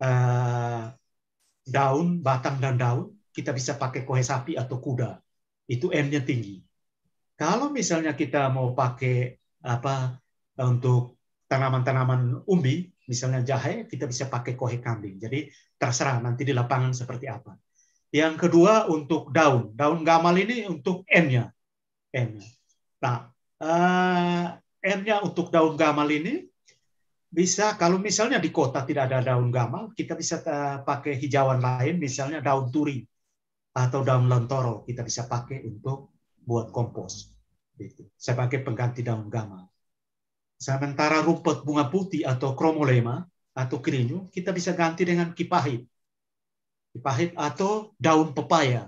uh, daun, batang dan daun, kita bisa pakai kohe sapi atau kuda. Itu m nya tinggi. Kalau misalnya kita mau pakai apa untuk tanaman-tanaman umbi, misalnya jahe, kita bisa pakai kohe kambing. Jadi terserah nanti di lapangan seperti apa. Yang kedua untuk daun. Daun gamal ini untuk m nya m nya Nah, N-nya eh, untuk daun gamal ini bisa kalau misalnya di kota tidak ada daun gamal, kita bisa eh, pakai hijauan lain, misalnya daun turi atau daun lontoro, kita bisa pakai untuk buat kompos. Gitu. Saya pakai pengganti daun gamal. Sementara rumput bunga putih atau kromolema atau krinyu, kita bisa ganti dengan kipahit. Kipahit atau daun pepaya.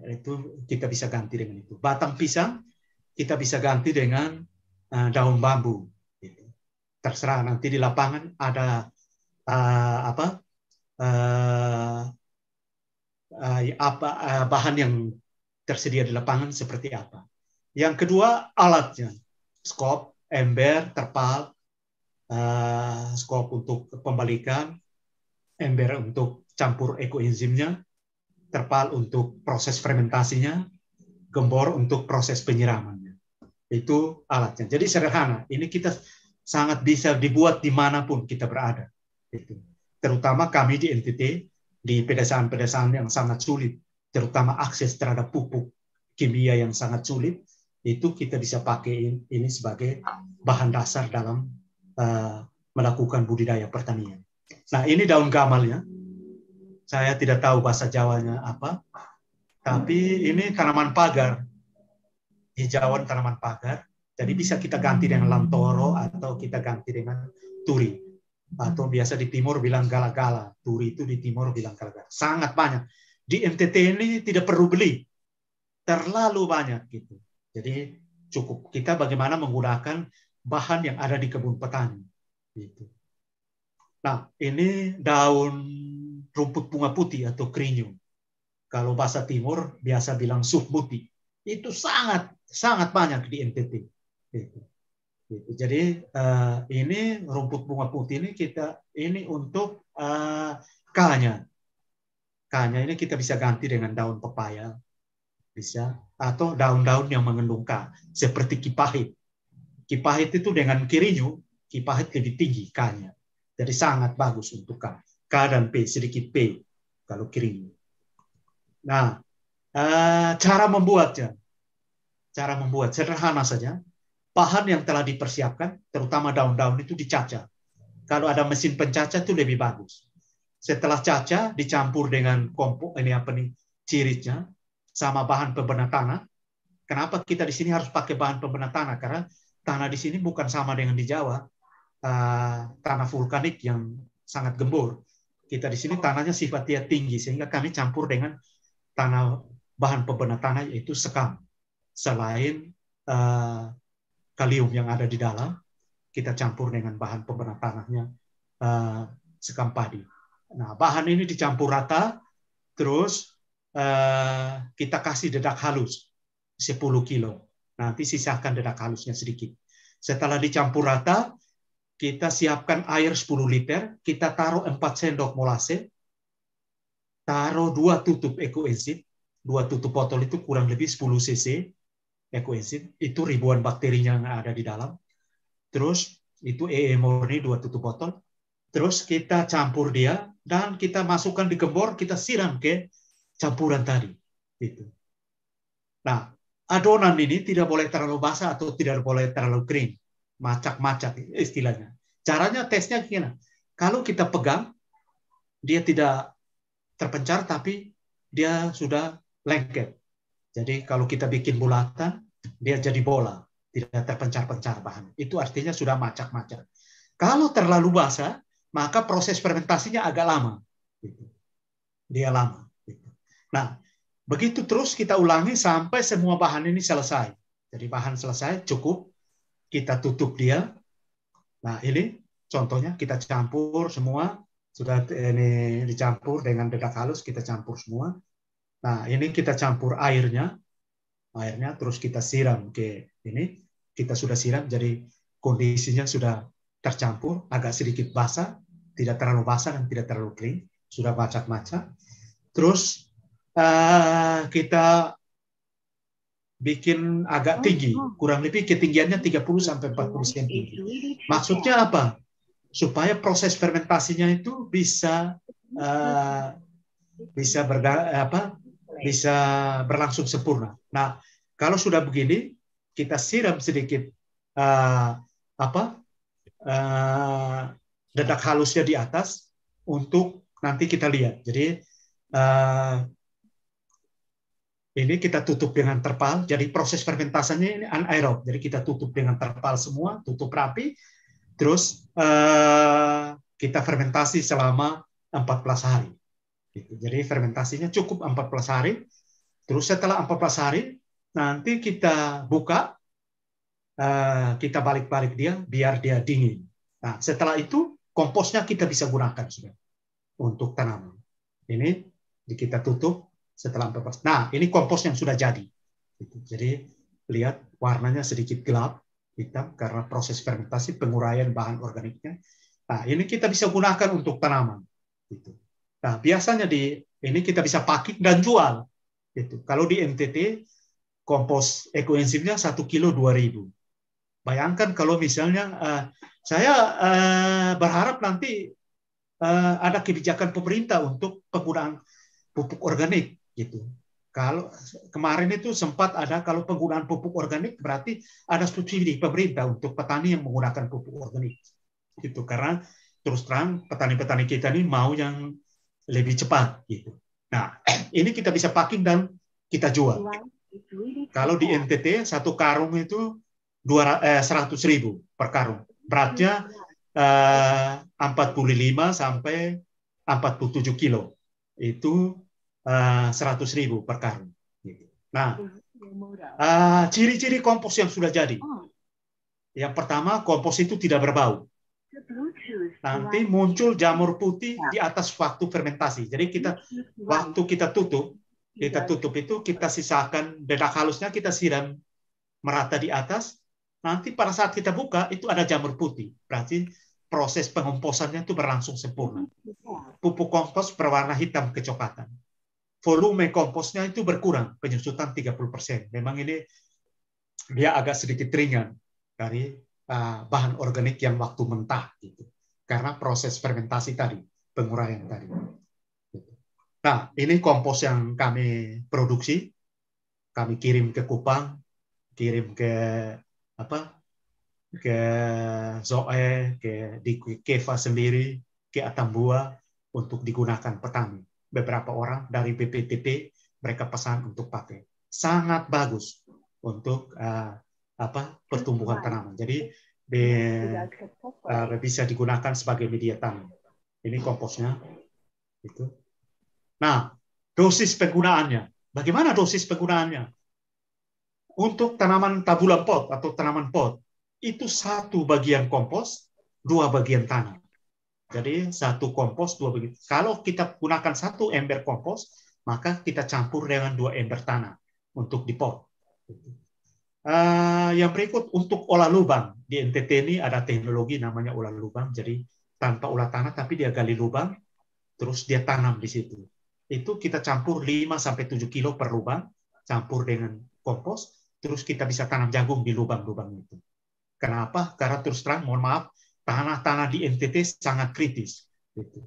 Itu kita bisa ganti dengan itu. Batang pisang, kita bisa ganti dengan eh, daun bambu terserah nanti di lapangan ada uh, apa uh, uh, apa uh, bahan yang tersedia di lapangan seperti apa. Yang kedua alatnya, skop, ember, terpal, uh, skop untuk pembalikan, ember untuk campur ekoenzimnya, terpal untuk proses fermentasinya, gembor untuk proses penyiramannya. Itu alatnya. Jadi sederhana. Ini kita sangat bisa dibuat dimanapun kita berada. Itu. Terutama kami di NTT, di pedesaan-pedesaan yang sangat sulit, terutama akses terhadap pupuk kimia yang sangat sulit, itu kita bisa pakai ini sebagai bahan dasar dalam uh, melakukan budidaya pertanian. Nah ini daun gamalnya, saya tidak tahu bahasa Jawanya apa, tapi ini tanaman pagar, hijauan tanaman pagar jadi bisa kita ganti dengan lantoro atau kita ganti dengan turi. Atau biasa di timur bilang gala-gala. Turi itu di timur bilang gala-gala. Sangat banyak. Di NTT ini tidak perlu beli. Terlalu banyak gitu. Jadi cukup kita bagaimana menggunakan bahan yang ada di kebun petani. Gitu. Nah, ini daun rumput bunga putih atau krinyum. Kalau bahasa timur biasa bilang putih. Itu sangat sangat banyak di NTT. Gitu. gitu. Jadi uh, ini rumput bunga putih ini kita ini untuk uh, eh, kanya nya ini kita bisa ganti dengan daun pepaya. Bisa. Atau daun-daun yang mengandung K. Seperti kipahit. Kipahit itu dengan kirinya, kipahit lebih tinggi kanya, Jadi sangat bagus untuk K. K dan P, sedikit P kalau kirinya. Nah, eh, cara membuatnya. Cara membuat sederhana saja. Bahan yang telah dipersiapkan, terutama daun-daun itu dicaca. Kalau ada mesin pencaca itu lebih bagus. Setelah caca dicampur dengan kompo ini apa nih ciritnya sama bahan pembenah tanah. Kenapa kita di sini harus pakai bahan pembenah tanah? Karena tanah di sini bukan sama dengan di Jawa. Uh, tanah vulkanik yang sangat gembur. Kita di sini tanahnya sifatnya tinggi sehingga kami campur dengan tanah bahan pembenah tanah yaitu sekam. Selain uh, kalium yang ada di dalam, kita campur dengan bahan pemberat tanahnya uh, eh, sekam padi. Nah, bahan ini dicampur rata, terus uh, kita kasih dedak halus 10 kilo. Nanti sisakan dedak halusnya sedikit. Setelah dicampur rata, kita siapkan air 10 liter, kita taruh 4 sendok molase, taruh dua tutup ekoenzim, dua tutup botol itu kurang lebih 10 cc, ekoenzim itu ribuan bakteri yang ada di dalam. Terus itu EE e murni dua tutup botol. Terus kita campur dia dan kita masukkan di gembor, kita siram ke campuran tadi. Itu. Nah, adonan ini tidak boleh terlalu basah atau tidak boleh terlalu kering. Macak-macak istilahnya. Caranya tesnya gimana? Kalau kita pegang, dia tidak terpencar tapi dia sudah lengket. Jadi kalau kita bikin bulatan, dia jadi bola, tidak terpencar-pencar bahan. Itu artinya sudah macak-macak. Kalau terlalu basah, maka proses fermentasinya agak lama. Gitu. Dia lama. Gitu. Nah, begitu terus kita ulangi sampai semua bahan ini selesai. Jadi bahan selesai, cukup. Kita tutup dia. Nah, ini contohnya kita campur semua. Sudah eh, ini dicampur dengan dedak halus, kita campur semua. Nah, ini kita campur airnya, airnya terus kita siram ke ini. Kita sudah siram, jadi kondisinya sudah tercampur, agak sedikit basah, tidak terlalu basah dan tidak terlalu kering, sudah macak-macak. Terus uh, kita bikin agak tinggi, oh, oh. kurang lebih ketinggiannya 30 sampai 40 cm. Maksudnya apa? Supaya proses fermentasinya itu bisa uh, bisa berga apa bisa berlangsung sempurna. Nah, kalau sudah begini, kita siram sedikit uh, apa uh, eh, dedak halusnya di atas untuk nanti kita lihat. Jadi uh, ini kita tutup dengan terpal. Jadi proses fermentasinya ini anaerob. Jadi kita tutup dengan terpal semua, tutup rapi. Terus uh, kita fermentasi selama 14 hari. Gitu. Jadi fermentasinya cukup 14 hari. Terus setelah 14 hari, nanti kita buka, eh, kita balik-balik dia biar dia dingin. Nah, setelah itu komposnya kita bisa gunakan sudah untuk tanaman. Ini kita tutup setelah 14. Nah, ini kompos yang sudah jadi. Gitu. Jadi lihat warnanya sedikit gelap hitam karena proses fermentasi penguraian bahan organiknya. Nah, ini kita bisa gunakan untuk tanaman. Gitu. Nah, biasanya di ini kita bisa pakai dan jual. Gitu. Kalau di NTT kompos ekoenzimnya 1 kilo ribu Bayangkan kalau misalnya uh, saya uh, berharap nanti uh, ada kebijakan pemerintah untuk penggunaan pupuk organik gitu. Kalau kemarin itu sempat ada kalau penggunaan pupuk organik berarti ada subsidi pemerintah untuk petani yang menggunakan pupuk organik. Gitu karena terus terang petani-petani kita ini mau yang lebih cepat gitu. Nah, ini kita bisa packing dan kita jual. Iya, Kalau di NTT satu karung itu dua eh, seratus ribu per karung. Beratnya hmm. eh, empat puluh lima sampai empat puluh tujuh kilo. Itu eh, seratus eh, ribu per karung. Gitu. Nah, iya, iya, ciri-ciri kompos yang sudah jadi. Hmm. Yang pertama, kompos itu tidak berbau nanti muncul jamur putih di atas waktu fermentasi. Jadi kita waktu kita tutup, iya. kita tutup itu kita sisakan bedak halusnya kita siram merata di atas. Nanti pada saat kita buka itu ada jamur putih. Berarti proses pengomposannya itu berlangsung sempurna. Iya. Pupuk kompos berwarna hitam kecoklatan. Volume komposnya itu berkurang, penyusutan 30%. Memang ini dia agak sedikit ringan dari ah, bahan organik yang waktu mentah gitu karena proses fermentasi tadi, penguraian tadi. Nah, ini kompos yang kami produksi, kami kirim ke Kupang, kirim ke apa? ke Zoe, ke di Keva sendiri, ke Atambua untuk digunakan petani. Beberapa orang dari BPTP mereka pesan untuk pakai. Sangat bagus untuk uh, apa pertumbuhan tanaman. Jadi Iya, di, uh, eh, bisa digunakan sebagai media tanam. Ini komposnya. Itu. Nah, dosis penggunaannya. Bagaimana dosis penggunaannya? Untuk tanaman tabula pot atau tanaman pot, itu satu bagian kompos, dua bagian tanah. Jadi satu kompos, dua bagian. Kalau kita gunakan satu ember kompos, maka kita campur dengan dua ember tanah untuk di pot. Ah, yang berikut untuk olah lubang di NTT ini ada teknologi namanya olah lubang. Jadi tanpa olah tanah tapi dia gali lubang terus dia tanam di situ. Itu kita campur 5 sampai 7 kilo per lubang campur dengan kompos terus kita bisa tanam jagung di lubang-lubang itu. Kenapa? Karena terus terang mohon maaf tanah-tanah di NTT sangat kritis gitu.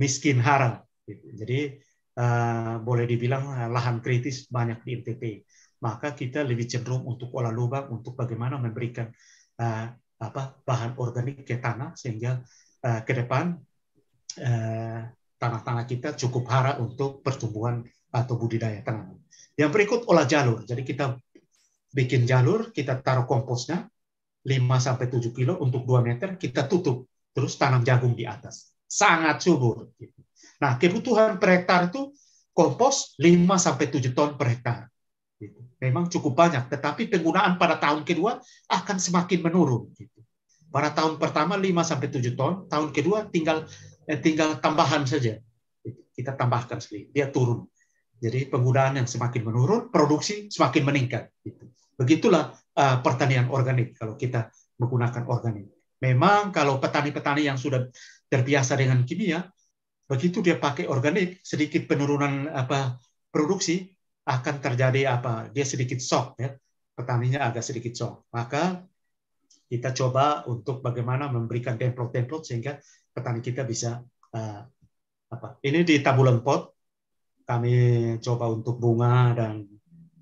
Miskin hara gitu. Jadi uh, boleh dibilang lahan kritis banyak di NTT maka kita lebih cenderung untuk olah lubang untuk bagaimana memberikan uh, apa bahan organik ke ya, tanah sehingga uh, ke depan eh, tanah tanah-tanah kita cukup hara untuk pertumbuhan atau budidaya tanaman. Yang berikut olah jalur. Jadi kita bikin jalur, kita taruh komposnya 5 sampai 7 kilo untuk 2 meter, kita tutup terus tanam jagung di atas. Sangat subur. Gitu. Nah, kebutuhan per hektar itu kompos 5 sampai 7 ton per hektar. Gitu. Memang cukup banyak, tetapi penggunaan pada tahun kedua akan semakin menurun. Gitu. Pada tahun pertama 5 sampai 7 ton, tahun kedua tinggal eh, tinggal tambahan saja. Gitu. Kita tambahkan sekali, dia turun. Jadi penggunaan yang semakin menurun, produksi semakin meningkat. Begitulah eh, pertanian organik kalau kita menggunakan organik. Memang kalau petani-petani yang sudah terbiasa dengan kimia, begitu dia pakai organik, sedikit penurunan apa produksi, akan terjadi apa? Dia sedikit shock ya. Petaninya agak sedikit shock. Maka kita coba untuk bagaimana memberikan template-template sehingga petani kita bisa uh, apa? Ini di tabulan pot kami coba untuk bunga dan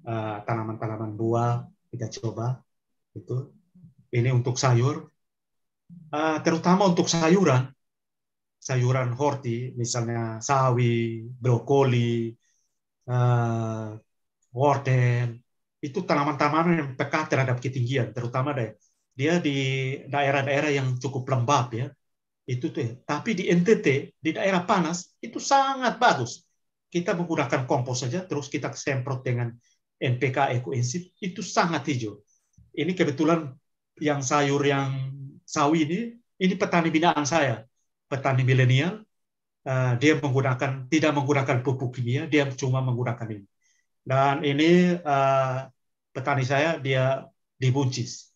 eh, tanaman-tanaman uh, buah kita coba itu. Ini untuk sayur, uh, terutama untuk sayuran, sayuran horti, misalnya sawi, brokoli, uh, warden, itu tanaman-tanaman yang peka terhadap ketinggian, terutama deh dia di daerah-daerah yang cukup lembab ya itu tuh. Ya. Tapi di NTT di daerah panas itu sangat bagus. Kita menggunakan kompos saja, terus kita semprot dengan NPK Ecoensit itu sangat hijau. Ini kebetulan yang sayur yang sawi ini ini petani binaan saya, petani milenial Ah, dia menggunakan tidak menggunakan pupuk kimia, dia cuma menggunakan ini. Dan ini ah, petani saya dia dibuncis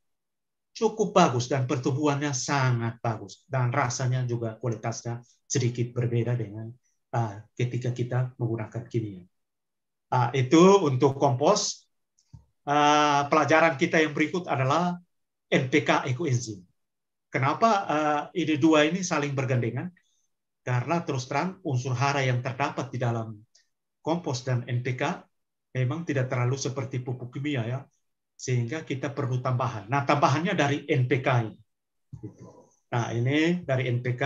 Cukup bagus dan pertumbuhannya sangat bagus dan rasanya juga kualitasnya sedikit berbeda dengan ah, ketika kita menggunakan kimia. Uh, itu untuk kompos. Uh, pelajaran kita yang berikut adalah NPK ekoenzim. Kenapa uh, ini dua ini saling bergandengan? Karena terus terang unsur hara yang terdapat di dalam kompos dan NPK memang tidak terlalu seperti pupuk kimia ya. Sehingga kita perlu tambahan. Nah, tambahannya dari NPK ini. Nah, ini dari NPK.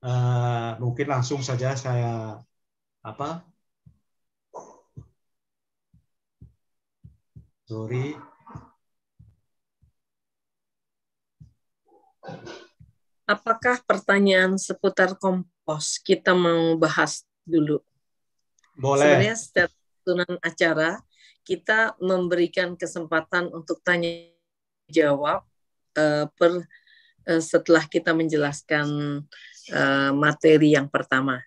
Uh, eh, mungkin langsung saja saya apa sorry apakah pertanyaan seputar kompos kita mau bahas dulu? Boleh. Sebenarnya setiap tunan acara kita memberikan kesempatan untuk tanya jawab uh, eh, per uh, setelah kita menjelaskan uh, materi yang pertama.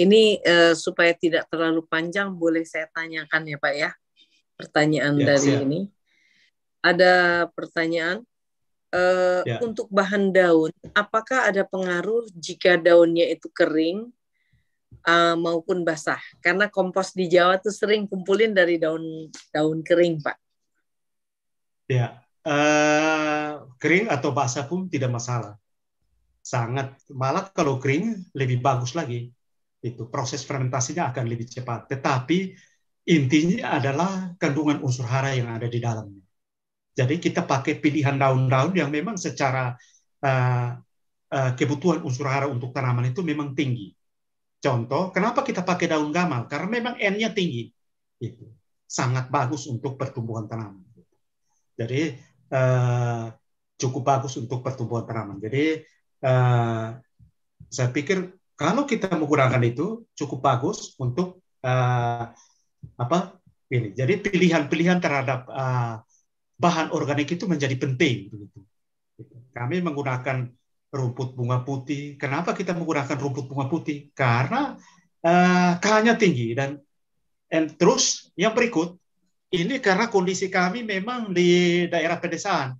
Ini uh, supaya tidak terlalu panjang, boleh saya tanyakan ya Pak ya pertanyaan ya, dari siap. ini. Ada pertanyaan, Uh, Untuk bahan daun, apakah ada pengaruh jika daunnya itu kering uh, maupun basah? Karena kompos di Jawa tuh sering kumpulin dari daun daun kering, Pak. Ya, uh, kering atau basah pun tidak masalah. Sangat malah kalau kering lebih bagus lagi. Itu proses fermentasinya akan lebih cepat. Tetapi intinya adalah kandungan unsur hara yang ada di dalamnya jadi kita pakai pilihan daun-daun yang memang secara uh, uh, kebutuhan unsur hara untuk tanaman itu memang tinggi. Contoh, kenapa kita pakai daun gamal? Karena memang N-nya tinggi. Gitu. Sangat bagus untuk pertumbuhan tanaman. Jadi uh, cukup bagus untuk pertumbuhan tanaman. Jadi uh, saya pikir kalau kita menggunakan itu cukup bagus untuk uh, apa Ini. Jadi pilihan-pilihan terhadap uh, bahan organik itu menjadi penting. Kami menggunakan rumput bunga putih. Kenapa kita menggunakan rumput bunga putih? Karena uh, eh, k tinggi dan and terus yang berikut ini karena kondisi kami memang di daerah pedesaan.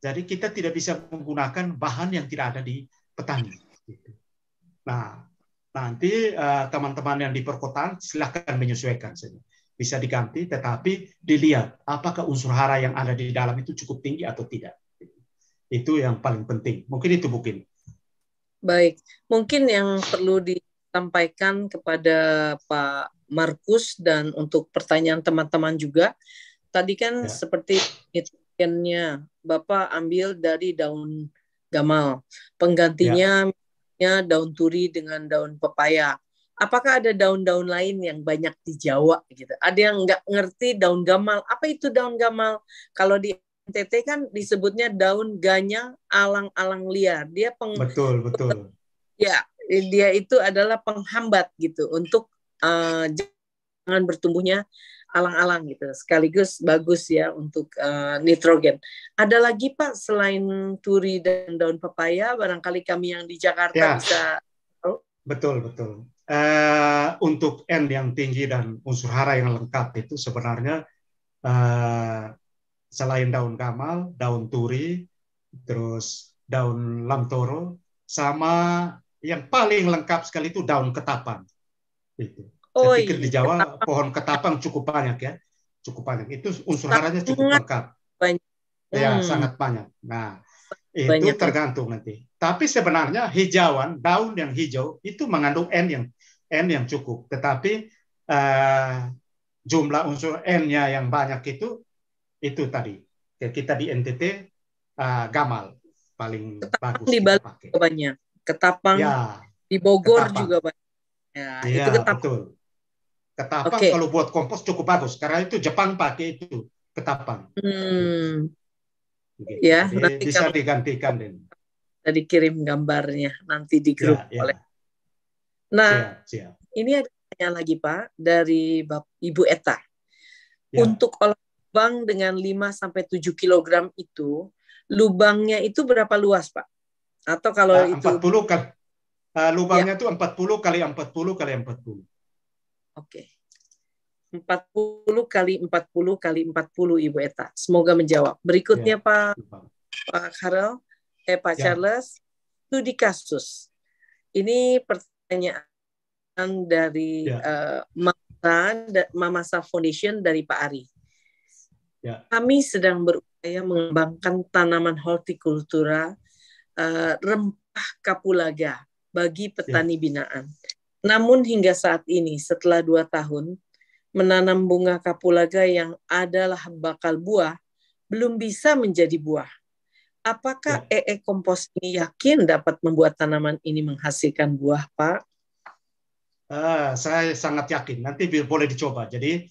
Jadi kita tidak bisa menggunakan bahan yang tidak ada di petani. Gitu. Nah, nanti eh, teman-teman uh, teman -teman yang di perkotaan silahkan menyesuaikan saja bisa diganti, tetapi dilihat apakah unsur hara yang ada di dalam itu cukup tinggi atau tidak. Itu yang paling penting. Mungkin itu mungkin. Baik, mungkin yang perlu disampaikan kepada Pak Markus dan untuk pertanyaan teman-teman juga. Tadi kan ya. seperti nitrogennya Bapak ambil dari daun gamal, penggantinya ya. daun turi dengan daun pepaya apakah ada daun-daun lain yang banyak di Jawa gitu? Ada yang nggak ngerti daun gamal? Apa itu daun gamal? Kalau di NTT kan disebutnya daun ganya alang-alang liar. Dia peng betul betul. Ya, dia itu adalah penghambat gitu untuk uh, jangan bertumbuhnya alang-alang gitu. Sekaligus bagus ya untuk uh, nitrogen. Ada lagi Pak selain turi dan daun pepaya, barangkali kami yang di Jakarta ya. bisa. Oh. Betul betul. Eh, untuk N yang tinggi dan unsur hara yang lengkap itu sebenarnya uh, selain daun kamal, daun turi, terus daun lamtoro, sama yang paling lengkap sekali itu daun ketapang. Itu. Oh, Saya pikir di iya, Jawa ketapang. pohon ketapang cukup banyak ya, cukup banyak. Itu unsur haranya cukup lengkap. Banyak. Ya, hmm. sangat banyak. Nah, itu banyak. tergantung nanti. Tapi sebenarnya hijauan, daun yang hijau itu mengandung N yang n yang cukup. Tetapi uh, jumlah unsur n-nya yang banyak itu itu tadi. Ya, kita di NTT uh, eh, Gamal paling ketapang bagus. Di Bali juga banyak. Ketapang ya, di Bogor ketapang. juga banyak. Ya, ya itu ketapang. betul. Ketapang okay. kalau buat kompos cukup bagus karena itu Jepang pakai itu ketapang. Hmm. Okay. Gitu. Ya, Jadi, nanti bisa digantikan, ini. Kita dikirim gambarnya nanti di ya, grup ya, ya. oleh Nah, siap, siap. ini ada pertanyaan lagi Pak dari Ibu Eta. Ya. Untuk olah lubang dengan 5 sampai 7 kg itu, lubangnya itu berapa luas, Pak? Atau kalau nah, itu 40 kan? ah, ya. kali uh, lubangnya itu ya. 40 kali 40 kali 40. Oke. Okay. 40 kali 40 kali 40 Ibu Eta. Semoga menjawab. Berikutnya ya. Pak lubang. Pak Karel, eh Pak ya. Charles, studi kasus. Ini pertanyaan pertanyaan dari ya. uh, Mama, Mama Sa Foundation dari Pak Ari. Ya. Kami sedang berupaya mengembangkan tanaman hortikultura uh, rempah kapulaga bagi ya. petani ya. binaan. Namun hingga saat ini, setelah dua tahun, menanam bunga kapulaga yang adalah bakal buah belum bisa menjadi buah. Apakah EE ya. e Kompos ini yakin dapat membuat tanaman ini menghasilkan buah, Pak? Uh, saya sangat yakin. Nanti boleh dicoba. Jadi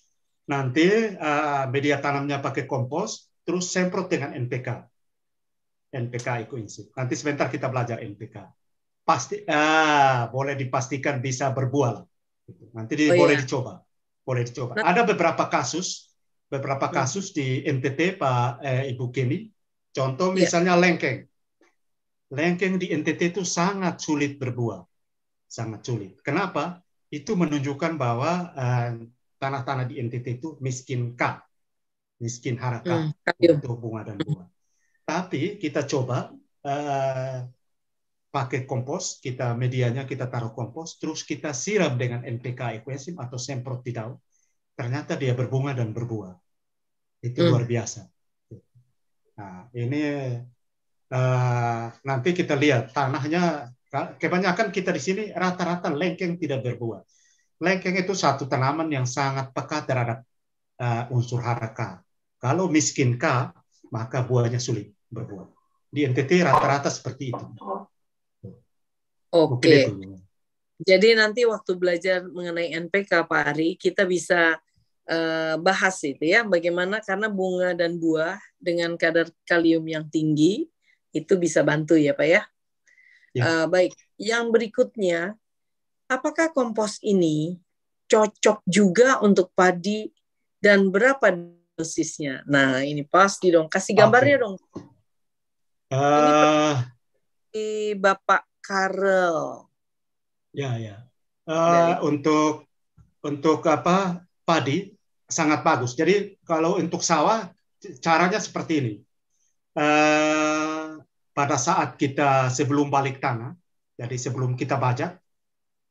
nanti uh, media tanamnya pakai kompos, terus semprot dengan NPK. NPK Insu. Nanti sebentar kita belajar NPK. Pasti, ah, boleh dipastikan bisa berbuah. Gitu. Nanti di, oh, iya. boleh iya. dicoba. Boleh dicoba. Nah Ada beberapa kasus, beberapa hmm. kasus di NTT Pak eh, Ibu Kemi, Contoh ya. misalnya yeah. lengkeng. Lengkeng di NTT itu sangat sulit berbuah. Sangat sulit. Kenapa? Itu menunjukkan bahwa eh, tanah-tanah uh, di NTT itu miskin K. Miskin harga mm, iya. untuk bunga dan hmm. buah. Tapi kita coba uh, pakai kompos, kita medianya kita taruh kompos, terus kita siram dengan NPK Equesim atau semprot di Ternyata dia berbunga dan berbuah. Itu mm. luar biasa. Nah, ini uh, nanti kita lihat tanahnya kebanyakan kita di sini rata-rata lengkeng tidak berbuah. Lengkeng itu satu tanaman yang sangat peka terhadap uh, unsur haraka. Kalau miskin K, maka buahnya sulit berbuah. Di NTT rata-rata seperti itu. Oke. Jadi nanti waktu belajar mengenai NPK Pak Ari, kita bisa uh, bahas itu ya bagaimana karena bunga dan buah dengan kadar kalium yang tinggi itu bisa bantu ya Pak ya. ya. Uh, baik, yang berikutnya apakah kompos ini cocok juga untuk padi dan berapa dosisnya? Nah, ini pas pasti dong kasih gambarnya okay. dong. Uh, ini eh, Bapak Karel. Ya, ya. Uh, untuk untuk apa padi sangat bagus. Jadi kalau untuk sawah caranya seperti ini. Eh, pada saat kita sebelum balik tanah, jadi sebelum kita bajak,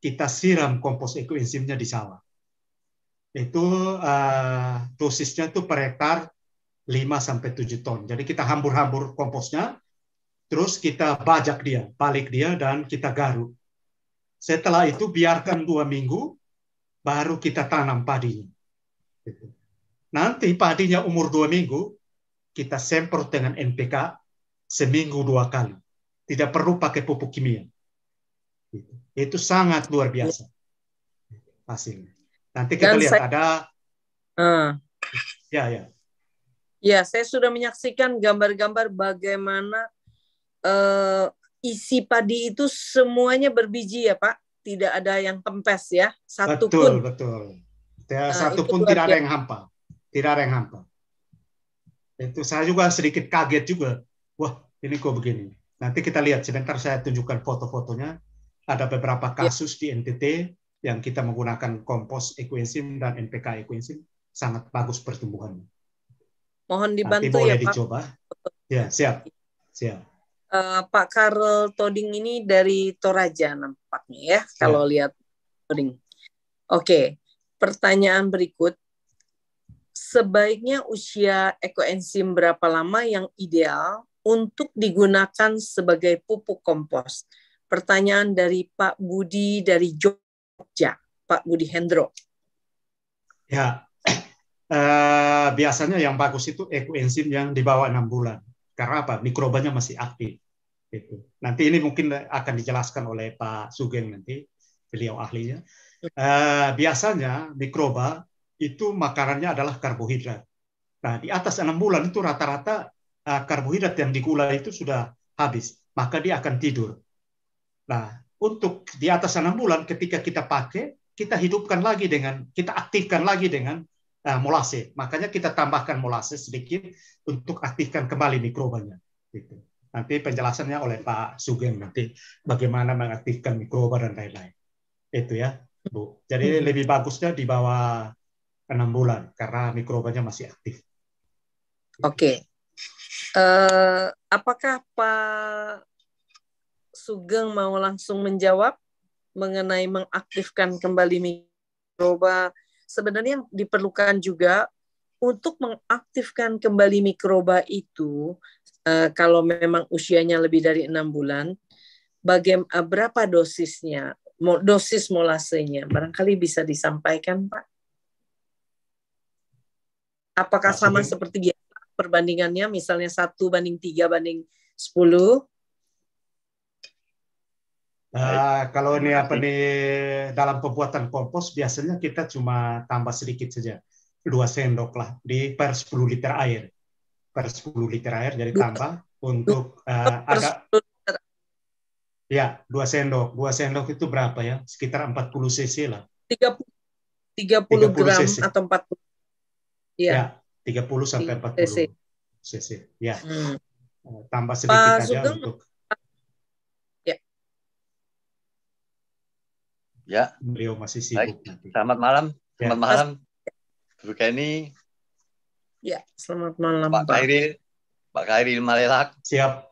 kita siram kompos ekoenzimnya di sawah. Itu eh, dosisnya itu per hektar 5 sampai 7 ton. Jadi kita hambur-hambur komposnya, terus kita bajak dia, balik dia dan kita garuk. Setelah itu biarkan dua minggu, baru kita tanam padinya. Nanti padinya umur dua minggu, kita semprot dengan NPK seminggu dua kali. Tidak perlu pakai pupuk kimia. Itu sangat luar biasa hasilnya. Nanti kita Dan lihat saya, ada. Uh, ya ya. Ya, saya sudah menyaksikan gambar-gambar bagaimana uh, isi padi itu semuanya berbiji ya Pak tidak ada yang kempes ya satu betul, pun betul betul nah, satu pun tidak ada yang hampa tidak ada yang hampa itu saya juga sedikit kaget juga wah ini kok begini nanti kita lihat sebentar saya tunjukkan foto-fotonya ada beberapa ya. kasus ya. di NTT yang kita menggunakan kompos ekuensim dan NPK ekuensim sangat bagus pertumbuhannya mohon dibantu nanti boleh ya dicoba Pak. ya siap siap uh, Pak Karl Toding ini dari Toraja ya iya. kalau lihat ring. Oke, pertanyaan berikut sebaiknya usia ekoenzim berapa lama yang ideal untuk digunakan sebagai pupuk kompos? Pertanyaan dari Pak Budi dari Jogja, Pak Budi Hendro. Ya, eh, biasanya yang bagus itu ekoenzim yang di bawah enam bulan. Karena apa? Mikrobanya masih aktif. Itu. Nanti ini mungkin akan dijelaskan oleh Pak Sugeng nanti, beliau ahlinya. Uh, biasanya mikroba itu makanannya adalah karbohidrat. Nah, di atas enam bulan itu rata-rata uh, karbohidrat yang digulai itu sudah habis, maka dia akan tidur. Nah, untuk di atas enam bulan ketika kita pakai, kita hidupkan lagi dengan kita aktifkan lagi dengan uh, eh, molase. Makanya kita tambahkan molase sedikit untuk aktifkan kembali mikrobanya. Gitu. Nanti penjelasannya oleh Pak Sugeng nanti bagaimana mengaktifkan mikroba dan lain-lain. Itu ya, Bu. Jadi hmm. lebih bagusnya di bawah enam bulan karena mikrobanya masih aktif. Oke. Okay. Uh, eh, apakah Pak Sugeng mau langsung menjawab mengenai mengaktifkan kembali mikroba? Sebenarnya yang diperlukan juga untuk mengaktifkan kembali mikroba itu Eh, kalau memang usianya lebih dari enam bulan, bagaimana uh, eh, berapa dosisnya, dosis molasenya, barangkali bisa disampaikan, Pak? Apakah nah, sama seperti biasa perbandingannya, misalnya satu banding tiga banding sepuluh? Eh, kalau ini apa di dalam pembuatan kompos biasanya kita cuma tambah sedikit saja dua sendok lah di per 10 liter air per 10 liter air jadi tambah untuk eh, uh, ada ya dua sendok dua sendok itu berapa ya sekitar 40 cc lah 30 30, 30 gram cc. atau 40 iya. ya, ya 30 sampai 40 cc, cc. ya hmm. Eh, tambah sedikit Pak aja Sugeng, untuk ya ya beliau masih sibuk Baik. selamat malam ya. selamat malam Bu Kenny Ya, selamat malam Pak. Pak Kairil, Pak Kairil Malelak. Siap.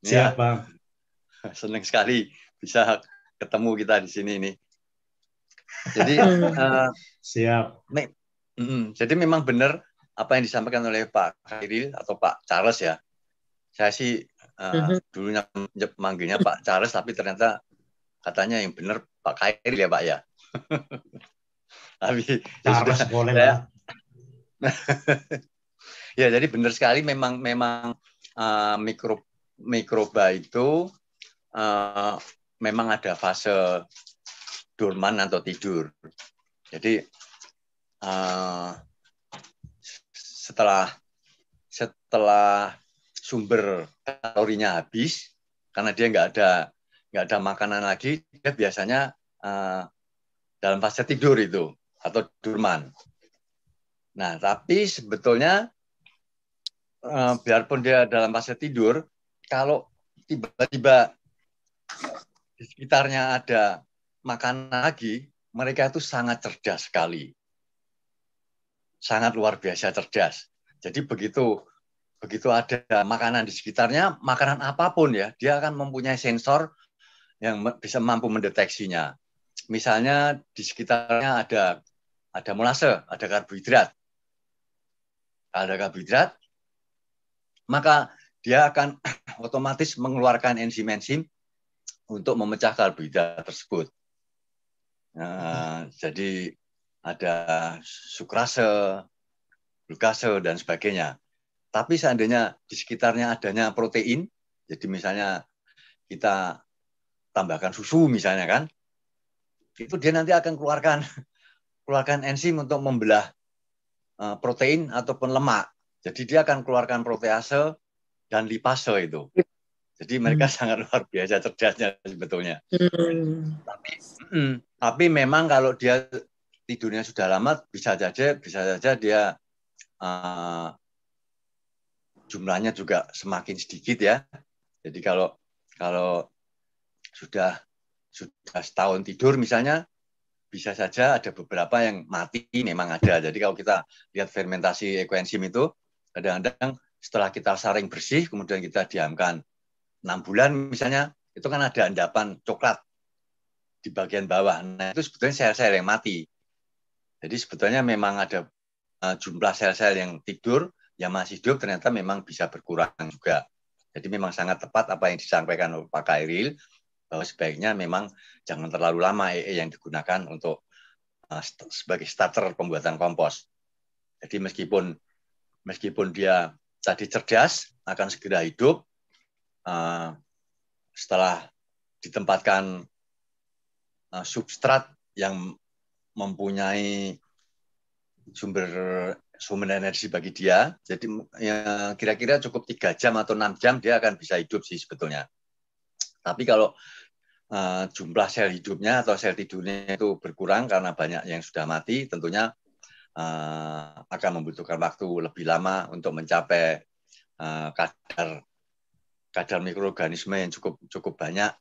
Ya. Siap, Bang. Senang sekali bisa ketemu kita di sini ini Jadi uh, siap. Me mm, jadi memang benar apa yang disampaikan oleh Pak Kairil atau Pak Charles ya. Saya sih uh, dulunya manggilnya Pak Charles tapi ternyata katanya yang benar Pak Kairil ya Pak ya. tapi Charles ya sudah, boleh ya. ya jadi benar sekali memang memang uh, mikro mikroba itu uh, memang ada fase dorman atau tidur. Jadi uh, setelah setelah sumber kalorinya habis karena dia nggak ada nggak ada makanan lagi dia biasanya uh, dalam fase tidur itu atau durman Nah, tapi sebetulnya eh, biarpun dia dalam fase tidur, kalau tiba-tiba di sekitarnya ada makanan lagi, mereka itu sangat cerdas sekali. Sangat luar biasa cerdas. Jadi begitu begitu ada makanan di sekitarnya, makanan apapun ya, dia akan mempunyai sensor yang bisa mampu mendeteksinya. Misalnya di sekitarnya ada ada molase, ada karbohidrat ada karbohidrat, maka dia akan otomatis mengeluarkan enzim-enzim untuk memecah karbohidrat tersebut. Nah, hmm. jadi ada sukrase, glukase, dan sebagainya. Tapi seandainya di sekitarnya adanya protein, jadi misalnya kita tambahkan susu misalnya kan, itu dia nanti akan keluarkan keluarkan enzim untuk membelah Eh, protein ataupun lemak. Jadi dia akan keluarkan protease dan lipase itu. Jadi mereka hmm. sangat luar biasa cerdasnya sebetulnya. Hmm. Tapi, mm, tapi memang kalau dia tidurnya sudah lama, bisa saja bisa saja dia uh, jumlahnya juga semakin sedikit ya. Jadi kalau kalau sudah sudah setahun tidur misalnya bisa saja ada beberapa yang mati memang ada. Jadi kalau kita lihat fermentasi ekoenzim itu kadang-kadang setelah kita saring bersih kemudian kita diamkan 6 bulan misalnya itu kan ada endapan coklat di bagian bawah. Nah, itu sebetulnya sel-sel yang mati. Jadi sebetulnya memang ada eh, jumlah sel-sel yang tidur yang masih hidup ternyata memang bisa berkurang juga. Jadi memang sangat tepat apa yang disampaikan oleh Pak Kairil Oh, sebaiknya memang jangan terlalu lama EE e yang digunakan untuk uh, sebagai starter pembuatan kompos. Jadi meskipun meskipun dia tadi cerdas akan segera hidup uh, setelah ditempatkan uh, substrat yang mempunyai sumber sumber energi bagi dia. Jadi ya, kira-kira cukup tiga jam atau enam jam dia akan bisa hidup sih sebetulnya. Tapi kalau Eh, jumlah sel hidupnya atau sel tidurnya itu berkurang karena banyak yang sudah mati, tentunya eh, akan membutuhkan waktu lebih lama untuk mencapai eh, kadar kadar mikroorganisme yang cukup cukup banyak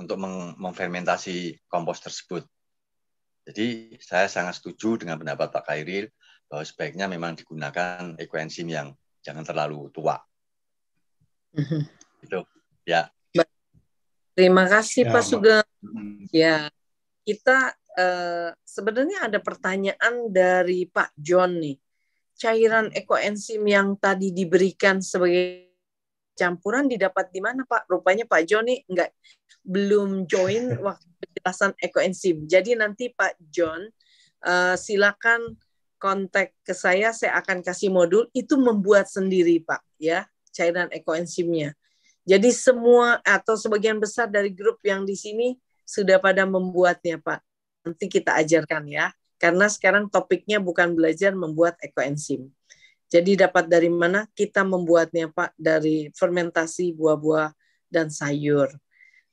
untuk meng memfermentasi kompos tersebut. Jadi saya sangat setuju dengan pendapat Pak Kairil bahwa sebaiknya memang digunakan ekoenzim yang jangan terlalu tua. Mhm. Itu ya. Terima kasih ya, Pak Sugeng. Hmm. Ya, kita eh, sebenarnya ada pertanyaan dari Pak John nih. Cairan ekoenzim yang tadi diberikan sebagai campuran didapat di mana Pak? Rupanya Pak John nih enggak belum join waktu penjelasan ekoenzim. Jadi nanti Pak John eh, silakan kontak ke saya, saya akan kasih modul itu membuat sendiri Pak ya cairan ekoenzimnya. Jadi semua atau sebagian besar dari grup yang di sini sudah pada membuatnya, Pak. Nanti kita ajarkan ya. Karena sekarang topiknya bukan belajar membuat ekoenzim. Jadi dapat dari mana? Kita membuatnya, Pak, dari fermentasi buah-buah dan sayur.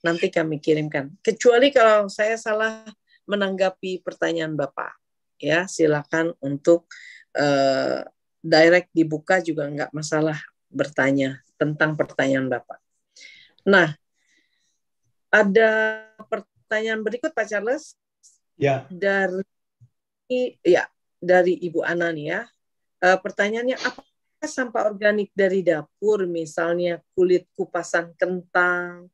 Nanti kami kirimkan. Kecuali kalau saya salah menanggapi pertanyaan Bapak. Ya, silakan untuk uh, direct dibuka juga nggak masalah bertanya tentang pertanyaan Bapak. Nah, ada pertanyaan berikut Pak Charles. Ya. Dari ya, dari Ibu Ana nih eh, ya. Uh, pertanyaannya apa sampah organik dari dapur misalnya kulit kupasan kentang,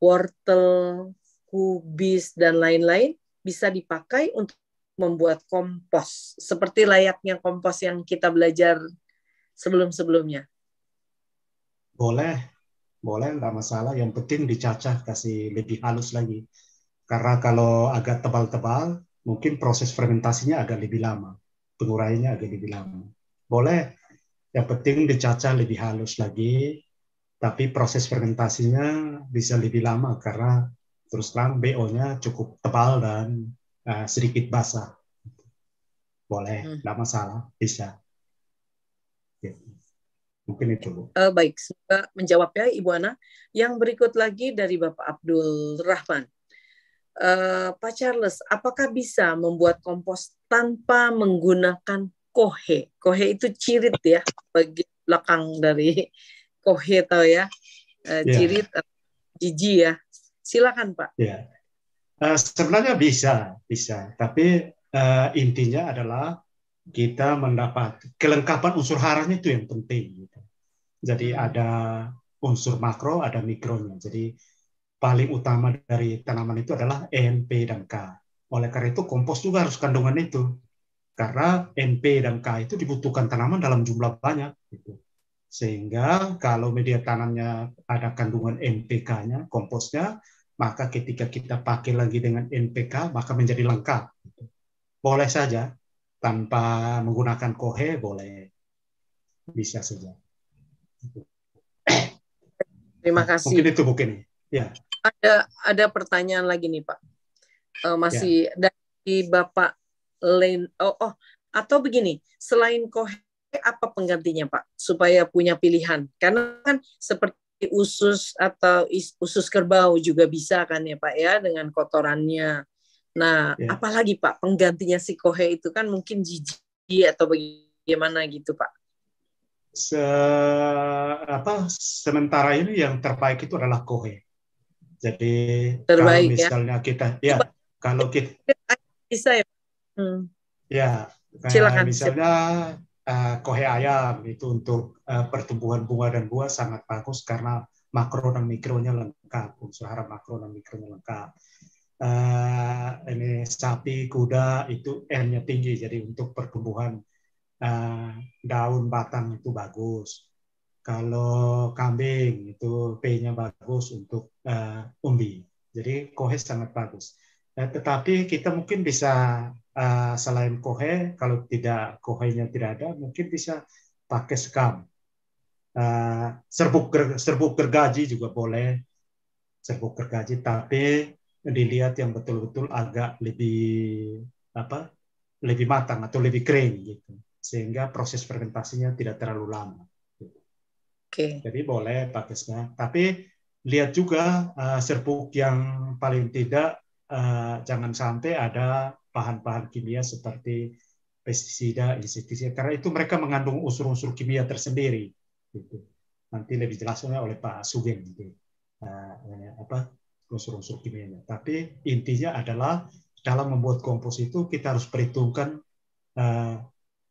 wortel, kubis dan lain-lain bisa dipakai untuk membuat kompos seperti layaknya kompos yang kita belajar sebelum-sebelumnya boleh boleh nggak masalah yang penting dicacah kasih lebih halus lagi karena kalau agak tebal-tebal mungkin proses fermentasinya agak lebih lama penguraiannya agak lebih lama boleh yang penting dicacah lebih halus lagi tapi proses fermentasinya bisa lebih lama karena terus terang BO-nya cukup tebal dan uh, sedikit basah boleh tidak hmm. masalah bisa gitu. Mungkin itu, Uh, baik, semoga menjawab ya, Ibu Ana. Yang berikut lagi dari Bapak Abdul Rahman. Uh, Pak Charles, apakah bisa membuat kompos tanpa menggunakan kohe? Kohe itu cirit ya, bagi belakang dari kohe ya. Eh, ya. atau ya, uh, cirit yeah. jiji ya. Silakan Pak. Yeah. Ya. Uh, sebenarnya bisa, bisa. Tapi uh, intinya adalah kita mendapat kelengkapan unsur haranya itu yang penting. Jadi ada unsur makro, ada mikronya. Jadi paling utama dari tanaman itu adalah e N, dan K. Oleh karena itu kompos juga harus kandungan itu. Karena e N, dan K itu dibutuhkan tanaman dalam jumlah banyak. Gitu. Sehingga kalau media tanamnya ada kandungan e NPK-nya, komposnya, maka ketika kita pakai lagi dengan NPK, maka menjadi lengkap. Gitu. Boleh saja, tanpa menggunakan kohe, boleh. Bisa saja. Terima nah, kasih. Mungkin itu mungkin. Ya. Ada ada pertanyaan lagi nih Pak. Uh, masih ya. dari Bapak Len. Oh, oh atau begini, selain Kohe apa penggantinya Pak supaya punya pilihan? Karena kan seperti usus atau is, usus kerbau juga bisa kan ya Pak ya dengan kotorannya. Nah, ya. apalagi Pak penggantinya si Kohe itu kan mungkin jijik atau bagaimana gitu Pak? se, apa, sementara ini yang terbaik itu adalah Kohe. Jadi terbaik, kalau ya. misalnya ya? kita ya Coba. kalau kita bisa ya. Hmm. Ya, Silakan. misalnya uh, kohe ayam itu untuk uh, pertumbuhan bunga dan buah sangat bagus karena makro dan mikronya lengkap, unsur hara makro dan mikronya lengkap. Uh, ini sapi, kuda itu N-nya tinggi, jadi untuk pertumbuhan Eh, daun batang itu bagus. Kalau kambing itu P-nya bagus untuk uh, umbi. Jadi kohe sangat bagus. Nah, tetapi kita mungkin bisa uh, selain kohe, kalau tidak kohenya tidak ada, mungkin bisa pakai sekam. Uh, serbuk serbuk gergaji juga boleh serbuk gergaji, tapi dilihat yang betul-betul agak lebih apa lebih matang atau lebih kering gitu sehingga proses fermentasinya tidak terlalu lama. Okay. Jadi boleh pakai tapi lihat juga uh, serbuk yang paling tidak uh, jangan sampai ada bahan-bahan kimia seperti pestisida, insektisida karena itu mereka mengandung unsur-unsur kimia tersendiri. Gitu. Nanti lebih jelasnya oleh Pak Sugeng gitu. Uh, apa unsur-unsur kimianya. Tapi intinya adalah dalam membuat kompos itu kita harus perhitungkan uh,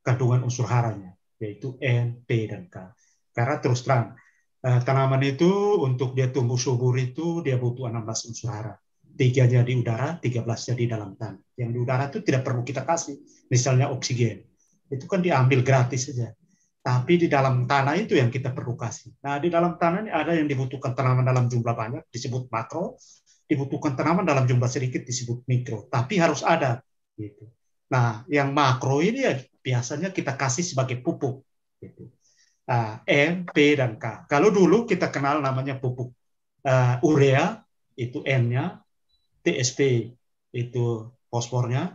kandungan unsur haranya, yaitu N, P, dan K. Karena terus terang, eh, tanaman itu untuk dia tumbuh subur itu dia butuh 16 unsur hara. Tiganya di udara, 13-nya di dalam tanah. Yang di udara itu tidak perlu kita kasih, misalnya oksigen. Itu kan diambil gratis saja. Tapi di dalam tanah itu yang kita perlu kasih. Nah, di dalam tanah ini ada yang dibutuhkan tanaman dalam jumlah banyak, disebut makro. Dibutuhkan tanaman dalam jumlah sedikit, disebut mikro. Tapi harus ada. Gitu. Nah, yang makro ini ya biasanya kita kasih sebagai pupuk. Uh, gitu. ah, N, e, P, dan K. Kalau dulu kita kenal namanya pupuk. Uh, urea, itu N-nya, TSP, itu fosfornya,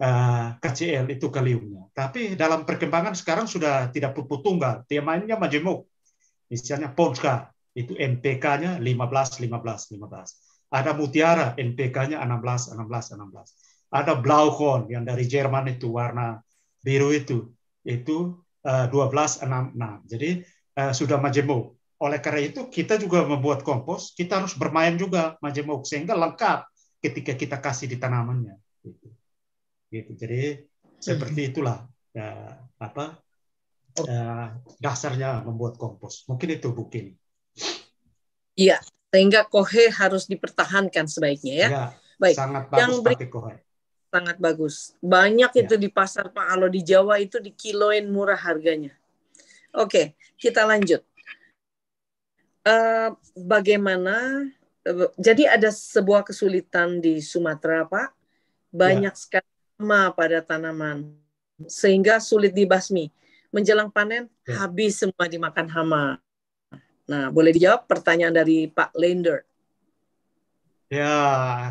uh, ah, KCl, itu kaliumnya. Tapi dalam perkembangan sekarang sudah tidak pupuk tunggal, dia mainnya majemuk. Misalnya Ponska, itu NPK-nya 15, 15, 15. Ada mutiara, NPK-nya 16, 16, 16 ada Blaukorn yang dari Jerman itu warna biru itu, itu 1266. Eh, Jadi eh, sudah majemuk. Oleh karena itu kita juga membuat kompos, kita harus bermain juga majemuk sehingga lengkap ketika kita kasih di tanamannya. Gitu. gitu. Jadi seperti hmm. itulah ya, apa uh, dasarnya membuat kompos. Mungkin itu bukin. Iya, sehingga kohe harus dipertahankan sebaiknya ya. ya Baik. Sangat bagus yang berikutnya kohe sangat bagus. Banyak ya. itu di pasar Pak kalau di Jawa itu dikiloin murah harganya. Oke, kita lanjut. Uh, bagaimana? Uh, jadi ada sebuah kesulitan di Sumatera Pak. Banyak ya. sekali pada tanaman sehingga sulit dibasmi. Menjelang panen ya. habis semua dimakan hama. Nah, boleh dijawab pertanyaan dari Pak Lender. Ya,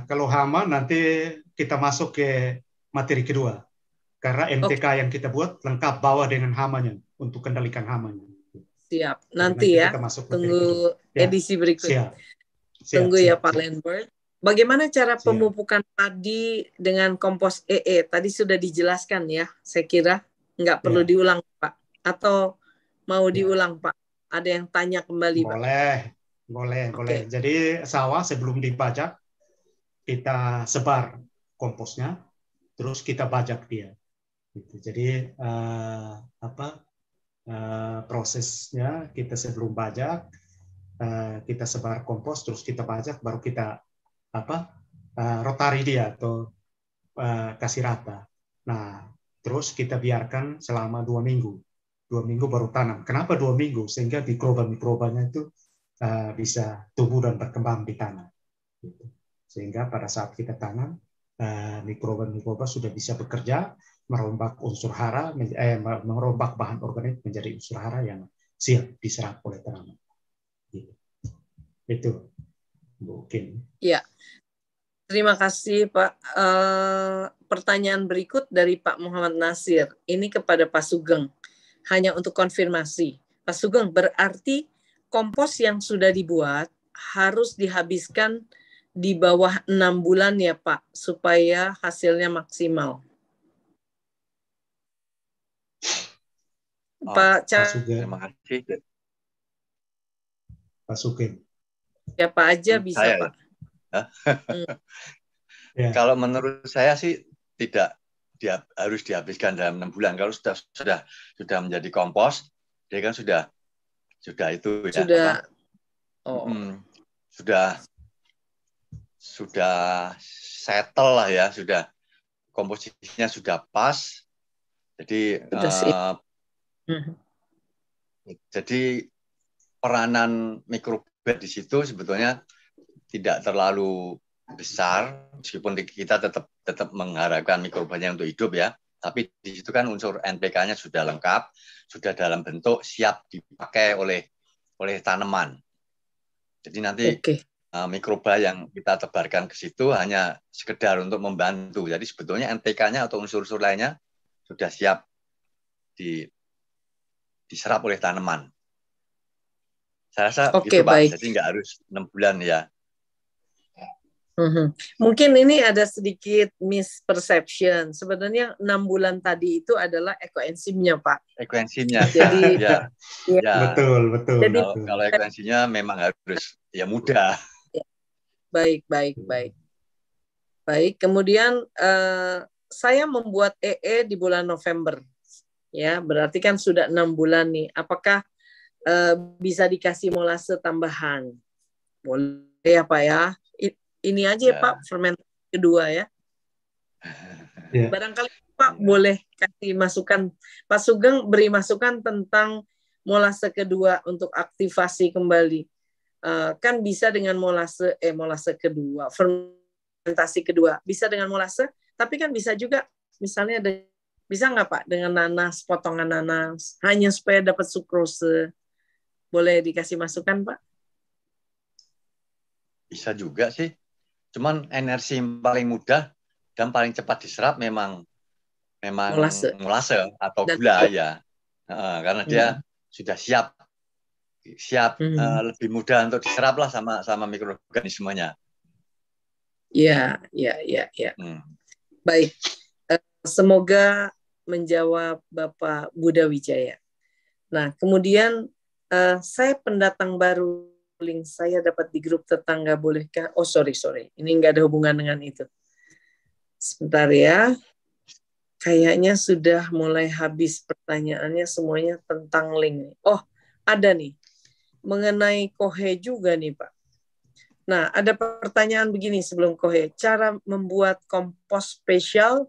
kalau hama nanti kita masuk ke materi kedua. Karena MTK okay. yang kita buat lengkap bawah dengan hamanya untuk kendalikan hamanya. Siap. Nanti, Nanti ya. Kita masuk tunggu ya. edisi berikutnya. Siap. Siap, tunggu siap, ya Pak siap. Bagaimana cara siap. pemupukan padi dengan kompos EE? E? Tadi sudah dijelaskan ya, saya kira nggak perlu ya. diulang Pak. Atau mau ya. diulang Pak? Ada yang tanya kembali boleh. Pak? Boleh, boleh, okay. boleh. Jadi sawah sebelum dipajak kita sebar komposnya, terus kita pajak dia. Gitu. Jadi uh, apa uh, prosesnya kita sebelum pajak uh, kita sebar kompos, terus kita pajak, baru kita apa uh, rotari dia atau uh, kasih rata. Nah, terus kita biarkan selama dua minggu. Dua minggu baru tanam. Kenapa dua minggu? Sehingga mikroba-mikrobanya itu uh, bisa tumbuh dan berkembang di tanah. Gitu. Sehingga pada saat kita tanam, mikroba-mikroba eh, sudah bisa bekerja merombak unsur hara, eh, merombak bahan organik menjadi unsur hara yang siap diserap oleh tanaman. Gitu. Itu mungkin. Ya, terima kasih Pak. E, pertanyaan berikut dari Pak Muhammad Nasir. Ini kepada Pak Sugeng, hanya untuk konfirmasi. Pak Sugeng, berarti kompos yang sudah dibuat harus dihabiskan di bawah enam bulan ya Pak, supaya hasilnya maksimal. Oh, Pak Cak. terima kasih. Pak Sukim. Ya Pak aja hmm, bisa saya. Pak. Ya. hmm. ya. Kalau menurut saya sih tidak dia harus dihabiskan dalam enam bulan. Kalau sudah sudah sudah menjadi kompos, dia kan sudah sudah itu ya. Sudah. Oh. Hmm, sudah sudah settle lah ya, sudah komposisinya sudah pas. Jadi uh, jadi peranan mikroba di situ sebetulnya tidak terlalu besar meskipun kita tetap tetap mengharapkan mikrobanya untuk hidup ya. Tapi di situ kan unsur NPK-nya sudah lengkap, sudah dalam bentuk siap dipakai oleh oleh tanaman. Jadi nanti okay Eh, mikroba yang kita tebarkan ke situ hanya sekedar untuk membantu. Jadi sebetulnya NPK-nya atau unsur-unsur lainnya sudah siap di, diserap oleh tanaman. Saya rasa okay, gitu, Pak. Baik. Jadi nggak harus enam bulan ya. Mm-hmm. Mungkin ini ada sedikit misperception. Sebenarnya enam bulan tadi itu adalah ekoenzimnya Pak. Ekoenzimnya. Jadi, ya. ya. ya. betul betul. Jadi, kalau, kalau ekoenzimnya memang harus ya mudah baik, baik, hmm. baik. Baik, kemudian eh, saya membuat EE e di bulan November. Ya, berarti kan sudah enam bulan nih. Apakah eh, bisa dikasih molase tambahan? Boleh ya Pak ya? Ini aja ya, ya. Pak, fermentasi kedua ya. ya. Barangkali Pak ya. boleh kasih masukan. Pak Sugeng beri masukan tentang molase kedua untuk aktivasi kembali Eh, kan bisa dengan molase eh molase kedua fermentasi kedua bisa dengan molase tapi kan bisa juga misalnya ada bisa nggak pak dengan nanas potongan nanas hanya supaya dapat sukrose boleh dikasih masukan pak bisa juga sih cuman energi paling mudah dan paling cepat diserap memang memang molase, molase atau gula itu. ya uh, karena dia hmm. sudah siap siap eh, hmm. uh, lebih mudah untuk diserap lah sama sama mikroorganismenya. Ya, ya, ya, ya. Hmm. Baik, uh, semoga menjawab Bapak Buda Wijaya. Nah, kemudian uh, saya pendatang baru, link saya dapat di grup tetangga bolehkah? Oh, sorry, sorry, ini nggak ada hubungan dengan itu. Sebentar ya, kayaknya sudah mulai habis pertanyaannya semuanya tentang link. Oh, ada nih mengenai kohe juga nih Pak. Nah, ada pertanyaan begini sebelum kohe. Cara membuat kompos spesial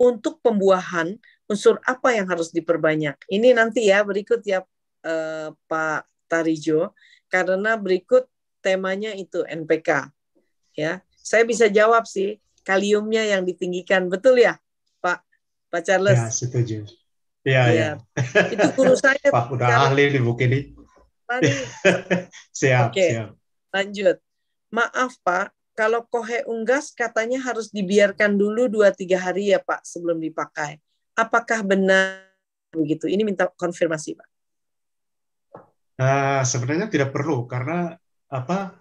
untuk pembuahan, unsur apa yang harus diperbanyak? Ini nanti ya, berikut ya eh, Pak Tarijo. Karena berikut temanya itu NPK. Ya, saya bisa jawab sih kaliumnya yang ditinggikan. Betul ya, Pak? Pak Charles? Ya, setuju. Ya, iya, ya. Ya. Itu guru saya. Pak, udah ahli di buku ini. Mari. siap, Oke, siap. Lanjut. Maaf Pak, kalau kohe unggas katanya harus dibiarkan dulu 2-3 hari ya Pak sebelum dipakai. Apakah benar begitu? Ini minta konfirmasi Pak. Uh, sebenarnya tidak perlu karena apa?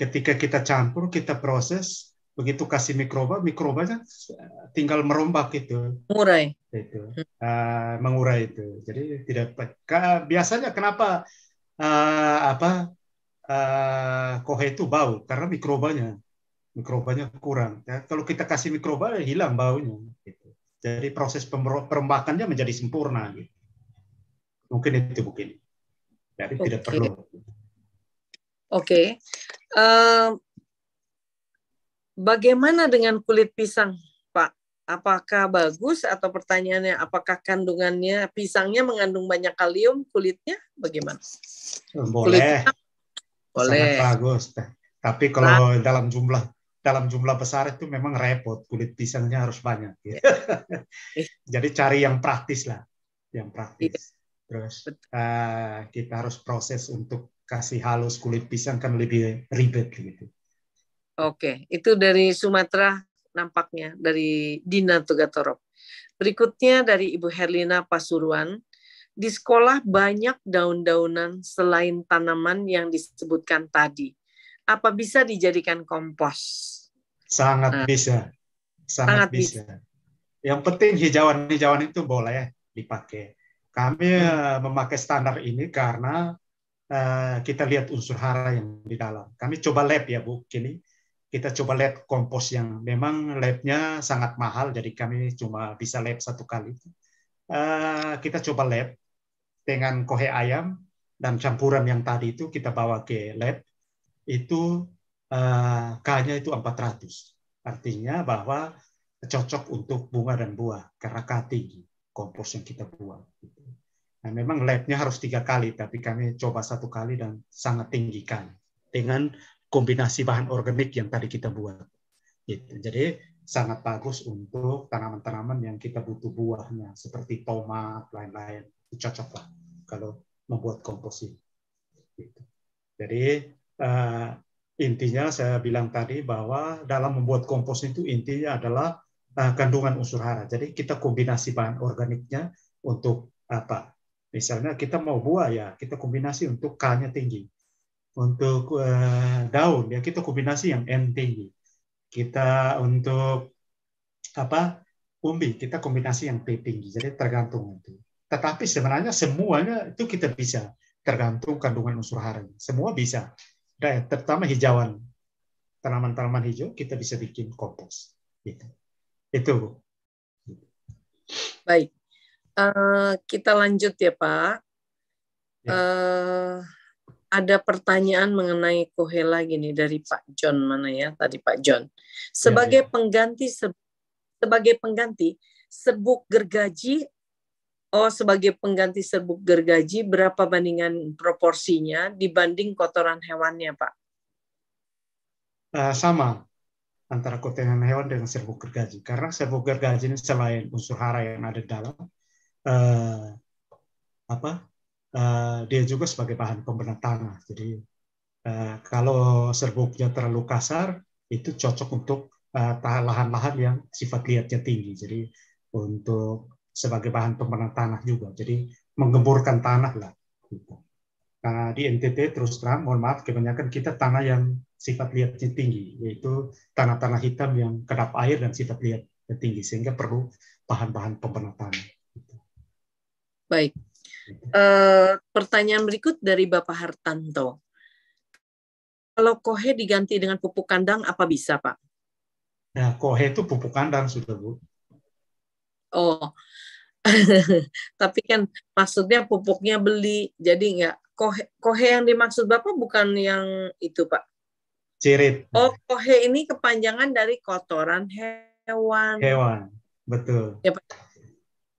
Ketika kita campur, kita proses, begitu kasih mikroba, mikrobanya eh, tinggal merombak itu. Mengurai. Itu, uh, mengurai itu. Jadi tidak biasanya kenapa uh, apa uh, kohe itu bau karena mikrobanya mikrobanya kurang. Ya. Kalau kita kasih mikroba hilang baunya. Gitu. Jadi proses perembakannya menjadi sempurna. Gitu. Mungkin itu mungkin. Jadi okay. tidak perlu. Oke. Okay. Uh, eh, bagaimana dengan kulit pisang? apakah bagus atau pertanyaannya apakah kandungannya pisangnya mengandung banyak kalium kulitnya bagaimana boleh kulitnya, boleh sangat bagus tapi kalau nah, dalam jumlah dalam jumlah besar itu memang repot kulit pisangnya harus banyak ya. Iya. Iya. jadi cari yang praktis lah yang praktis iya. terus uh, kita harus proses untuk kasih halus kulit pisang kan lebih ribet gitu oke itu dari Sumatera nampaknya dari Dina Tugatorop. Berikutnya dari Ibu Herlina Pasuruan, di sekolah banyak daun-daunan selain tanaman yang disebutkan tadi. Apa bisa dijadikan kompos? Sangat nah, bisa, sangat, sangat bisa. bisa. Yang penting hijauan-hijauan itu boleh dipakai. Kami hmm. Eh, memakai standar ini karena uh, kita lihat unsur hara yang di dalam. Kami coba lab ya Bu, kini kita coba lihat kompos yang memang labnya sangat mahal, jadi kami cuma bisa lab satu kali. Uh, kita coba lab dengan kohe ayam dan campuran yang tadi itu kita bawa ke lab, itu uh, K-nya itu 400. Artinya bahwa cocok untuk bunga dan buah, karena kati kompos yang kita buat. Nah, memang labnya harus tiga kali, tapi kami coba satu kali dan sangat tinggikan dengan kombinasi bahan organik yang tadi kita buat. Gitu. Jadi sangat bagus untuk tanaman-tanaman yang kita butuh buahnya seperti tomat, lain-lain. Cocok lah kalau membuat komposit. Gitu. Jadi uh, intinya saya bilang tadi bahwa dalam membuat kompos itu intinya adalah uh, kandungan unsur hara. Jadi kita kombinasi bahan organiknya untuk apa? Misalnya kita mau buah ya, kita kombinasi untuk K-nya tinggi untuk uh, daun ya kita kombinasi yang N tinggi. Kita untuk apa umbi kita kombinasi yang P tinggi. Jadi tergantung itu. Tetapi sebenarnya semuanya itu kita bisa tergantung kandungan unsur hara. Semua bisa. Dan nah, terutama hijauan tanaman-tanaman hijau kita bisa bikin kompos. Gitu. Itu Baik. Uh, kita lanjut ya Pak. Uh, ada pertanyaan mengenai Kohela gini dari Pak John mana ya tadi Pak John sebagai ya, ya. pengganti se sebagai pengganti serbuk gergaji oh sebagai pengganti serbuk gergaji berapa bandingan proporsinya dibanding kotoran hewannya Pak? Uh, sama antara kotoran hewan dengan serbuk gergaji karena serbuk gergaji ini selain unsur hara yang ada di dalam uh, apa Eh, dia juga sebagai bahan pemberat tanah. Jadi eh, kalau serbuknya terlalu kasar, itu cocok untuk eh, lahan-lahan uh, yang sifat liatnya tinggi. Jadi untuk sebagai bahan pemberat tanah juga. Jadi menggemburkan tanah lah. Gitu. Nah, di NTT terus terang, mohon maaf, kebanyakan kita tanah yang sifat liatnya tinggi, yaitu tanah-tanah hitam yang kedap air dan sifat liatnya tinggi, sehingga perlu bahan-bahan tanah. Gitu. Baik, Eh, pertanyaan berikut dari Bapak Hartanto. Kalau kohe diganti dengan pupuk kandang, apa bisa, Pak? Nah, kohe itu pupuk kandang sudah, Bu. Oh, tapi kan maksudnya pupuknya beli, jadi nggak kohe, kohe yang dimaksud Bapak bukan yang itu, Pak? Cirit. Oh, kohe ini kepanjangan dari kotoran hewan. Hewan, betul. Ya, Pak.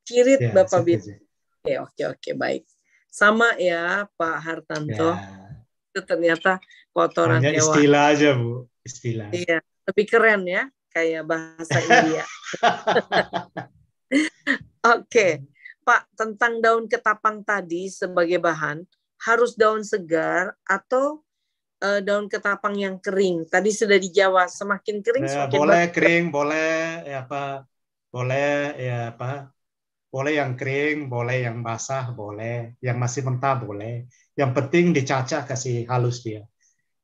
Cirit, ya, Bapak bilang Oke, oke, oke, baik. Sama ya Pak Hartanto. Ya. Itu ternyata kotoran Hanya hewan. Istilah aja, Bu. Istilah. Iya, Tapi keren ya kayak bahasa India. oke. Okay. Pak, tentang daun ketapang tadi sebagai bahan, harus daun segar atau uh, daun ketapang yang kering? Tadi sudah dijawab, semakin kering ya, semakin boleh bahan. kering, boleh ya apa? Boleh ya apa? boleh yang kering, boleh yang basah, boleh yang masih mentah, boleh. Yang penting dicacah kasih halus dia.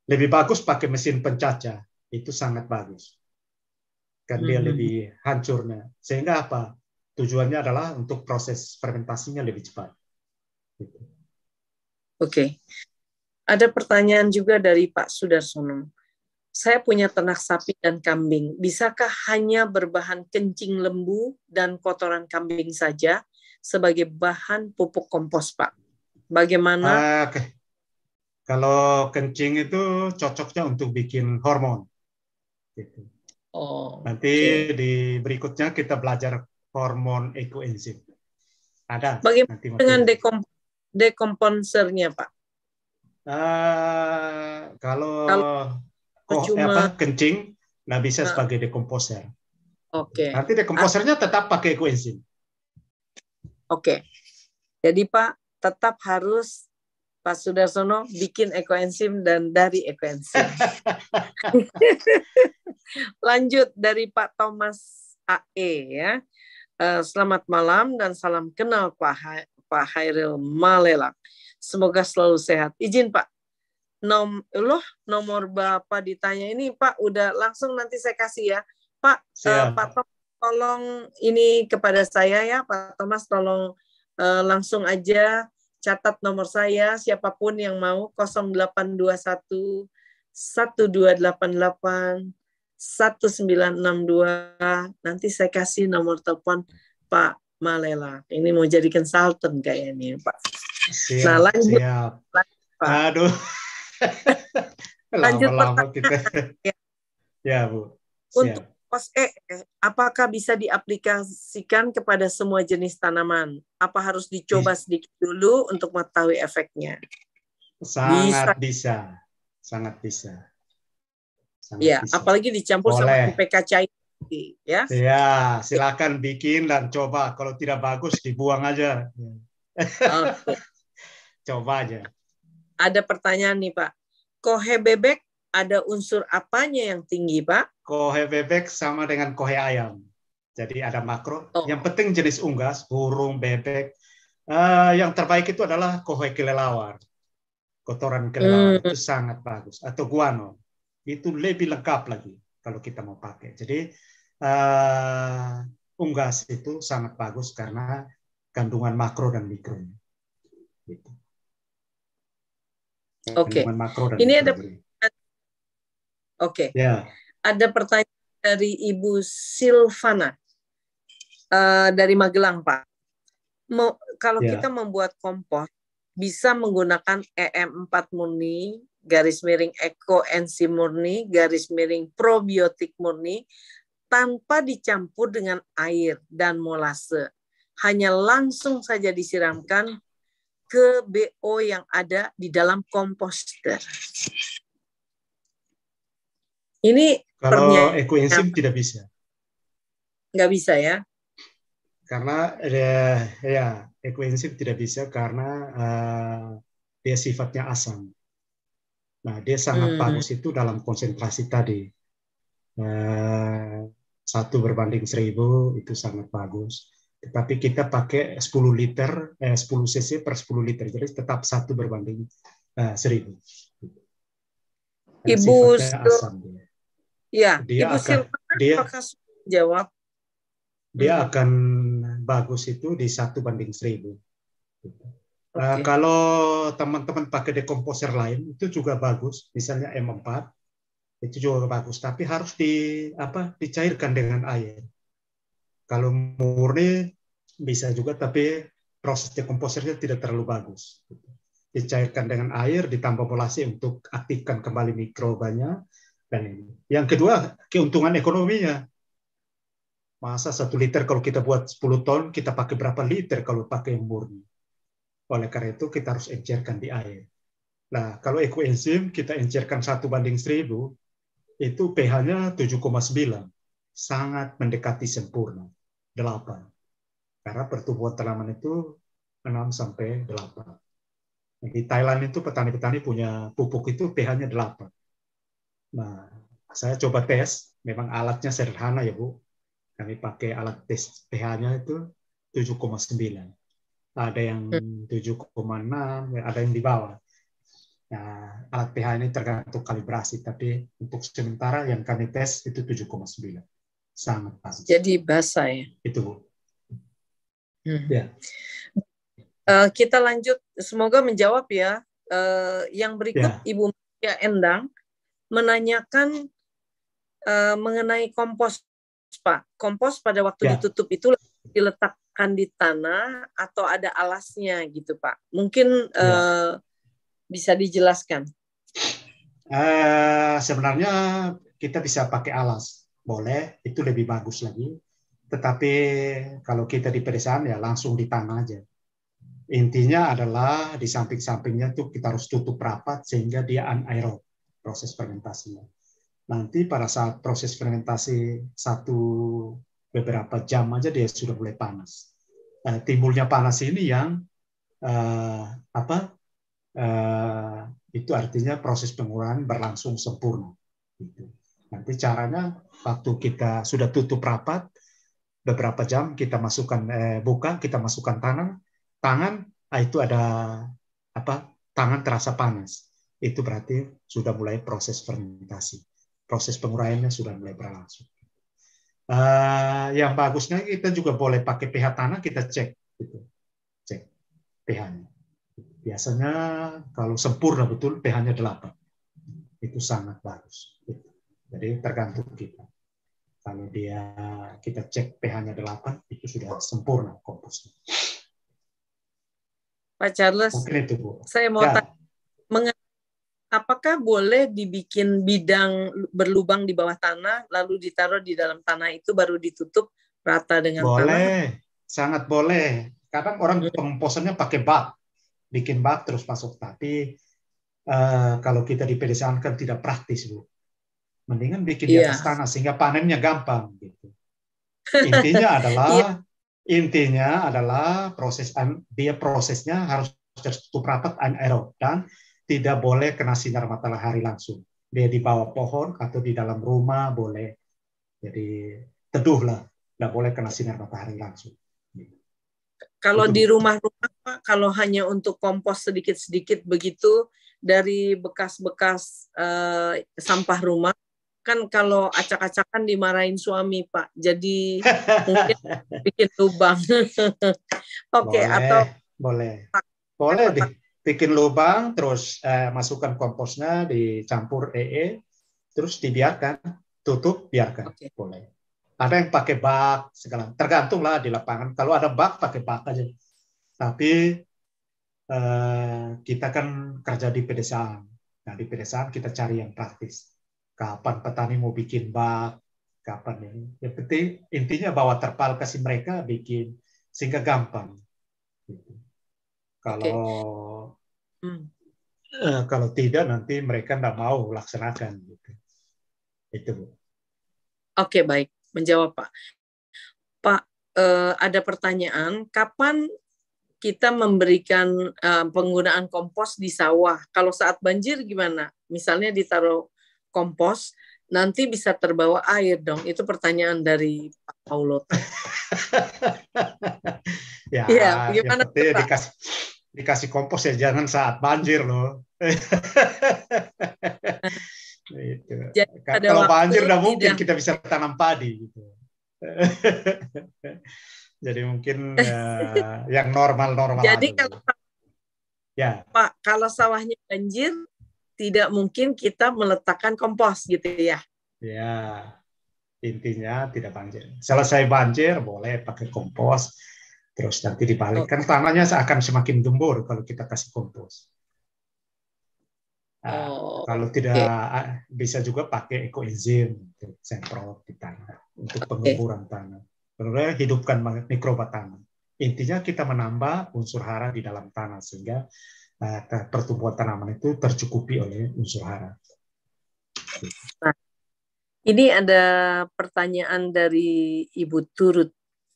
Lebih bagus pakai mesin pencacah, itu sangat bagus. Kan dia mm -hmm. lebih hancurnya. Sehingga apa? Tujuannya adalah untuk proses fermentasinya lebih cepat. Gitu. Oke. Okay. Ada pertanyaan juga dari Pak Sudarsono saya punya ternak sapi dan kambing. Bisakah hanya berbahan kencing lembu dan kotoran kambing saja sebagai bahan pupuk kompos, Pak? Bagaimana? Ah, oke. Okay. Kalau kencing itu cocoknya untuk bikin hormon. Gitu. Oh. Nanti okay. di berikutnya kita belajar hormon ekoenzim. Ada. Bagaimana nanti dengan dekom dekomponsernya, Pak? Uh, kalau, kalau oh, eh, apa, kencing, nah bisa nah. sebagai dekomposer. Oke. Okay. dekomposernya tetap pakai koenzim. Oke. Okay. Jadi Pak, tetap harus Pak Sudarsono bikin ekoenzim dan dari ekoenzim. Lanjut dari Pak Thomas AE ya. Eh, selamat malam dan salam kenal Pak Hairil Malela. Semoga selalu sehat. Izin Pak, nom loh nomor bapak ditanya ini pak udah langsung nanti saya kasih ya pak uh, pak Tom, tolong ini kepada saya ya pak Thomas tolong uh, langsung aja catat nomor saya siapapun yang mau 0821 1288 1962 nanti saya kasih nomor telepon Pak Malela ini mau jadi konsultan kayaknya Pak siap, nah lanjut, siap. lanjut Pak. aduh Lanjut lama kita. ya. ya, Bu. Untuk pos E, apakah bisa diaplikasikan kepada semua jenis tanaman? Apa harus dicoba sedikit dulu untuk mengetahui efeknya? Sangat bisa. bisa. Sangat bisa. Sangat ya, bisa. apalagi dicampur Boleh. sama PK cair ya. Ya, silakan bikin dan coba. Kalau tidak bagus dibuang aja. Okay. coba aja. Ada pertanyaan nih Pak. Kohe bebek ada unsur apanya yang tinggi Pak? Kohe bebek sama dengan kohe ayam. Jadi ada makro. Oh. Yang penting jenis unggas, burung, bebek. Uh, yang terbaik itu adalah kohe kelelawar. Kotoran kelelawar hmm. itu sangat bagus. Atau guano. Itu lebih lengkap lagi kalau kita mau pakai. Jadi uh, unggas itu sangat bagus karena kandungan makro dan mikro. Gitu. Oke. Okay. Ini ada Oke. Okay. Ya. Yeah. Ada pertanyaan dari Ibu Silvana uh, dari Magelang, Pak. Mau, kalau yeah. kita membuat kompos bisa menggunakan e EM4 murni, garis miring Eco enzim murni, garis miring probiotik murni tanpa dicampur dengan air dan molase. Hanya langsung saja disiramkan ke BO yang ada di dalam komposter. Ini kalau ekoenzim tidak bisa. Nggak bisa ya? Karena ya, ya ekoenzim tidak bisa karena uh, dia sifatnya asam. Nah dia sangat hmm. bagus itu dalam konsentrasi tadi. Uh, satu berbanding seribu itu sangat bagus tapi kita pakai 10 liter eh, 10 cc per 10 liter jadi tetap satu berbanding eh, 1000 Ibu asam Ya, dia Ibu akan, dia, jawab? Dia hmm. akan bagus itu di satu banding seribu. Eh, okay. Uh, kalau teman-teman pakai dekomposer lain itu juga bagus, misalnya M4 itu juga bagus, tapi harus di apa dicairkan dengan air kalau murni bisa juga, tapi proses dekomposernya tidak terlalu bagus. Dicairkan dengan air, ditambah polasi untuk aktifkan kembali mikrobanya. Dan ini. yang kedua, keuntungan ekonominya. Masa satu liter kalau kita buat 10 ton, kita pakai berapa liter kalau pakai yang murni? Oleh karena itu, kita harus encerkan di air. Nah, kalau ekoenzim kita encerkan satu banding 1000, itu pH-nya 7,9. Sangat mendekati sempurna. 8. Karena pertumbuhan tanaman itu 6 sampai 8. jadi di Thailand itu petani-petani punya pupuk itu pH-nya 8. Nah, saya coba tes, memang alatnya sederhana ya Bu. Kami pakai alat tes pH-nya itu 7,9 ada yang 7,6, hmm. ada yang di bawah. Nah, alat pH ini tergantung kalibrasi, tapi untuk sementara yang kami tes itu 7,9 sangat pasti. Jadi basah ya. Itu bu. Hmm. Ya. Uh, kita lanjut, semoga menjawab ya. Uh, yang berikut ya. Ibu Maria Endang menanyakan uh, mengenai kompos, Pak. Kompos pada waktu ya. ditutup itu diletakkan di tanah atau ada alasnya gitu, Pak. Mungkin ya. uh, bisa dijelaskan. Uh, sebenarnya kita bisa pakai alas boleh, itu lebih bagus lagi. Tetapi kalau kita di pedesaan ya langsung di tanah aja. Intinya adalah di samping-sampingnya tuh kita harus tutup rapat sehingga dia anaerob proses fermentasinya. Nanti pada saat proses fermentasi satu beberapa jam aja dia sudah mulai panas. Eh, timbulnya panas ini yang eh, apa? eh, itu artinya proses pengurangan berlangsung sempurna. Gitu. Nanti caranya waktu kita sudah tutup rapat beberapa jam kita masukkan eh, buka, kita masukkan tangan, tangan ah, itu ada apa? Tangan terasa panas. Itu berarti sudah mulai proses fermentasi. Proses penguraiannya sudah mulai berlangsung. Uh, yang bagusnya kita juga boleh pakai pH tanah kita cek gitu. Cek pH-nya. Biasanya kalau sempurna betul pH-nya 8. Itu sangat bagus. Jadi tergantung kita. Kalau dia kita cek pH-nya 8, itu sudah sempurna komposnya. Pak Charles, itu, Bu. saya mau ya. tanya, apakah boleh dibikin bidang berlubang di bawah tanah, lalu ditaruh di dalam tanah itu baru ditutup rata dengan boleh. tanah? Boleh, sangat boleh. Kadang orang komposannya hmm. pakai bak, bikin bak terus masuk. Tapi uh, kalau kita di pedesaan kan tidak praktis, Bu mendingan bikin yeah. di iya. atas tanah sehingga panennya gampang gitu. Intinya adalah yeah. intinya adalah proses dia prosesnya harus tertutup rapat anaerob dan tidak boleh kena sinar matahari langsung. Dia di bawah pohon atau di dalam rumah boleh. Jadi teduh lah, tidak boleh kena sinar matahari langsung. Kalau di rumah-rumah kalau hanya untuk kompos sedikit-sedikit begitu dari bekas-bekas uh, sampah rumah kan kalau acak-acakan dimarahin suami pak jadi mungkin bikin lubang oke okay, atau boleh boleh deh bikin lubang terus eh, masukkan komposnya dicampur ee e, terus dibiarkan tutup biarkan okay. boleh ada yang pakai bak segala tergantung lah di lapangan kalau ada bak pakai bak aja tapi eh, kita kan kerja di pedesaan nah di pedesaan kita cari yang praktis kapan petani mau bikin bak, kapan ini. Yang penting intinya bawa terpal kasih mereka bikin sehingga gampang. Gitu. Kalau okay. hmm. Eh, kalau tidak nanti mereka tidak mau laksanakan. Gitu. Itu bu. Oke okay, baik menjawab pak. Pak eh, ada pertanyaan kapan kita memberikan eh, penggunaan kompos di sawah. Kalau saat banjir gimana? Misalnya ditaruh kompos nanti bisa terbawa air dong? Itu pertanyaan dari Pak Paulo. ya, ya, gimana? Ya, dikasih, dikasih kompos ya jangan saat banjir loh. Gitu. Jadi Kalau banjir udah mungkin tidak. kita bisa tanam padi gitu. Jadi mungkin uh, yang normal-normal. Jadi kalau ya. Pak, kalau sawahnya banjir, tidak mungkin kita meletakkan kompos gitu ya. Ya, intinya tidak banjir. Selesai banjir boleh pakai kompos, terus nanti dibalikkan, oh. tanahnya akan semakin gembur kalau kita kasih kompos. Nah, oh, kalau tidak okay. Ah, bisa juga pakai ekoenzim untuk semprot di tanah untuk pengemburan okay. tanah. Kemudian hidupkan mikroba tanah. Intinya kita menambah unsur hara di dalam tanah sehingga Nah, pertumbuhan tanaman itu tercukupi oleh unsur hara. Nah, ini ada pertanyaan dari Ibu Turut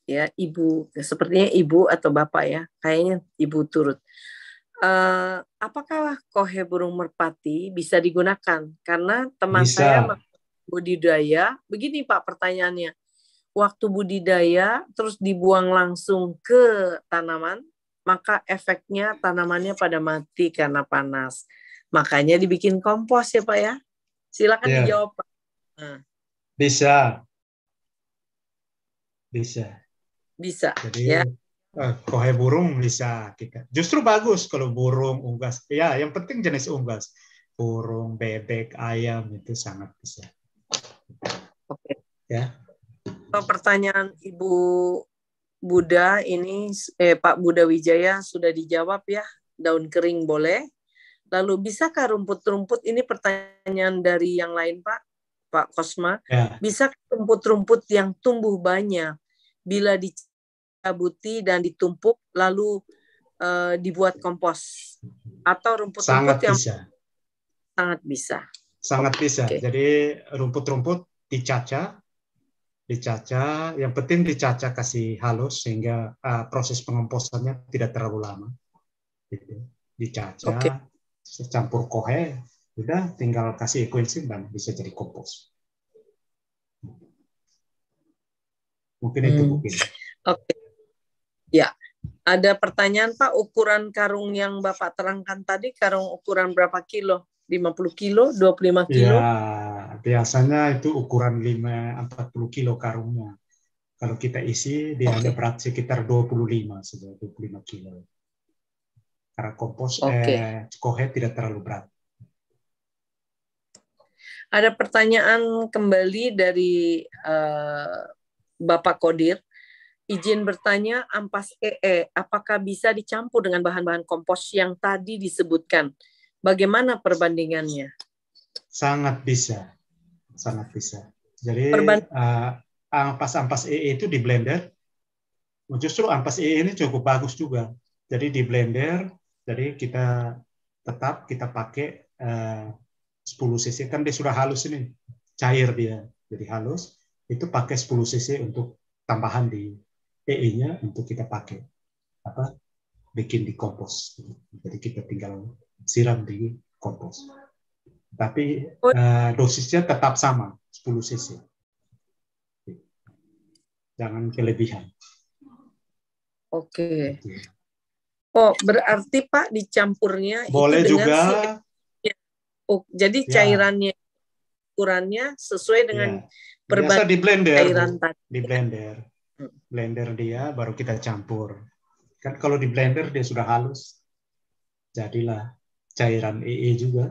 ya, Ibu sepertinya Ibu atau Bapak ya, kayaknya Ibu Turut. Uh, apakah kohe burung merpati bisa digunakan? Karena teman bisa. saya budidaya, begini Pak pertanyaannya. Waktu budidaya terus dibuang langsung ke tanaman, maka efeknya tanamannya pada mati karena panas. Makanya dibikin kompos ya Pak ya. Silakan ya. dijawab Pak. Nah. Bisa. Bisa. Bisa. Jadi ya. Eh, kohe burung bisa kita. Justru bagus kalau burung unggas. Ya, yang penting jenis unggas. Burung, bebek, ayam itu sangat bisa. Oke. Ya. So, pertanyaan Ibu Buddha ini eh, Pak Buddha Wijaya sudah dijawab ya daun kering boleh. Lalu bisakah rumput-rumput ini pertanyaan dari yang lain Pak Pak Kosma? Ya. Bisa rumput-rumput yang tumbuh banyak bila dicabuti dan ditumpuk lalu eh, dibuat kompos atau rumput-rumput yang bisa. sangat bisa. Sangat bisa. Okay. Jadi rumput-rumput dicacah dicaca, yang penting dicaca kasih halus sehingga uh, proses pengemposannya tidak terlalu lama. Gitu. Dicaca, okay. campur kohe, sudah tinggal kasih equation dan bisa jadi kompos. Mungkin itu hmm. mungkin. Oke. Okay. Ya. Ada pertanyaan Pak, ukuran karung yang Bapak terangkan tadi, karung ukuran berapa kilo? 50 kilo, 25 iya, kilo? Ya, biasanya itu ukuran 5 40 kilo karungnya. Kalau kita isi dia okay. ada berat sekitar 25 sudah 25 kilo. Karena kompos okay. eh, kohe tidak terlalu berat. Ada pertanyaan kembali dari uh, Bapak Kodir. Izin bertanya, ampas EE e, apakah bisa dicampur dengan bahan-bahan kompos yang tadi disebutkan? Bagaimana perbandingannya? Sangat bisa, sangat bisa. Jadi Perband uh, ampas-ampas EE itu di blender, justru ampas EE ini cukup bagus juga. Jadi di blender, jadi kita tetap kita pakai eh, uh, 10 cc kan dia sudah halus ini cair dia jadi halus itu pakai 10 cc untuk tambahan di EE-nya untuk kita pakai apa bikin di kompos jadi kita tinggal siram di kompos. Tapi uh, dosisnya tetap sama, 10 cc. Jangan kelebihan. Oke. Okay. Gitu. Oh, berarti Pak dicampurnya Boleh itu juga. Si... Oh, jadi ya. cairannya ukurannya sesuai dengan ya. perbandingan di blender, cairan tadi. Di blender. Hmm. Blender dia baru kita campur. Kan kalau di blender dia sudah halus. Jadilah cairan EE e juga.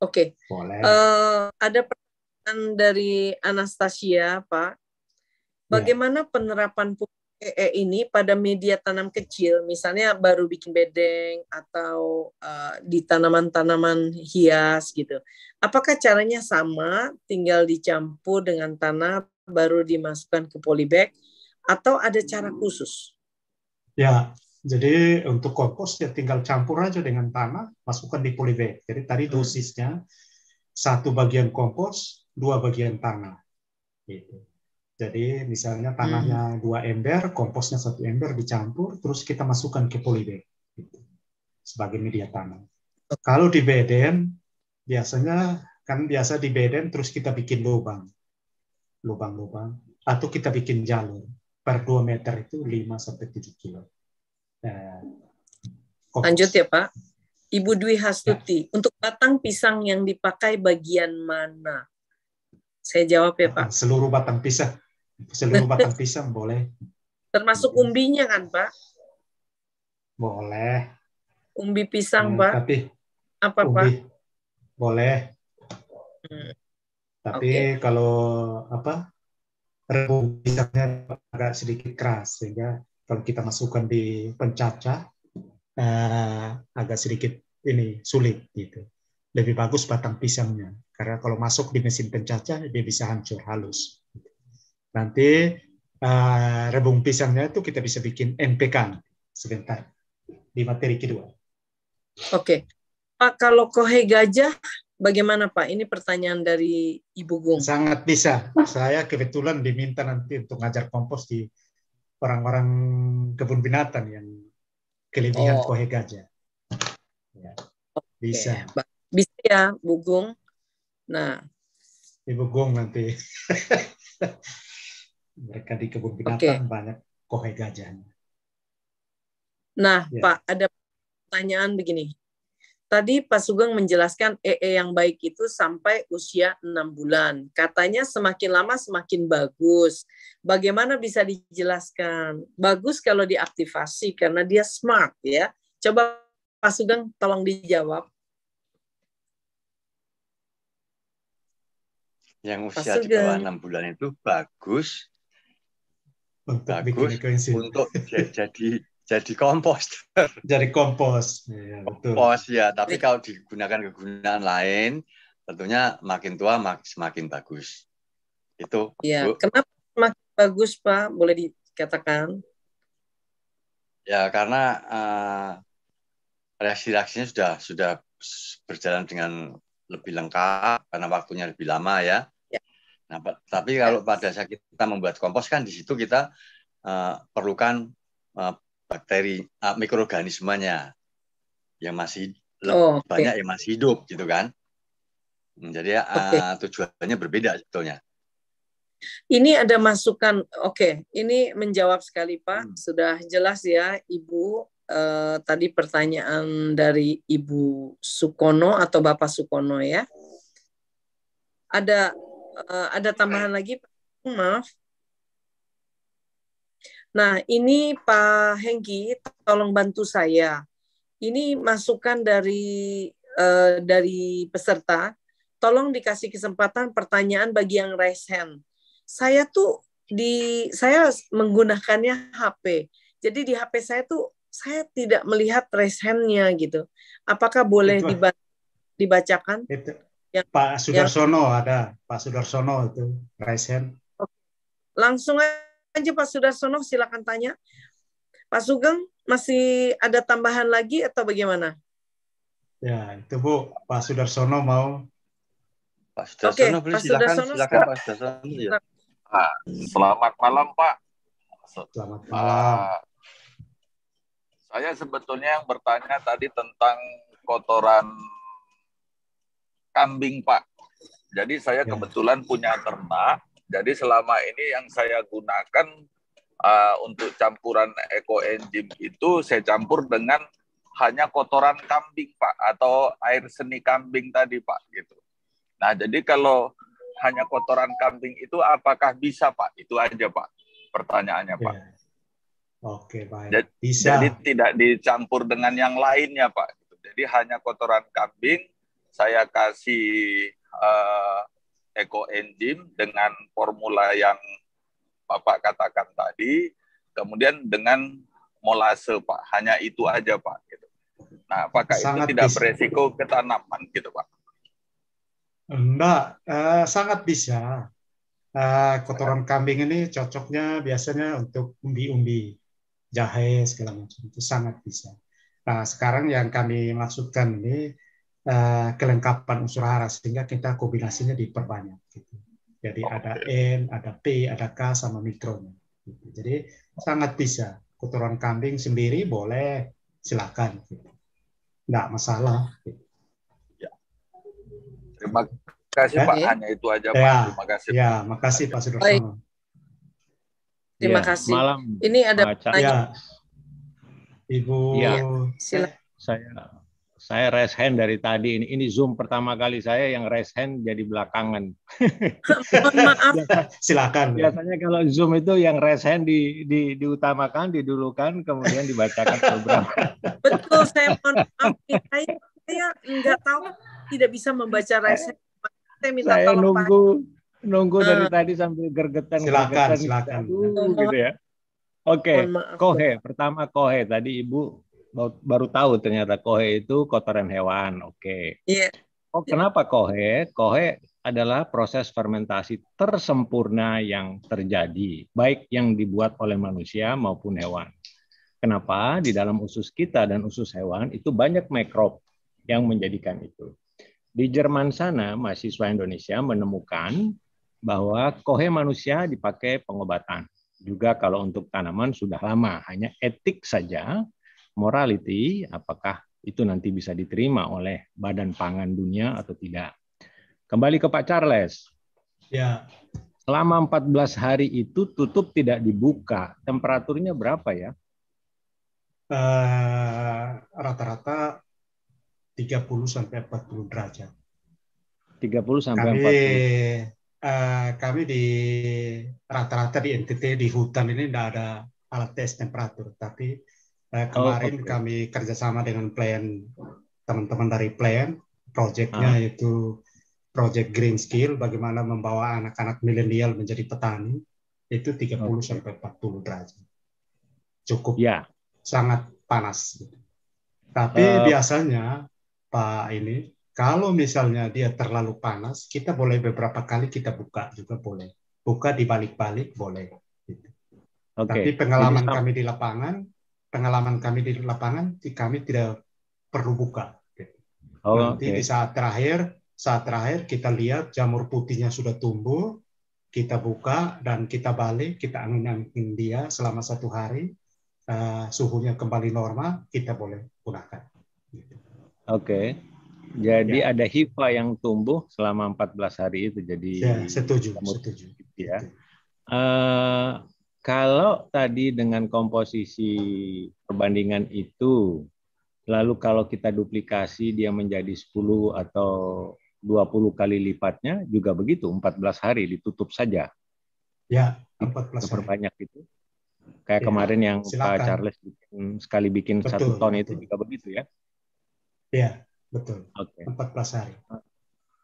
Oke. Okay. Uh, eh, ada pertanyaan dari Anastasia, Pak. Ya. Bagaimana ya. penerapan EE e ini pada media tanam kecil, misalnya baru bikin bedeng atau uh, di tanaman-tanaman hias gitu. Apakah caranya sama, tinggal dicampur dengan tanah baru dimasukkan ke polybag atau ada cara khusus? Ya, jadi untuk kompos ya tinggal campur aja dengan tanah, masukkan di polybag. Jadi tadi hmm. dosisnya satu bagian kompos, dua bagian tanah. Gitu. Jadi misalnya tanahnya hmm. dua ember, komposnya satu ember dicampur, terus kita masukkan ke polybag gitu. sebagai media tanam. Kalau di beden biasanya kan biasa di beden terus kita bikin lubang, lubang-lubang, atau kita bikin jalur per 2 meter itu 5 sampai tujuh kilo. Nah, okay. Lanjut ya Pak. Ibu Dwi Hastuti, nah. untuk batang pisang yang dipakai bagian mana? Saya jawab ya Pak. Seluruh batang pisang, seluruh batang pisang boleh. Termasuk umbinya kan Pak? Boleh. Umbi pisang hmm, Pak? Tapi apa umbi. Pak? Boleh. Hmm. Tapi okay. kalau apa rebung pisangnya agak sedikit keras sehingga kalau kita masukkan di pencaca eh, agak sedikit ini sulit gitu. Lebih bagus batang pisangnya karena kalau masuk di mesin pencaca dia bisa hancur halus. Nanti eh, rebung pisangnya itu kita bisa bikin MPK sebentar di materi kedua. Oke. Pak, kalau kohe gajah bagaimana Pak? Ini pertanyaan dari Ibu Gung. Sangat bisa. Saya kebetulan diminta nanti untuk ngajar kompos di orang-orang kebun binatang yang kelebihan oh. kohe gajah. Ya. Bisa. Okay. Bisa ya, Bugung. Nah. ibu Gung nanti. Mereka di kebun binatang okay. banyak kohe gajahnya. Nah, ya. Pak, ada pertanyaan begini. Tadi Pak Sugeng menjelaskan EE e yang baik itu sampai usia enam bulan. Katanya semakin lama semakin bagus. Bagaimana bisa dijelaskan? Bagus kalau diaktifasi karena dia smart ya. Coba Pak Sugeng tolong dijawab. Yang usia di bawah enam bulan itu bagus, oh, bagus untuk jadi jadi kompos, Jadi iya, kompos. Ya, Kompos ya, tapi kalau digunakan kegunaan lain, tentunya makin tua mak semakin bagus. Itu. Iya. Kenapa makin bagus Pak? Boleh dikatakan? Ya karena uh, reaksi-reaksinya sudah sudah berjalan dengan lebih lengkap karena waktunya lebih lama ya. ya. Nah, tapi kalau ya. pada saat kita membuat kompos kan di situ kita uh, perlukan uh, bakteri uh, mikroorganismenya yang masih oh, okay. banyak yang masih hidup gitu kan. Hmm, jadi uh, eh, okay. tujuannya berbeda sebetulnya. Ini ada masukan, oke, okay. ini menjawab sekali Pak, hmm. sudah jelas ya Ibu uh, tadi pertanyaan dari Ibu Sukono atau Bapak Sukono ya. Ada uh, ada tambahan lagi, Pak. maaf. Nah, ini Pak Hengki, tolong bantu saya. Ini masukan dari uh, dari peserta. Tolong dikasih kesempatan pertanyaan bagi yang raise hand. Saya tuh di saya menggunakannya HP. Jadi di HP saya tuh saya tidak melihat raise hand gitu. Apakah boleh itu, dibacakan? Itu. Yang, Pak Sudarsono yang, ada, Pak Sudarsono itu raise hand. Langsung aja aja Pak Sudarsono, silakan tanya. Pak Sugeng, masih ada tambahan lagi atau bagaimana? Ya, itu Bu, Pak Sudarsono mau. Pak Sudarsono, okay, boleh Pak silakan, Sudarsono, silakan Pak Sudarsono. Ya. Ah, selamat malam Pak. Selamat ah, malam. Ah, saya sebetulnya yang bertanya tadi tentang kotoran kambing Pak. Jadi saya ya. kebetulan punya ternak jadi selama ini yang saya gunakan uh, untuk campuran eco enzim itu saya campur dengan hanya kotoran kambing Pak atau air seni kambing tadi Pak gitu. Nah, jadi kalau hanya kotoran kambing itu apakah bisa Pak? Itu aja Pak pertanyaannya Pak. Ya. Oke, baik. Jadi, bisa. Jadi tidak dicampur dengan yang lainnya Pak. Jadi hanya kotoran kambing saya kasih uh, engine dengan formula yang Bapak katakan tadi, kemudian dengan molase Pak. Hanya itu aja Pak. Gitu. Nah, apakah sangat itu tidak bisa. beresiko ke tanaman gitu Pak? Enggak, eh, sangat bisa. Uh, kotoran kambing ini cocoknya biasanya untuk umbi-umbi, jahe segala macam itu sangat bisa. Nah, sekarang yang kami maksudkan ini Eh, kelengkapan unsur hara sehingga kita kombinasinya diperbanyak. Gitu. Jadi okay. Oh, ada N, ada P, ada K sama mikronya. Gitu. Jadi sangat bisa. Kotoran kambing sendiri boleh, silakan. Gitu. masalah. Gitu. Ya. Terima kasih ya, Pak, ya. hanya itu aja ya. Pak. Terima kasih. Ya, Pak. makasih Pak Sudarsono. Terima ya. kasih. Malam. Ini ada Ya. Ibu. Ya. Silakan. Saya saya raise hand dari tadi ini ini zoom pertama kali saya yang raise hand jadi belakangan. Maaf. Ya, silakan. Biasanya kalau zoom itu yang raise hand di, di diutamakan, didulukan, kemudian dibacakan beberapa. Betul, saya mohon maaf. Saya, saya nggak tahu, tidak bisa membaca raise hand. Saya minta saya tolong nunggu Pak. nunggu eh. dari uh. tadi sambil gergetan. Silakan, gergetan, silakan. Gitu, ya. gitu ya. Oke, okay. Kohe. Pertama Kohe. Tadi Ibu baru tahu ternyata kohe itu kotoran hewan. Oke. Okay. Iya. Oh, kenapa kohe? Kohe adalah proses fermentasi tersempurna yang terjadi, baik yang dibuat oleh manusia maupun hewan. Kenapa? Di dalam usus kita dan usus hewan itu banyak mikrob yang menjadikan itu. Di Jerman sana, mahasiswa Indonesia menemukan bahwa kohe manusia dipakai pengobatan. Juga kalau untuk tanaman sudah lama, hanya etik saja morality, apakah itu nanti bisa diterima oleh Badan Pangan Dunia atau tidak. Kembali ke Pak Charles. Ya. Selama 14 hari itu tutup tidak dibuka. Temperaturnya berapa ya? Eh, rata-rata uh, 30 sampai 40 derajat. 30 sampai kami, 40. Uh, eh, kami di rata-rata di NTT di hutan ini tidak ada alat tes temperatur, tapi Eh, oh, kemarin oh, okay. kami kerjasama dengan Plan teman-teman dari Plan, proyeknya ah. itu proyek Green Skill, bagaimana membawa anak-anak milenial menjadi petani itu 30 okay. sampai 40 derajat. Cukup ya. Yeah. sangat panas. Tapi uh, biasanya Pak ini kalau misalnya dia terlalu panas, kita boleh beberapa kali kita buka juga boleh. Buka di balik-balik boleh. Okay. Tapi pengalaman kami di lapangan pengalaman kami di lapangan kami tidak perlu buka. Oh, Nanti okay. di saat terakhir, saat terakhir kita lihat jamur putihnya sudah tumbuh, kita buka dan kita balik, kita angin-angin dia selama satu hari, uh, suhunya kembali normal, kita boleh gunakan. Oke. Okay. Jadi ya. ada hifa yang tumbuh selama 14 hari itu jadi ya, setuju, setuju. Putih, ya. Setuju. Uh, eh, kalau tadi dengan komposisi perbandingan itu, lalu kalau kita duplikasi dia menjadi 10 atau 20 kali lipatnya juga begitu, 14 hari ditutup saja. Ya, 14 hari. Perbanyak itu. Kayak ya, kemarin yang silakan. Pak Charles bikin, sekali bikin betul, satu ton itu juga begitu ya? Ya, betul. Okay. 14 hari.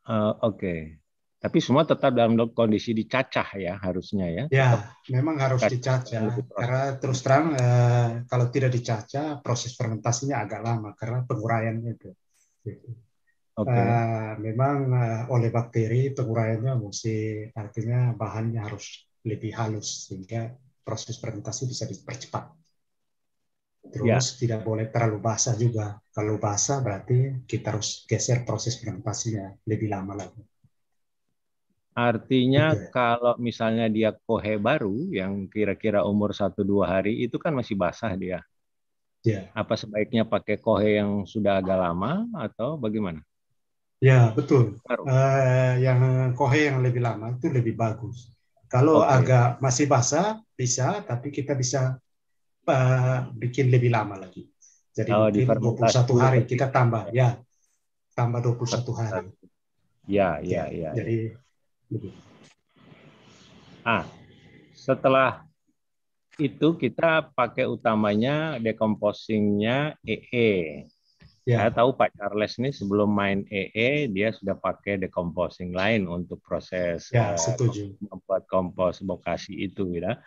Uh, Oke. Okay. Tapi semua tetap dalam kondisi dicacah ya harusnya ya. Ya, memang harus dicacah. Karena terus terang eh, kalau tidak dicacah proses fermentasinya agak lama karena penguraian itu. Gitu. Okay. Eh, memang eh, oleh bakteri penguraiannya mesti artinya bahannya harus lebih halus sehingga proses fermentasi bisa dipercepat. Ya. Terus ya. tidak boleh terlalu basah juga. Kalau basah berarti kita harus geser proses fermentasinya lebih lama lagi. Artinya iya. kalau misalnya dia kohe baru yang kira-kira umur 1 2 hari itu kan masih basah dia. Iya. Apa sebaiknya pakai kohe yang sudah agak lama atau bagaimana? Ya, betul. Uh, yang kohe yang lebih lama itu lebih bagus. Kalau okay. agak masih basah bisa, tapi kita bisa uh, bikin lebih lama lagi. Jadi oh, mungkin 21 hari kita tambah ya. ya tambah 21 hari. Ya, ya, ya. ya. Jadi Ah, setelah itu kita pakai utamanya decomposingnya EE. E. Ya. Saya tahu Pak Charles ini sebelum main EE e, dia sudah pakai decomposing lain untuk proses ya, eh, setuju. membuat kompos bokasi itu, ya.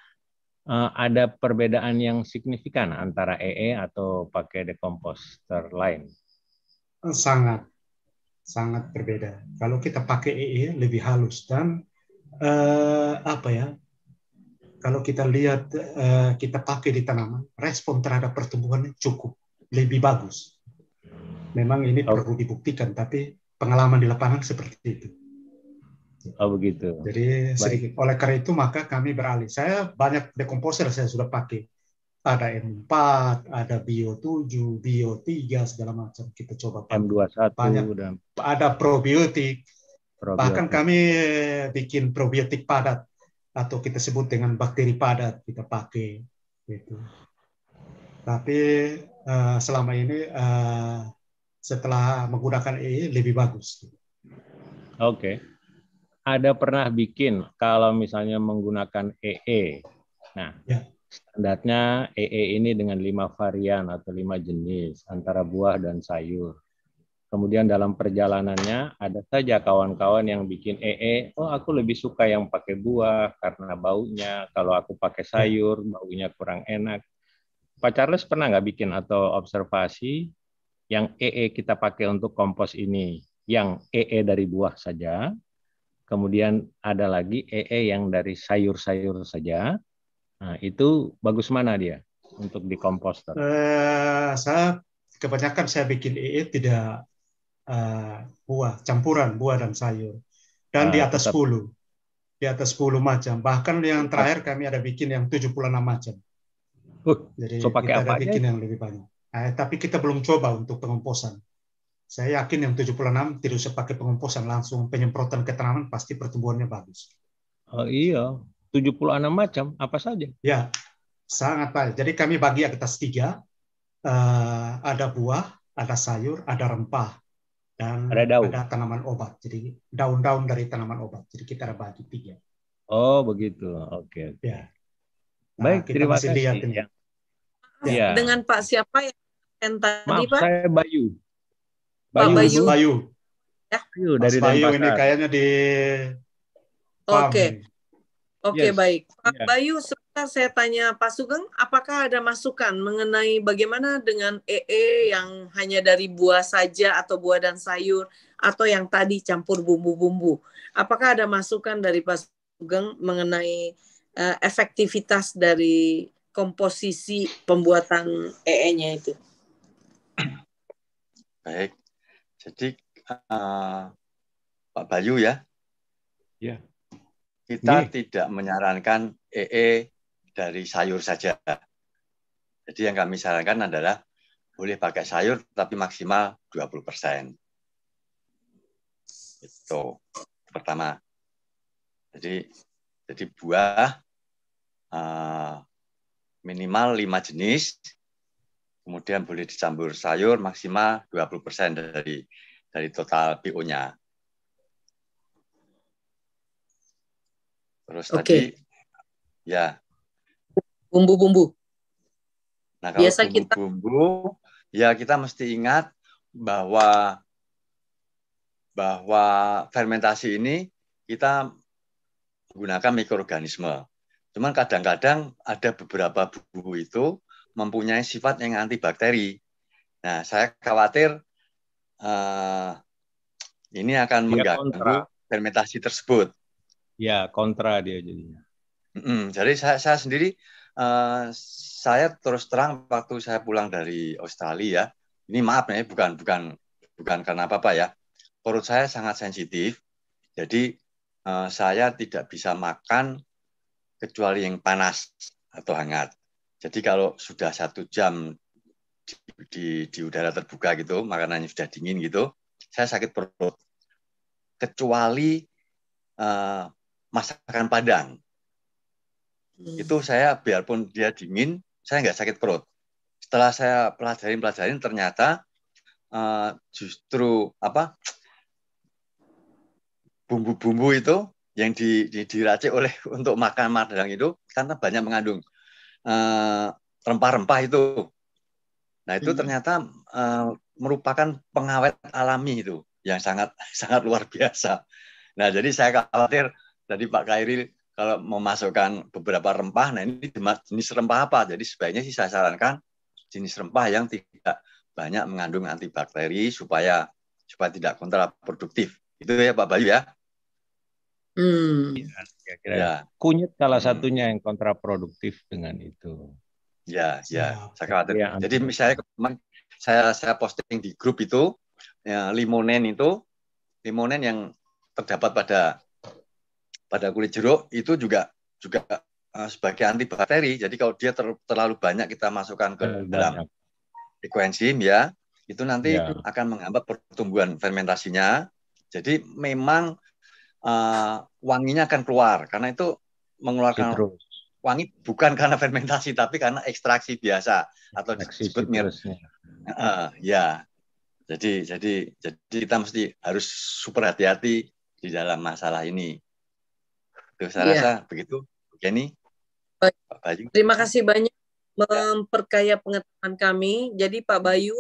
ada perbedaan yang signifikan antara EE e atau pakai decomposter lain? Sangat sangat berbeda. Kalau kita pakai EE e lebih halus dan uh, apa ya? Kalau kita lihat uh, kita pakai di tanaman, respon terhadap pertumbuhan cukup lebih bagus. Memang ini oh. perlu dibuktikan, tapi pengalaman di lapangan seperti itu. Oh begitu. Jadi sedikit. Oleh karena itu maka kami beralih. Saya banyak dekomposer saya sudah pakai ada M4, ada Bio 7, Bio 3 segala macam kita coba M21 banyak. Dan... Ada probiotik. probiotik. Bahkan kami eh, bikin probiotik padat atau kita sebut dengan bakteri padat kita pakai gitu. Tapi uh, selama ini uh, setelah menggunakan ini e lebih bagus. Oke. Okay. Ada pernah bikin kalau misalnya menggunakan EE. E? Nah, ya Standarnya EE e ini dengan lima varian atau lima jenis antara buah dan sayur. Kemudian dalam perjalanannya ada saja kawan-kawan yang bikin EE, e, oh aku lebih suka yang pakai buah karena baunya, kalau aku pakai hmm. sayur baunya kurang enak. Pak Charles pernah nggak bikin atau observasi yang EE e kita pakai untuk kompos ini, yang EE dari buah saja, kemudian ada lagi EE yang dari sayur-sayur saja, Nah, itu bagus mana dia untuk di komposter? Uh, eh, saya kebanyakan saya bikin EE tidak uh, buah, campuran buah dan sayur. Dan uh, di atas tetap. 10. Di atas 10 macam. Bahkan yang terakhir kami ada bikin yang 76 macam. Uh, Jadi so kita apa ada bikin bikin yang lebih banyak. Nah, tapi kita belum coba untuk pengomposan. Saya yakin yang 76 tidak usah pakai pengomposan, langsung penyemprotan ke tanaman pasti pertumbuhannya bagus. Oh iya, 76 macam, apa saja? Ya, sangat baik. Jadi kami bagi atas tiga, uh, ada buah, ada sayur, ada rempah, dan ada, daun. ada tanaman obat. Jadi daun-daun dari tanaman obat. Jadi kita ada bagi tiga. Oh begitu, oke. Okay, Ya. Ya. Baik, kita terima masih kasih. Lihat Ya. Ya. Dengan Pak siapa yang tadi Maaf, Pak? saya Bayu. Bayu. Pak Bayu. Bayu. Ya. Bayu dari Bayu ini kayaknya di Oke. Okay. Oke yes. baik, Pak yeah. Bayu sebentar saya tanya Pak Sugeng, apakah ada masukan mengenai bagaimana dengan EE e yang hanya dari buah saja atau buah dan sayur atau yang tadi campur bumbu-bumbu? Apakah ada masukan dari Pak Sugeng mengenai uh, efektivitas dari komposisi pembuatan EE-nya itu? Baik, jadi uh, Pak Bayu ya. Ya. Yeah. Kita yeah. tidak menyarankan EE e dari sayur saja. Jadi yang kami sarankan adalah boleh pakai sayur tapi maksimal 20 persen. Itu pertama. Jadi jadi buah uh, minimal lima jenis, kemudian boleh dicampur sayur maksimal 20% dari dari total PO-nya. Terus okay. tadi ya bumbu-bumbu. Nah, kalau Biasa bumbu, kita bumbu ya kita mesti ingat bahwa bahwa fermentasi ini kita gunakan mikroorganisme. Cuman kadang-kadang ada beberapa bumbu itu mempunyai sifat yang antibakteri. Nah, saya khawatir uh, ini akan mengganggu fermentasi tersebut. Ya, kontra dia jadinya. Mm-hmm. Jadi saya, saya sendiri, uh, saya terus terang waktu saya pulang dari Australia, ini maaf nih, bukan bukan bukan karena apa apa ya. Perut saya sangat sensitif, jadi uh, saya tidak bisa makan kecuali yang panas atau hangat. Jadi kalau sudah satu jam di, di, di udara terbuka gitu, makanannya sudah dingin gitu, saya sakit perut. Kecuali uh, masakan Padang. Hmm. Itu saya biarpun dia dingin, saya nggak sakit perut. Setelah saya pelajarin-pelajarin ternyata uh, justru apa bumbu-bumbu itu yang di, di, diracik oleh untuk makan Padang itu karena banyak mengandung rempah rempah-rempah itu. Nah itu hmm. ternyata uh, merupakan pengawet alami itu yang sangat sangat luar biasa. Nah jadi saya khawatir Tadi Pak Kairil kalau memasukkan beberapa rempah, nah ini jenis rempah apa? Jadi sebaiknya sih saya sarankan jenis rempah yang tidak banyak mengandung antibakteri supaya supaya tidak kontraproduktif. Itu ya Pak Bayu ya. Hmm. Ya, kira ya. Kunyit salah hmm. satunya yang kontraproduktif dengan itu. Ya, ya, saya khawatir. Ya, Jadi misalnya kemarin saya saya posting di grup itu ya, limonen itu limonen yang terdapat pada pada kulit jeruk itu juga juga eh, sebagai antibakteri. Jadi kalau dia ter, terlalu banyak kita masukkan ke eh, banyak. dalam ekuensim ya, itu nanti ya. akan menghambat pertumbuhan fermentasinya. Jadi memang uh, wanginya akan keluar karena itu mengeluarkan citrus. wangi bukan karena fermentasi tapi karena ekstraksi biasa atau ekstraksi disebut mir. Uh, ya. Jadi jadi jadi kita mesti harus super hati-hati di dalam masalah ini itu saya yeah. begitu. Oke Pak Bayu. Terima kasih banyak ya. memperkaya pengetahuan kami. Jadi Pak Bayu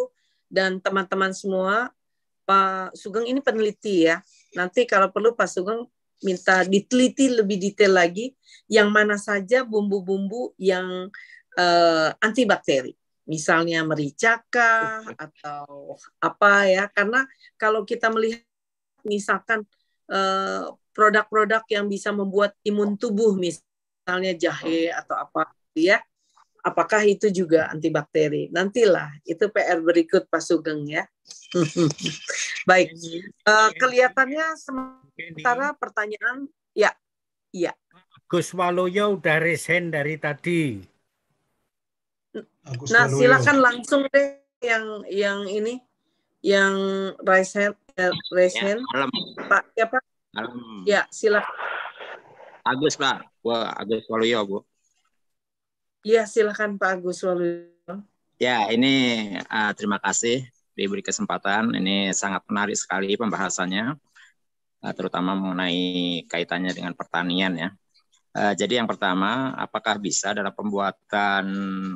dan teman-teman semua, Pak Sugeng ini peneliti ya. Nanti kalau perlu Pak Sugeng minta diteliti lebih detail lagi yang mana saja bumbu-bumbu yang uh, antibakteri. Misalnya merica kah atau apa ya. Karena kalau kita melihat misalkan Eh, produk-produk yang bisa membuat imun tubuh misalnya jahe atau apa gitu ya apakah itu juga antibakteri nantilah itu PR berikut Pak Sugeng ya baik uh, kelihatannya sementara pertanyaan ya ya Gus Waloyo udah resen dari tadi nah, Agus nah Waloyo. silakan langsung deh yang yang ini yang resen Resen. Ya, ya malam. Pak siapa? Ya, malam. Ya, silakan. Agus Pak. Gua Agus Waluyo, Bu. Ya, silakan Pak Agus Waluyo. Ya, ini uh, terima kasih diberi kesempatan. Ini sangat menarik sekali pembahasannya, uh, terutama mengenai kaitannya dengan pertanian ya. Uh, jadi yang pertama, apakah bisa dalam pembuatan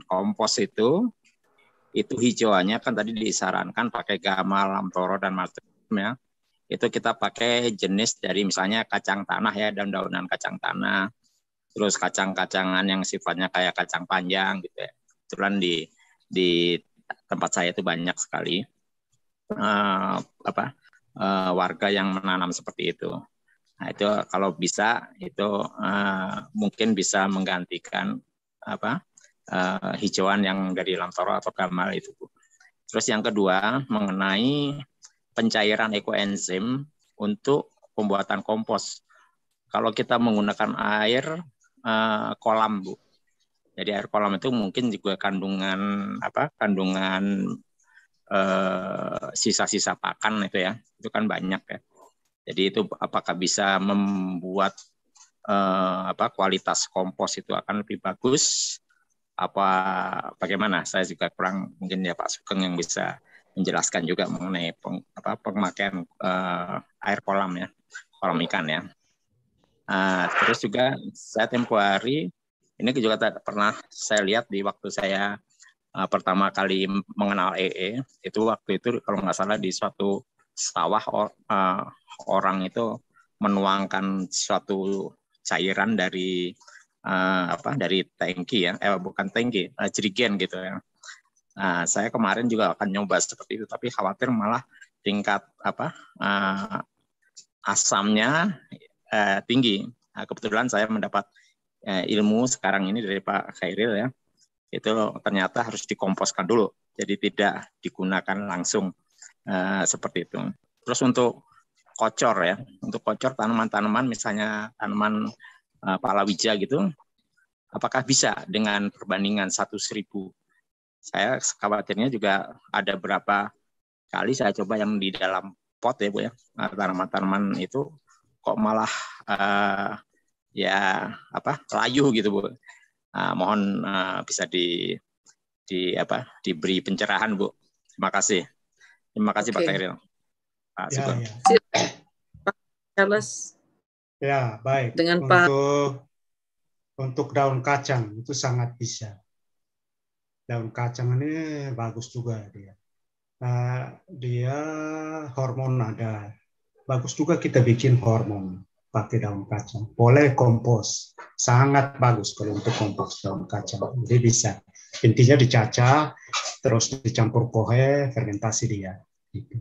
kompos itu itu hijauannya kan tadi disarankan pakai gamal, lamtoro dan martin ya itu kita pakai jenis dari misalnya kacang tanah ya daun-daunan kacang tanah terus kacang-kacangan yang sifatnya kayak kacang panjang gitu ya kebetulan di di tempat saya itu banyak sekali uh, apa uh, warga yang menanam seperti itu nah itu kalau bisa itu uh, mungkin bisa menggantikan apa uh, hijauan yang dari lamtoro atau gamal itu terus yang kedua mengenai pencairan ekoenzim untuk pembuatan kompos. Kalau kita menggunakan air eh, kolam, Bu. Jadi air kolam itu mungkin juga kandungan apa? Kandungan eh, sisa-sisa eh, pakan itu ya. Itu kan banyak ya. Jadi itu apakah bisa membuat eh, apa kualitas kompos itu akan lebih bagus apa bagaimana saya juga kurang mungkin ya Pak Sugeng yang bisa menjelaskan juga mengenai peng, apa, pemakaian uh, air kolam ya, kolam ikan ya. Uh, terus juga saya tempo hari ini juga tak pernah saya lihat di waktu saya uh, pertama kali mengenal EE e, itu waktu itu kalau nggak salah di suatu sawah or, uh, orang itu menuangkan suatu cairan dari uh, apa dari tangki ya eh bukan tangki uh, jerigen gitu ya Nah, saya kemarin juga akan nyoba seperti itu, tapi khawatir malah tingkat apa uh, asamnya uh, tinggi. Nah, kebetulan saya mendapat uh, ilmu sekarang ini dari Pak Khairil ya, itu ternyata harus dikomposkan dulu, jadi tidak digunakan langsung uh, seperti itu. Terus untuk kocor ya, untuk kocor tanaman-tanaman misalnya tanaman uh, palawija gitu, apakah bisa dengan perbandingan satu seribu saya khawatirnya juga ada berapa kali saya coba yang di dalam pot ya bu ya nah, tanaman-tanaman itu kok malah uh, ya apa layu gitu bu uh, mohon uh, bisa di di apa diberi pencerahan bu terima kasih terima kasih okay. pak Kairil ya, pak ya, ya. pak Charles ya baik dengan untuk, pak untuk daun kacang itu sangat bisa daun kacang ini bagus juga dia. Uh, dia hormon ada. Bagus juga kita bikin hormon pakai daun kacang. Boleh kompos. Sangat bagus kalau untuk kompos daun kacang. Jadi bisa. Intinya dicacah, terus dicampur kohe, fermentasi dia. itu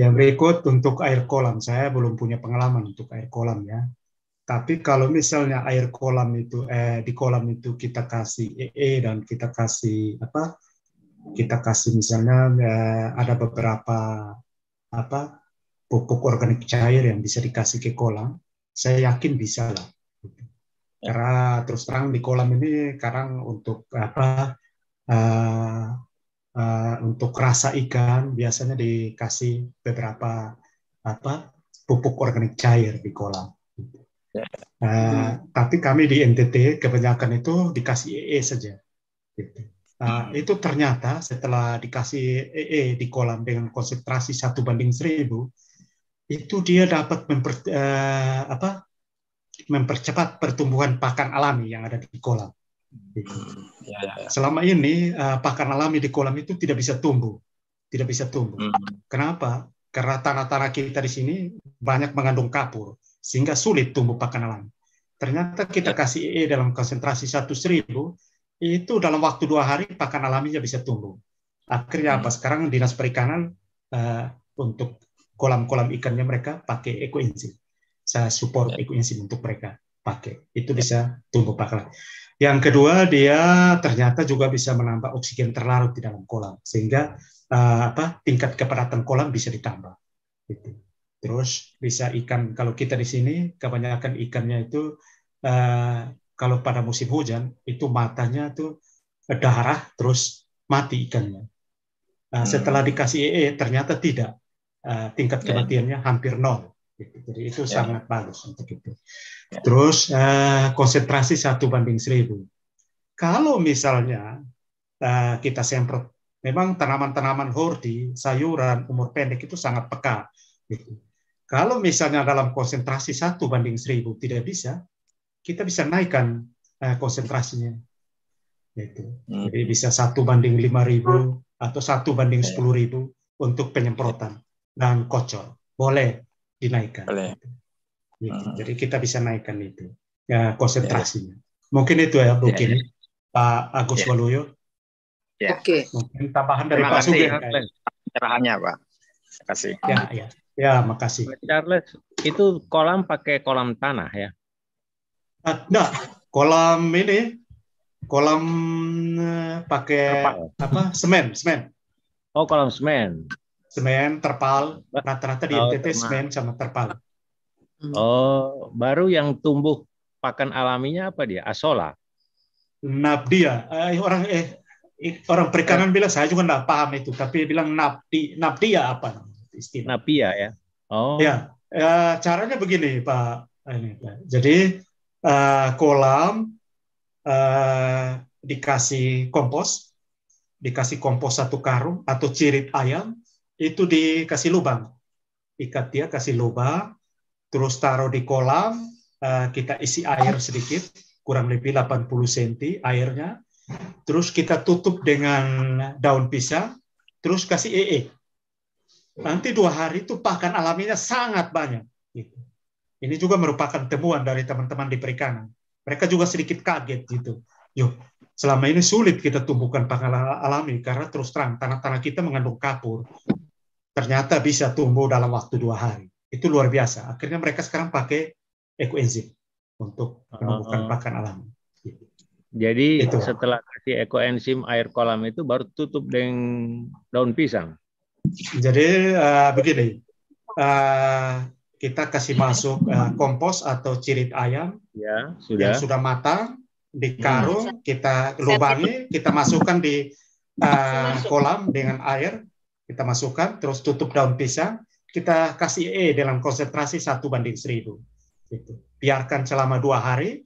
Yang berikut untuk air kolam. Saya belum punya pengalaman untuk air kolam ya. Tapi kalau misalnya air kolam itu eh, di kolam itu kita kasih EE e dan kita kasih apa? Kita kasih misalnya eh, ada beberapa apa pupuk organik cair yang bisa dikasih ke kolam, saya yakin bisa lah. Karena terus terang di kolam ini sekarang untuk apa? Uh, uh, untuk rasa ikan biasanya dikasih beberapa apa pupuk organik cair di kolam Nah, hmm. tapi kami di NTT kebanyakan itu dikasih EE e saja. Gitu. Nah, hmm. itu ternyata setelah dikasih EE e di kolam dengan konsentrasi satu banding seribu, itu dia dapat memper, eh, apa, mempercepat pertumbuhan pakan alami yang ada di kolam. Gitu. Ya. Selama ini uh, pakan alami di kolam itu tidak bisa tumbuh, tidak bisa tumbuh. Hmm. Kenapa? Karena tanah-tanah kita di sini banyak mengandung kapur sehingga sulit tumbuh pakan alami. Ternyata kita ya. kasih E dalam konsentrasi 1.000, itu dalam waktu dua hari pakan alaminya bisa tumbuh. Akhirnya apa? Hmm. Sekarang dinas perikanan uh, untuk kolam-kolam ikannya mereka pakai ekoenzim. Saya support ya. ekoenzim untuk mereka pakai. Itu ya. bisa tumbuh pakan. Yang kedua dia ternyata juga bisa menambah oksigen terlarut di dalam kolam sehingga uh, apa tingkat kepadatan kolam bisa ditambah. Gitu. Terus bisa ikan, kalau kita di sini kebanyakan ikannya itu uh, kalau pada musim hujan itu matanya tuh darah terus mati ikannya. Uh, hmm. Setelah dikasih EE e, ternyata tidak uh, tingkat ya. kematiannya yeah. hampir nol. Gitu. Jadi itu yeah. sangat bagus untuk itu. Ya. Terus uh, konsentrasi satu banding seribu. Kalau misalnya uh, kita semprot, memang tanaman-tanaman horti, sayuran umur pendek itu sangat peka. Gitu. Kalau misalnya dalam konsentrasi satu banding seribu tidak bisa, kita bisa naikkan eh, konsentrasinya. Gitu. Hmm. Jadi bisa satu banding lima ribu atau satu banding sepuluh ribu untuk penyemprotan dan kocor. Boleh dinaikkan. Boleh. Gitu. gitu. Hmm. Jadi kita bisa naikkan itu ya, konsentrasinya. Ya. Mungkin itu ya mungkin ya, ya. Pak Agus ya. Waluyo. Ya. Oke. Mungkin tambahan dari Terima Pak Sugeng. Pak. Terima kasih. Ya, ya. Ya, makasih. Charles, itu kolam pakai kolam tanah ya? Nah, kolam ini kolam eh, pakai terpal. apa? Semen, semen. Oh, kolam semen. Semen, terpal. Nah, Rata-rata di oh, NTT teman. semen sama terpal. Hmm. Oh, baru yang tumbuh pakan alaminya apa dia? Asola. Nabdi ya. Eh, orang eh orang perikanan ya. bilang saya juga nggak paham itu, tapi bilang nabdi. Nabdi ya apa? istilah. Napi ya ya. Oh. Ya, ya caranya begini Pak. Jadi uh, kolam uh, dikasih kompos, dikasih kompos satu karung atau cirit ayam itu dikasih lubang. Ikat dia kasih lubang, terus taruh di kolam, uh, kita isi air sedikit, kurang lebih 80 cm airnya. Terus kita tutup dengan daun pisang, terus kasih ee Nanti dua hari itu pakan alaminya sangat banyak. Gitu. Ini juga merupakan temuan dari teman-teman di perikanan. Mereka juga sedikit kaget gitu. Yo, selama ini sulit kita tumbuhkan pakan alami karena terus terang tanah-tanah kita mengandung kapur. Ternyata bisa tumbuh dalam waktu dua hari. Itu luar biasa. Akhirnya mereka sekarang pakai ekoenzim untuk menumbuhkan pakan alami. Jadi itu. setelah kasih ekoenzim air kolam itu baru tutup dengan daun pisang. Jadi uh, begini, uh, kita kasih masuk uh, kompos atau cirit ayam ya, sudah. yang sudah matang di hmm. karung, kita lubangi, kita masukkan di uh, kolam dengan air, kita masukkan, terus tutup daun pisang, kita kasih E dalam konsentrasi satu banding seribu. Gitu. Biarkan selama dua hari,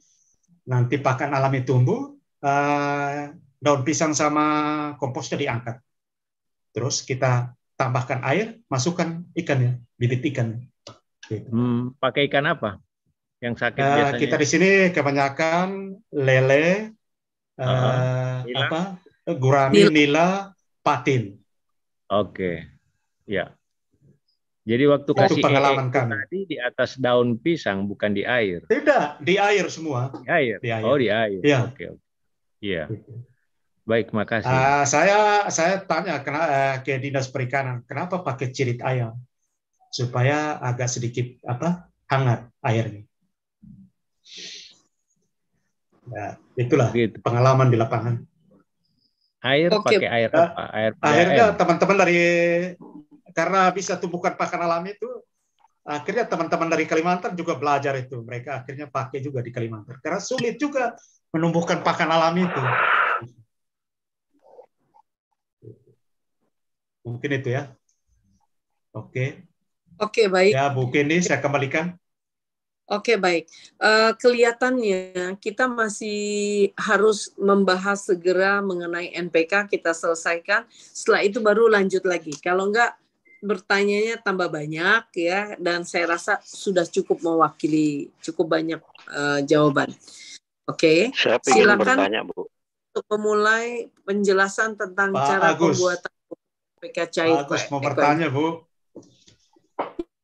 nanti pakan alami tumbuh, uh, daun pisang sama komposnya diangkat. Terus kita tambahkan air, masukkan ikannya, bibit ikan. Gitu. Hmm, pakai ikan apa? Yang sakit uh, biasanya? Kita ya? di sini kebanyakan lele, uh, uh apa? Gurami, nila, patin. Oke, okay. ya. Jadi waktu Itu kasih pengalaman kami. tadi di atas daun pisang, bukan di air. Tidak, di air semua. Di air. Di oh, air. Oh, di air. Ya. Oke, oke. Iya. Gitu. Baik, makasih. Uh, saya saya tanya uh, ke dinas perikanan, kenapa pakai cirit ayam supaya agak sedikit apa hangat airnya. Ya, itulah Begitu. pengalaman di lapangan. Air okay. pakai air ah, apa? Air akhirnya teman-teman dari karena bisa tumbuhkan pakan alami itu akhirnya teman-teman dari Kalimantan juga belajar itu mereka akhirnya pakai juga di Kalimantan karena sulit juga menumbuhkan pakan alami itu. Mungkin itu ya. Oke. Oke, baik. Ya, mungkin ini saya kembalikan. Oke, baik. Uh, kelihatannya kita masih harus membahas segera mengenai NPK, kita selesaikan. Setelah itu baru lanjut lagi. Kalau enggak, bertanyanya tambah banyak ya dan saya rasa sudah cukup mewakili cukup banyak uh, jawaban. Oke. Okay. Silakan bertanya, Bu. Untuk memulai penjelasan tentang Pak cara Agus. pembuatan PK cair. Bagus, eh, mau eh, bertanya Bu.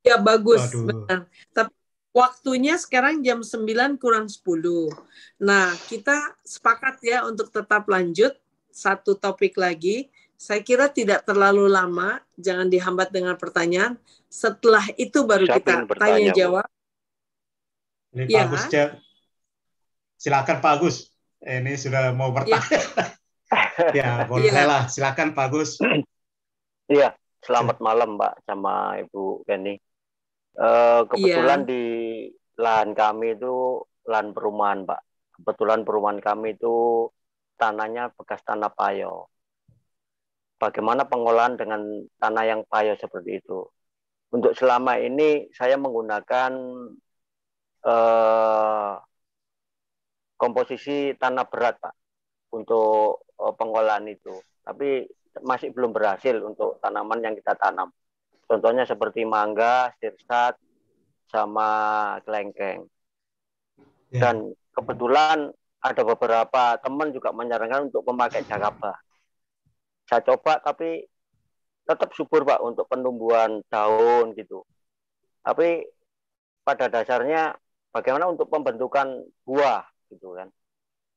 Ya bagus, benar. Tapi waktunya sekarang jam 9 kurang 10. Nah, kita sepakat ya untuk tetap lanjut satu topik lagi. Saya kira tidak terlalu lama, jangan dihambat dengan pertanyaan. Setelah itu baru Siapa kita bertanya, tanya jawab. Ini ya. bagus, silakan Pak Agus. Eh, ini sudah mau bertanya. Ya, ya bolehlah. Ya. Silakan Pak Agus. Iya, selamat malam Mbak sama Ibu Kenny. Uh, kebetulan yeah. di lahan kami itu lahan perumahan Mbak. Kebetulan perumahan kami itu tanahnya bekas tanah payo. Bagaimana pengolahan dengan tanah yang payo seperti itu? Untuk selama ini saya menggunakan uh, komposisi tanah berat Pak untuk eh, pengolahan itu. Tapi masih belum berhasil untuk tanaman yang kita tanam. Contohnya seperti mangga, sirsat, sama kelengkeng. Ya. Dan kebetulan ada beberapa teman juga menyarankan untuk memakai jakaba. Saya coba tapi tetap subur Pak untuk penumbuhan daun gitu. Tapi pada dasarnya bagaimana untuk pembentukan buah gitu kan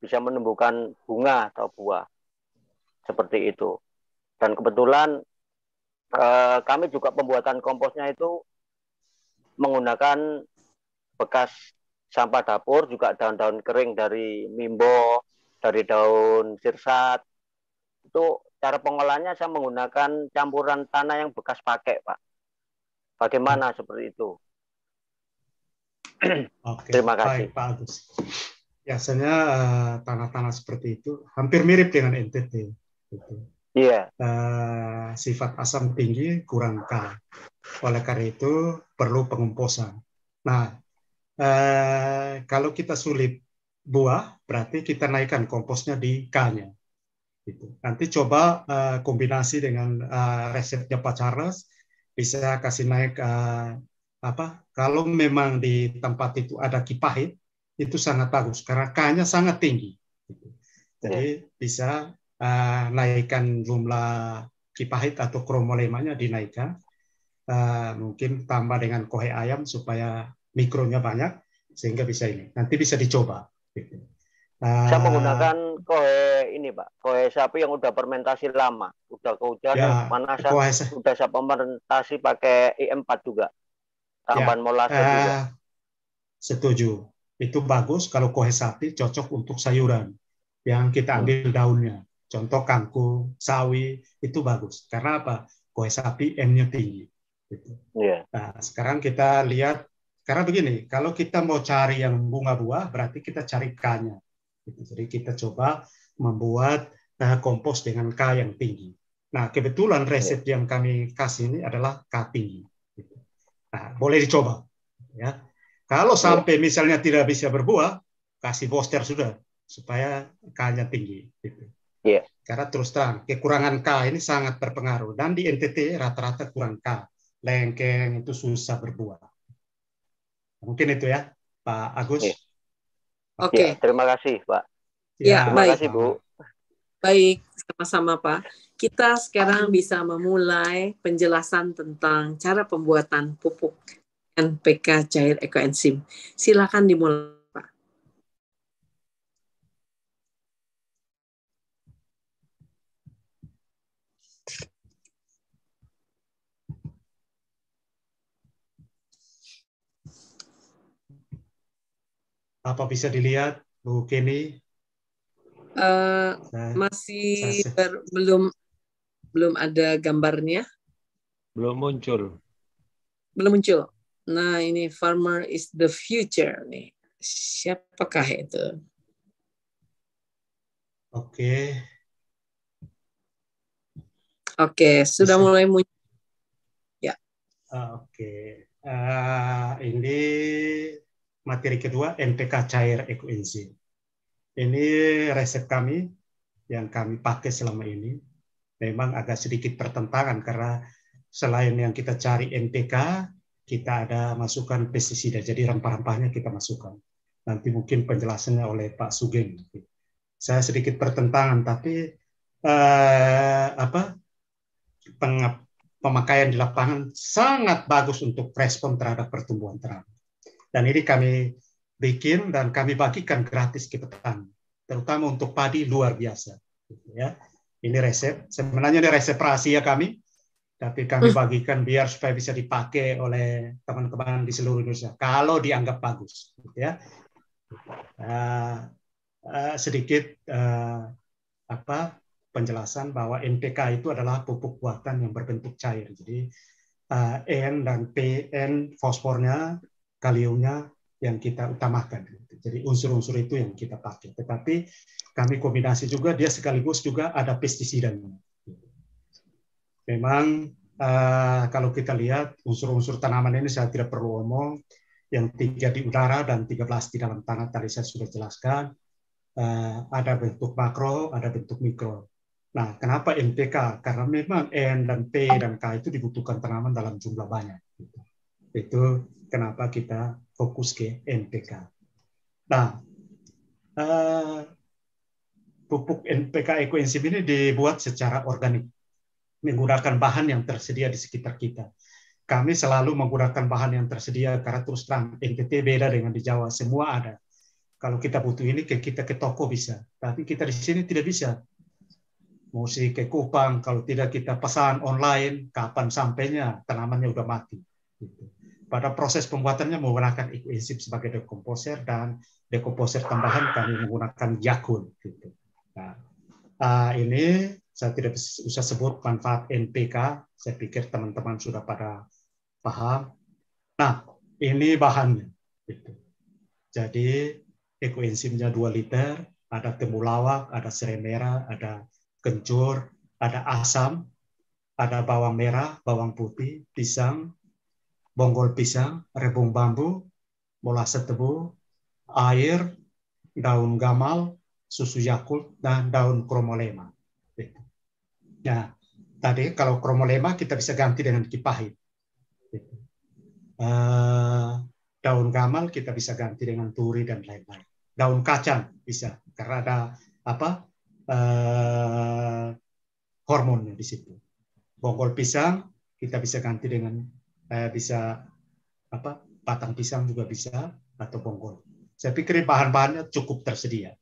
bisa menumbuhkan bunga atau buah seperti itu dan kebetulan eh, kami juga pembuatan komposnya itu menggunakan bekas sampah dapur juga daun-daun kering dari mimbo, dari daun sirsat. Itu cara pengolahannya saya menggunakan campuran tanah yang bekas pakai, Pak. Bagaimana hmm. seperti itu? Oke. Terima kasih. Baik, Pak Agus. Biasanya eh, tanah-tanah seperti itu hampir mirip dengan NTT. Iya. Yeah. Uh, sifat asam tinggi kurang K. Oleh karena itu perlu pengemposan. Nah, uh, kalau kita sulit buah, berarti kita naikkan komposnya di K-nya. Gitu. Nanti coba uh, kombinasi dengan uh, resepnya Pak Charles, bisa kasih naik uh, apa? Kalau memang di tempat itu ada kipahit, itu sangat bagus karena K-nya sangat tinggi. Gitu. Jadi iya. bisa uh, naikkan jumlah kipahit atau kromolemanya dinaikkan uh, mungkin tambah dengan kohe ayam supaya mikronya banyak sehingga bisa ini nanti bisa dicoba gitu. uh, saya eh, menggunakan kohe ini pak kohe sapi yang udah fermentasi lama udah kehujanan ya, saya kohe, udah saya fermentasi pakai IM4 juga tambahan ya, molase uh, juga setuju itu bagus kalau kohe sapi cocok untuk sayuran yang kita hmm. ambil daunnya Contoh kangkung, sawi itu bagus. Karena apa? Kue sapi M-nya tinggi. Gitu. Yeah. Nah, sekarang kita lihat karena begini, kalau kita mau cari yang bunga buah, berarti kita cari K-nya. Gitu. Jadi kita coba membuat uh, kompos dengan K yang tinggi. Nah, kebetulan iya. resep yeah. yang kami kasih ini adalah K tinggi. Gitu. Nah, boleh dicoba. Ya. Kalau iya. sampai misalnya tidak bisa berbuah, kasih booster sudah supaya K-nya tinggi. Gitu. Yeah. Karena terus terang kekurangan K ini sangat berpengaruh dan di NTT rata-rata kurang K. Lengkeng itu susah berbuah. Mungkin itu ya, Pak Agus. Iya. Oke. Okay. Ya, terima kasih, Pak. Ya, ya terima baik. kasih, Bu. Baik, sama-sama, Pak. Kita sekarang bisa memulai penjelasan tentang cara pembuatan pupuk NPK cair ekoenzim. Silakan dimulai. Apa bisa dilihat, Bu Kenny? Uh, masih ber, belum belum ada gambarnya. Belum muncul. Belum muncul. Nah, ini farmer is the future nih. Siapakah itu? Oke. Okay. Oke, okay, sudah Bisa. mulai muncul. Ya. Ah, oke. Okay. Uh, ini materi kedua NPK cair ekoenzim. Ini resep kami yang kami pakai selama ini. Memang agak sedikit pertentangan karena selain yang kita cari NPK, kita ada masukan pestisida. Jadi rempah-rempahnya kita masukkan. Nanti mungkin penjelasannya oleh Pak Sugeng. Saya sedikit pertentangan, tapi eh, apa pemakaian di lapangan sangat bagus untuk respon terhadap pertumbuhan terang. Dan ini kami bikin dan kami bagikan gratis ke petani, terutama untuk padi luar biasa. Gitu ya, ini resep. Sebenarnya ini resep rahasia kami, tapi kami hmm. bagikan biar supaya bisa dipakai oleh teman-teman di seluruh Indonesia kalau dianggap bagus. Gitu ya, uh, uh, sedikit uh, apa penjelasan bahwa NPK itu adalah pupuk buatan yang berbentuk cair. Jadi uh, N dan PN fosfornya kaliumnya yang kita utamakan. Jadi unsur-unsur itu yang kita pakai. Tetapi kami kombinasi juga dia sekaligus juga ada pestisida Memang eh, kalau kita lihat unsur-unsur tanaman ini saya tidak perlu omong. Yang tiga di udara dan tiga belas di dalam tanah tadi saya sudah jelaskan. Eh, ada bentuk makro, ada bentuk mikro. Nah, kenapa NPK? Karena memang N dan P dan K itu dibutuhkan tanaman dalam jumlah banyak. Itu kenapa kita fokus ke NPK. Nah, uh, pupuk NPK ekoenzim ini dibuat secara organik, menggunakan bahan yang tersedia di sekitar kita. Kami selalu menggunakan bahan yang tersedia karena terus terang NTT beda dengan di Jawa, semua ada. Kalau kita butuh ini kita ke toko bisa, tapi kita di sini tidak bisa. Mesti ke Kupang, kalau tidak kita pesan online, kapan sampainya tanamannya udah mati. Gitu pada proses pembuatannya menggunakan ikoensim sebagai dekomposer dan dekomposer tambahan kami menggunakan yakun. Gitu. Nah, ah, ini saya tidak bisa sebut manfaat NPK. Saya pikir teman-teman sudah pada paham. Nah, ini bahannya. Gitu. Jadi ekoenzimnya 2 liter, ada temulawak, ada serai merah, ada kencur, ada asam, ada bawang merah, bawang putih, pisang, bonggol pisang, rebung bambu, bola setebu, air, daun gamal, susu yakult, dan daun kromolema. Nah, tadi kalau kromolema kita bisa ganti dengan kipahit. Eh, daun gamal kita bisa ganti dengan turi dan lain-lain. Daun kacang bisa karena ada apa eh, hormonnya di situ. Bonggol pisang kita bisa ganti dengan eh, bisa apa batang pisang juga bisa atau bonggol. Saya pikir bahan-bahannya cukup tersedia.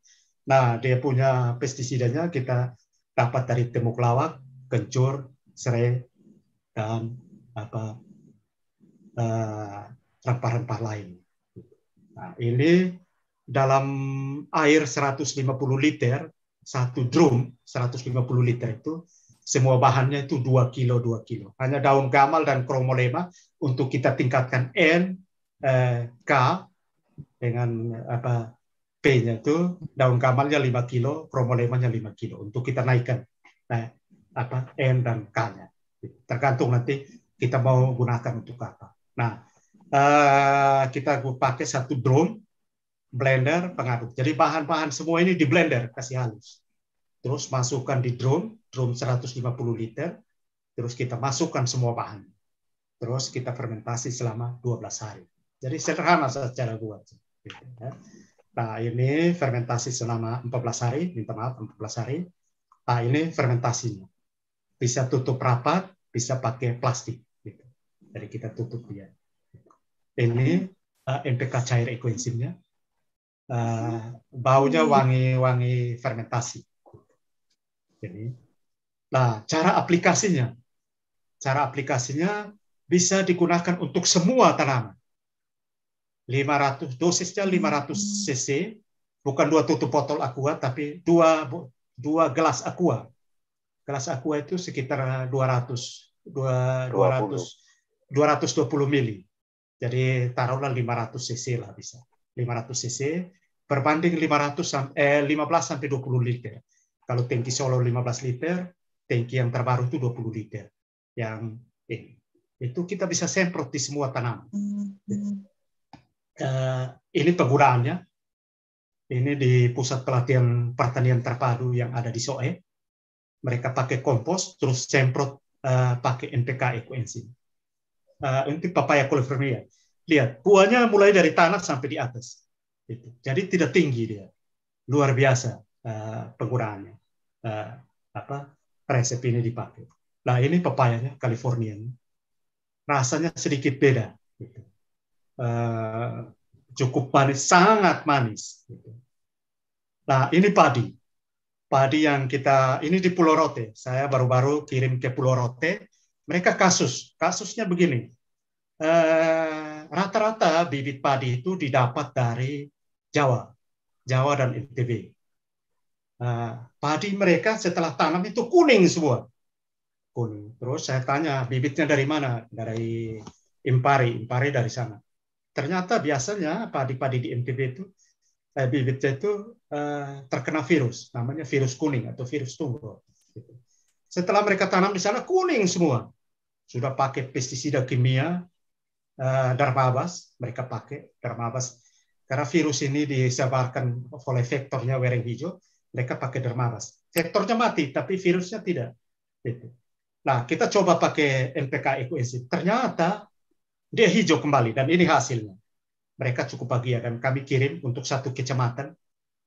Nah, dia punya pestisidanya kita dapat dari temuk lawak, kencur, serai, dan apa eh, rempah-rempah lain. Nah, ini dalam air 150 liter, satu drum 150 liter itu semua bahannya itu 2 kilo 2 kilo. Hanya daun gamal dan kromolema untuk kita tingkatkan N eh, K dengan apa P-nya itu daun gamalnya 5 kilo, kromolemanya 5 kilo untuk kita naikkan eh, apa N dan K-nya. Tergantung nanti kita mau gunakan untuk apa. Nah, eh, kita pakai satu drone blender pengaduk. Jadi bahan-bahan semua ini di blender kasih halus terus masukkan di drone, drone 150 liter, terus kita masukkan semua bahan. Terus kita fermentasi selama 12 hari. Jadi sederhana secara buat. Gitu ya. Nah ini fermentasi selama 14 hari, minta maaf 14 hari. Nah ini fermentasinya. Bisa tutup rapat, bisa pakai plastik. Gitu. Jadi kita tutup dia. Ini eh, MPK cair ekoenzimnya. Eh, baunya wangi-wangi fermentasi jadi, nah cara aplikasinya, cara aplikasinya bisa digunakan untuk semua tanaman. 500 dosisnya 500 hmm. cc, bukan dua tutup botol aqua, tapi dua dua gelas aqua. Gelas aqua itu sekitar 200 200 220 mili. Jadi taruhlah 500 cc lah bisa. 500 cc berbanding 500 eh 15 sampai 20 liter. Kalau tangki Solo 15 liter, tangki yang terbaru itu 20 liter. Yang ini. Itu kita bisa semprot di semua tanaman. Uh, ini penggunaannya. Ini di pusat pelatihan pertanian terpadu yang ada di SOE. Mereka pakai kompos, terus semprot uh, pakai NPK ekoenzim. Uh, eh, untuk papaya kolifermia. Lihat, buahnya mulai dari tanah sampai di atas. Jadi tidak tinggi dia. Luar biasa uh, apa resep ini dipakai. Nah ini pepayanya California, rasanya sedikit beda, gitu. uh, cukup manis, sangat manis. Gitu. Nah ini padi, padi yang kita ini di Pulau Rote. Saya baru-baru kirim ke Pulau Rote, mereka kasus, kasusnya begini. Rata-rata uh, bibit padi itu didapat dari Jawa, Jawa dan NTB. Nah, padi mereka setelah tanam itu kuning semua. Kuning. Terus saya tanya, bibitnya dari mana? Dari impari, impari dari sana. Ternyata biasanya padi-padi di MTB itu eh, bibitnya itu eh, terkena virus, namanya virus kuning atau virus tunggal. Gitu. Setelah mereka tanam di sana kuning semua, sudah pakai pestisida kimia, eh, darmabas, mereka pakai darmabas karena virus ini disebarkan oleh vektornya wereng hijau, mereka pakai dermaras. Sektornya mati, tapi virusnya tidak. Gitu. Nah, kita coba pakai MPK ekoenzim. Ternyata dia hijau kembali, dan ini hasilnya. Mereka cukup bahagia, dan kami kirim untuk satu kecamatan.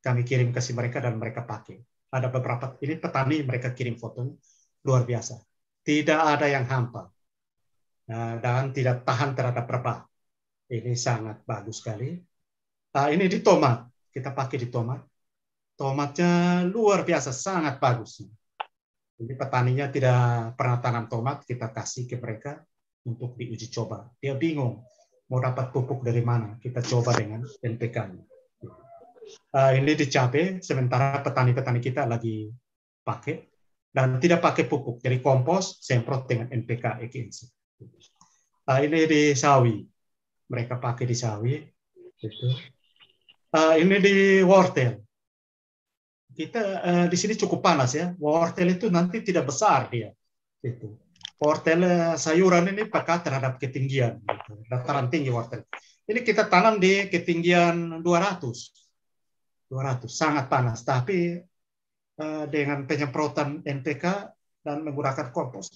Kami kirim kasih mereka, dan mereka pakai. Ada beberapa, ini petani mereka kirim foto, Luar biasa. Tidak ada yang hampa. Nah, dan tidak tahan terhadap berapa. Ini sangat bagus sekali. Nah, ini di tomat. Kita pakai di tomat tomatnya luar biasa, sangat bagus. Jadi petaninya tidak pernah tanam tomat, kita kasih ke mereka untuk diuji coba. Dia bingung mau dapat pupuk dari mana, kita coba dengan npk eh, ini dicapai, sementara petani-petani kita lagi pakai dan tidak pakai pupuk, jadi kompos semprot dengan NPK eh, ini di sawi, mereka pakai di sawi. Gitu. Eh, ini di wortel, kita uh, di sini cukup panas ya. Wortel itu nanti tidak besar dia. Itu. Wortel sayuran ini peka terhadap ketinggian, gitu. dataran tinggi wortel. Ini kita tanam di ketinggian 200. 200 sangat panas, tapi uh, dengan penyemprotan NPK dan menggunakan kompos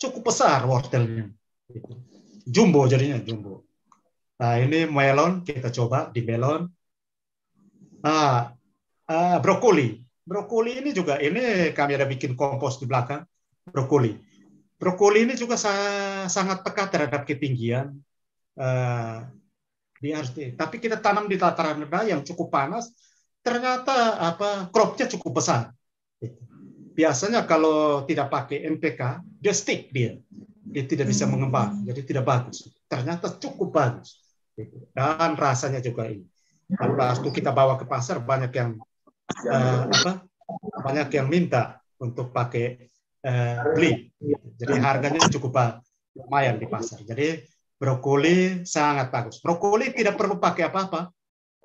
cukup besar wortelnya. Gitu. Jumbo jadinya jumbo. Nah, ini melon kita coba di melon. Nah, Ah, brokoli. Brokoli ini juga ini kami ada bikin kompos di belakang brokoli. Brokoli ini juga sa sangat peka terhadap ketinggian. Uh, RT. RT. tapi kita tanam di tataran rendah yang cukup panas, ternyata apa cropnya cukup besar. Biasanya kalau tidak pakai NPK, dia stick dia. Dia tidak bisa hmm. mengembang, jadi tidak bagus. Ternyata cukup bagus. Dan rasanya juga ini. Kalau itu kita bawa ke pasar, banyak yang uh, apa banyak yang minta untuk pakai uh, beli. Jadi harganya cukup lumayan di pasar. Jadi brokoli sangat bagus. Brokoli tidak perlu pakai apa-apa.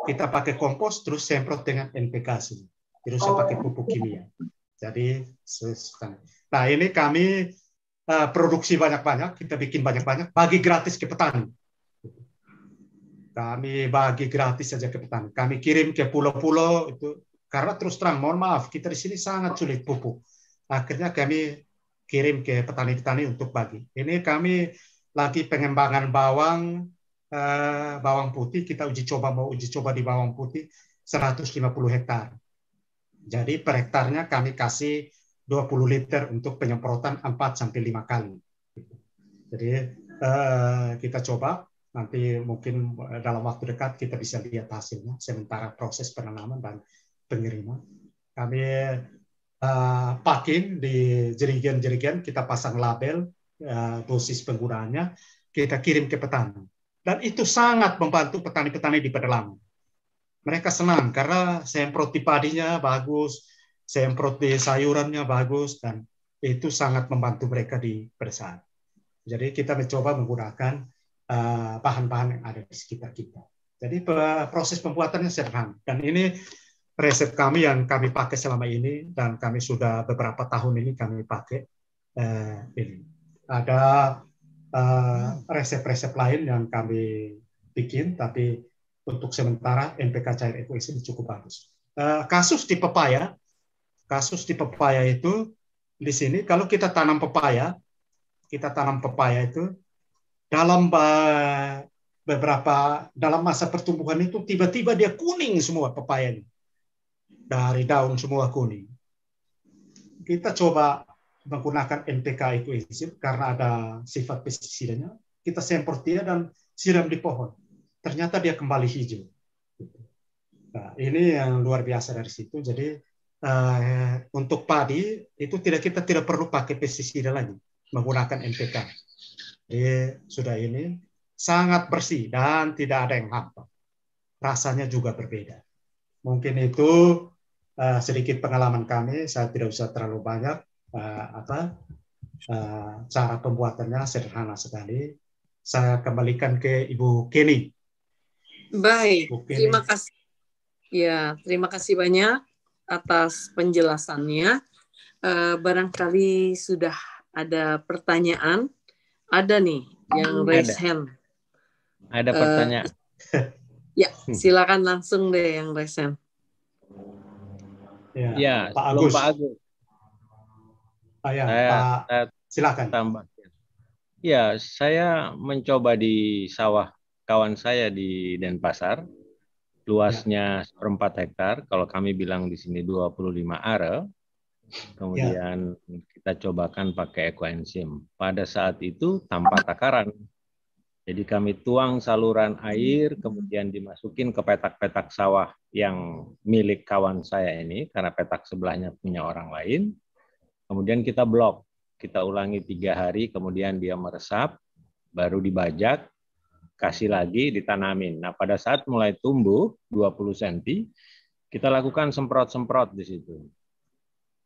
Kita pakai kompos terus semprot dengan NPK sini. Terus saya pakai pupuk kimia. Jadi nah ini kami uh, produksi banyak-banyak, kita bikin banyak-banyak, bagi gratis ke petani. Kami bagi gratis saja ke petani. Kami kirim ke pulau-pulau itu karena terus terang, mohon maaf, kita di sini sangat sulit pupuk. Akhirnya kami kirim ke petani-petani untuk bagi. Ini kami lagi pengembangan bawang eh, bawang putih, kita uji coba mau uji coba di bawang putih 150 hektar. Jadi per hektarnya kami kasih 20 liter untuk penyemprotan 4 sampai 5 kali. Jadi eh, kita coba nanti mungkin dalam waktu dekat kita bisa lihat hasilnya sementara proses penanaman dan pengiriman. Kami uh, di jerigen-jerigen, kita pasang label uh, dosis penggunaannya, kita kirim ke petani. Dan itu sangat membantu petani-petani di pedalaman. Mereka senang karena semprot di padinya bagus, semprot di sayurannya bagus, dan itu sangat membantu mereka di pedesaan. Jadi kita mencoba menggunakan eh, bahan-bahan uh, yang ada di sekitar kita. Jadi proses pembuatannya sederhana dan ini resep kami yang kami pakai selama ini dan kami sudah beberapa tahun ini kami pakai eh, ini. Ada resep eh, resep-resep lain yang kami bikin, tapi untuk sementara NPK cair itu ini cukup bagus. Eh, kasus di pepaya, kasus di pepaya itu di sini kalau kita tanam pepaya, kita tanam pepaya itu dalam eh, beberapa dalam masa pertumbuhan itu tiba-tiba dia kuning semua pepaya ini dari daun semua kuning. Kita coba menggunakan NPK itu enzim karena ada sifat pestisidanya. Kita semprot dia dan siram di pohon. Ternyata dia kembali hijau. Nah, ini yang luar biasa dari situ. Jadi uh, untuk padi itu tidak kita tidak perlu pakai pestisida lagi menggunakan NPK. Jadi sudah ini sangat bersih dan tidak ada yang hampa. Rasanya juga berbeda. Mungkin itu Eh, sedikit pengalaman kami, saya tidak usah terlalu banyak uh, apa uh, cara pembuatannya sederhana sekali. Saya kembalikan ke Ibu Kenny. Baik, Ibu Kenny. terima kasih. Ya, terima kasih banyak atas penjelasannya. Uh, barangkali sudah ada pertanyaan. Ada nih yang raise hand. Ada pertanyaan. Uh, ya, silakan langsung deh yang raise hand. Ya, ya, Pak Agus. Pak Agus. Ah, ya, saya, Pak, saya silakan. Tambah. Ya, saya mencoba di sawah kawan saya di Denpasar. Luasnya ya. seperempat ya. hektar. Kalau kami bilang di sini 25 are. Kemudian ya. kita cobakan pakai ekoenzim. Pada saat itu tanpa takaran jadi kami tuang saluran air, hmm. kemudian dimasukin ke petak-petak sawah yang milik kawan saya ini, karena petak sebelahnya punya orang lain. Kemudian kita blok, kita ulangi tiga hari, kemudian dia meresap, baru dibajak, kasih lagi, ditanamin. Nah pada saat mulai tumbuh 20 cm, kita lakukan semprot-semprot di situ.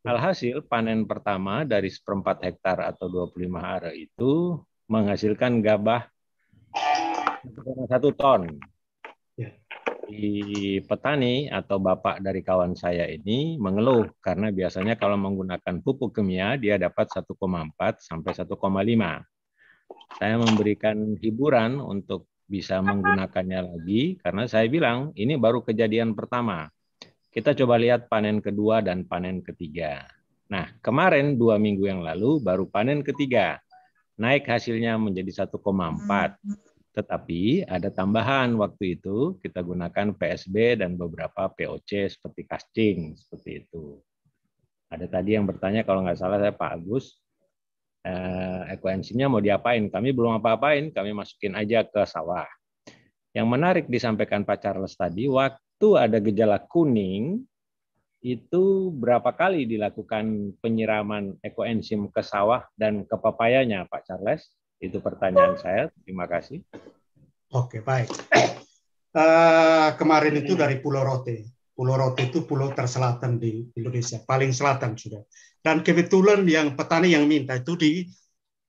Alhasil panen pertama dari seperempat hektar atau 25 are itu menghasilkan gabah satu ton. Di ya. petani atau bapak dari kawan saya ini mengeluh karena biasanya kalau menggunakan pupuk kimia dia dapat 1,4 sampai 1,5. Saya memberikan hiburan untuk bisa menggunakannya lagi karena saya bilang ini baru kejadian pertama. Kita coba lihat panen kedua dan panen ketiga. Nah, kemarin dua minggu yang lalu baru panen ketiga. Naik hasilnya menjadi 1,4. Tetapi ada tambahan waktu itu kita gunakan PSB dan beberapa POC seperti casting seperti itu. Ada tadi yang bertanya kalau nggak salah saya Pak Agus eh, ekoenzimnya mau diapain? Kami belum apa-apain, kami masukin aja ke sawah. Yang menarik disampaikan Pak Charles tadi waktu ada gejala kuning itu berapa kali dilakukan penyiraman ekoenzim ke sawah dan ke papayanya Pak Charles? Itu pertanyaan saya. Terima kasih. Oke, baik. Uh, kemarin itu dari Pulau Rote. Pulau Rote itu pulau terselatan di Indonesia, paling selatan sudah. Dan kebetulan yang petani yang minta itu di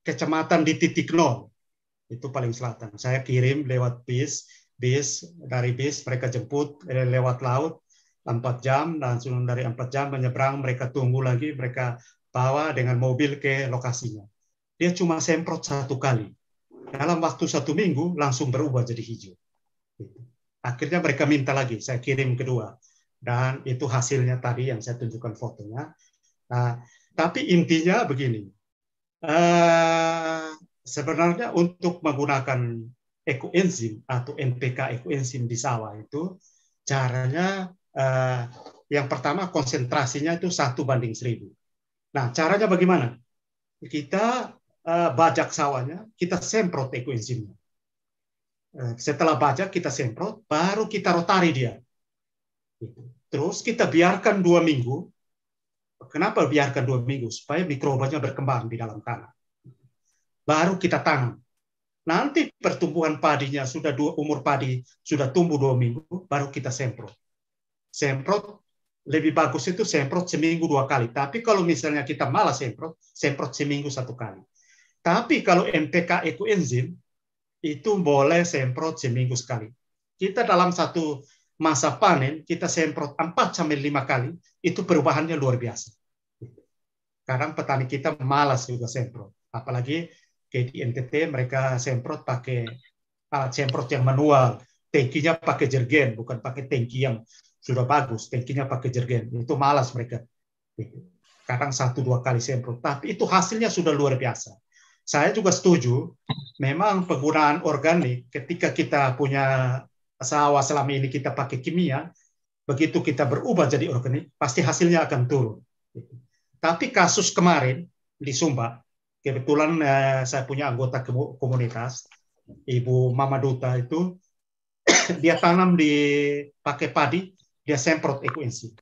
kecamatan di titik nol, itu paling selatan. Saya kirim lewat bis, bis dari bis mereka jemput eh, lewat laut empat jam, langsung dari empat jam menyeberang, mereka tunggu lagi, mereka bawa dengan mobil ke lokasinya dia cuma semprot satu kali. Dalam waktu satu minggu langsung berubah jadi hijau. Gitu. Akhirnya mereka minta lagi, saya kirim kedua. Dan itu hasilnya tadi yang saya tunjukkan fotonya. Nah, tapi intinya begini, uh, sebenarnya untuk menggunakan ekoenzim atau NPK ekoenzim di sawah itu caranya uh, yang pertama konsentrasinya itu satu banding seribu. Nah caranya bagaimana? Kita Eh, bajak sawahnya, kita semprot ekoenzimnya. Eh, setelah bajak kita semprot, baru kita rotari dia. Gitu. Terus kita biarkan dua minggu. Kenapa biarkan dua minggu? Supaya mikrobanya berkembang di dalam tanah. Baru kita tanam. Nanti pertumbuhan padinya sudah dua umur padi sudah tumbuh dua minggu, baru kita semprot. Semprot lebih bagus itu semprot seminggu dua kali. Tapi kalau misalnya kita malas semprot, semprot seminggu satu kali. Tapi kalau MPK enzim itu boleh semprot seminggu sekali. Kita dalam satu masa panen kita semprot 4 sampai 5 kali, itu perubahannya luar biasa. Sekarang petani kita malas juga semprot. Apalagi di NTT mereka semprot pakai alat ah, semprot yang manual. Tankinya pakai jergen, bukan pakai tangki yang sudah bagus. Tankinya pakai jergen. Itu malas mereka. Kadang satu dua kali semprot. Tapi itu hasilnya sudah luar biasa saya juga setuju, memang penggunaan organik ketika kita punya sawah selama ini kita pakai kimia, begitu kita berubah jadi organik, pasti hasilnya akan turun. Tapi kasus kemarin di Sumba, kebetulan eh, saya punya anggota komunitas, Ibu Mama Duta itu, dia tanam di pakai padi, dia semprot ekuensi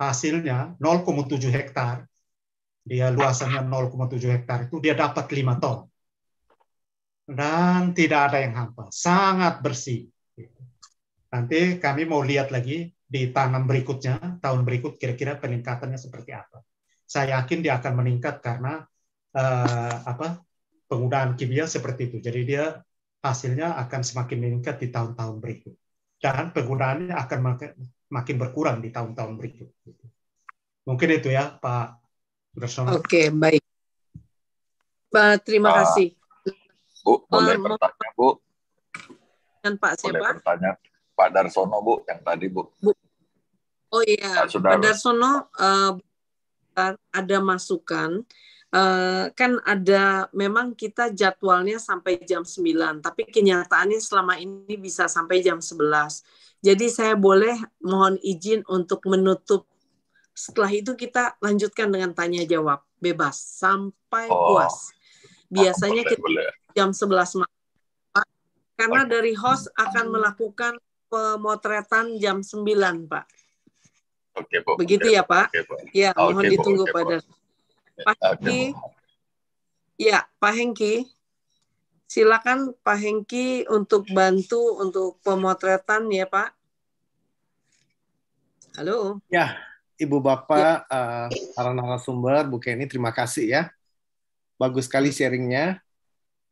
Hasilnya 0,7 hektar dia luasannya 0,7 hektar itu dia dapat 5 ton. Dan tidak ada yang hampa, sangat bersih. Nanti kami mau lihat lagi di tanam berikutnya, tahun berikut kira-kira peningkatannya seperti apa. Saya yakin dia akan meningkat karena eh, apa penggunaan kimia seperti itu. Jadi dia hasilnya akan semakin meningkat di tahun-tahun berikut. Dan penggunaannya akan makin, makin berkurang di tahun-tahun berikut. Mungkin itu ya Pak bersama. Oke, baik. Ba, terima uh, kasih. Bu, boleh uh, bertanya, Bu? Dan Pak siapa? Boleh bertanya Pak Darsono, Bu, yang tadi, Bu. bu. Oh iya, sudah Pak Darsono uh, ada masukan. Uh, kan ada memang kita jadwalnya sampai jam 9, tapi kenyataannya selama ini bisa sampai jam 11. Jadi saya boleh mohon izin untuk menutup setelah itu kita lanjutkan dengan tanya jawab bebas sampai oh. puas. Biasanya boleh, kita boleh. jam 11 malam karena oh. dari host akan melakukan pemotretan jam 9, Pak. Oke, okay, Begitu okay, ya, Pak. okay, Ya, mohon okay, ditunggu okay, pada Pak Hengki. Ya, Pak Hengki. Silakan Pak Hengki untuk bantu untuk pemotretan ya, Pak. Halo. Ya, Ibu Bapak, ya. uh, para narasumber, Bu Kenny, terima kasih ya. Bagus sekali sharingnya.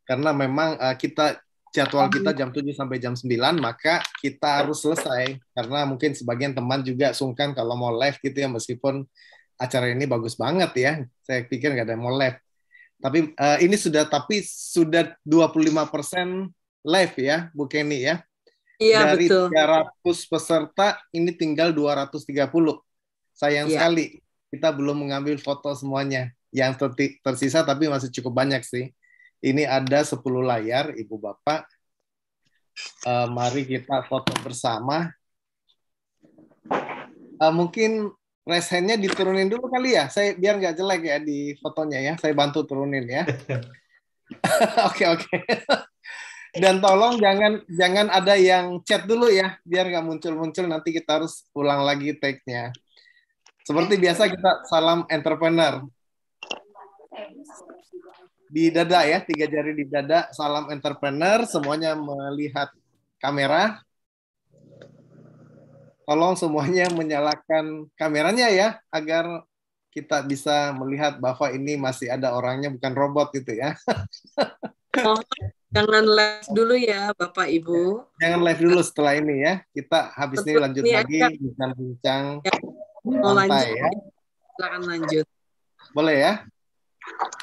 Karena memang uh, kita jadwal kita jam 7 sampai jam 9, maka kita harus selesai. Karena mungkin sebagian teman juga sungkan kalau mau live gitu ya, meskipun acara ini bagus banget ya. Saya pikir nggak ada yang mau live. Tapi uh, ini sudah tapi sudah 25% live ya, Bu Kenny ya. Iya, Dari betul. 300 peserta ini tinggal 230 Sayang yeah. sekali kita belum mengambil foto semuanya. Yang tersisa tapi masih cukup banyak sih. Ini ada 10 layar, Ibu Bapak. Uh, mari kita foto bersama. Uh, mungkin resennya diturunin dulu kali ya. Saya biar nggak jelek ya di fotonya ya. Saya bantu turunin ya. Oke oke. Dan tolong jangan jangan ada yang chat dulu ya, biar nggak muncul-muncul nanti kita harus ulang lagi tag-nya. Seperti eh. biasa kita salam entrepreneur. Di dada ya, tiga jari di dada, salam entrepreneur, semuanya melihat kamera. Tolong semuanya menyalakan kameranya ya, agar kita bisa melihat bahwa ini masih ada orangnya, bukan robot gitu ya. Oh, jangan live dulu ya, Bapak Ibu. Jangan live dulu setelah ini ya. Kita habis ini lanjut lagi bincang-bincang. Ya Mau lanjut? Ya. Silakan lanjut. Boleh ya?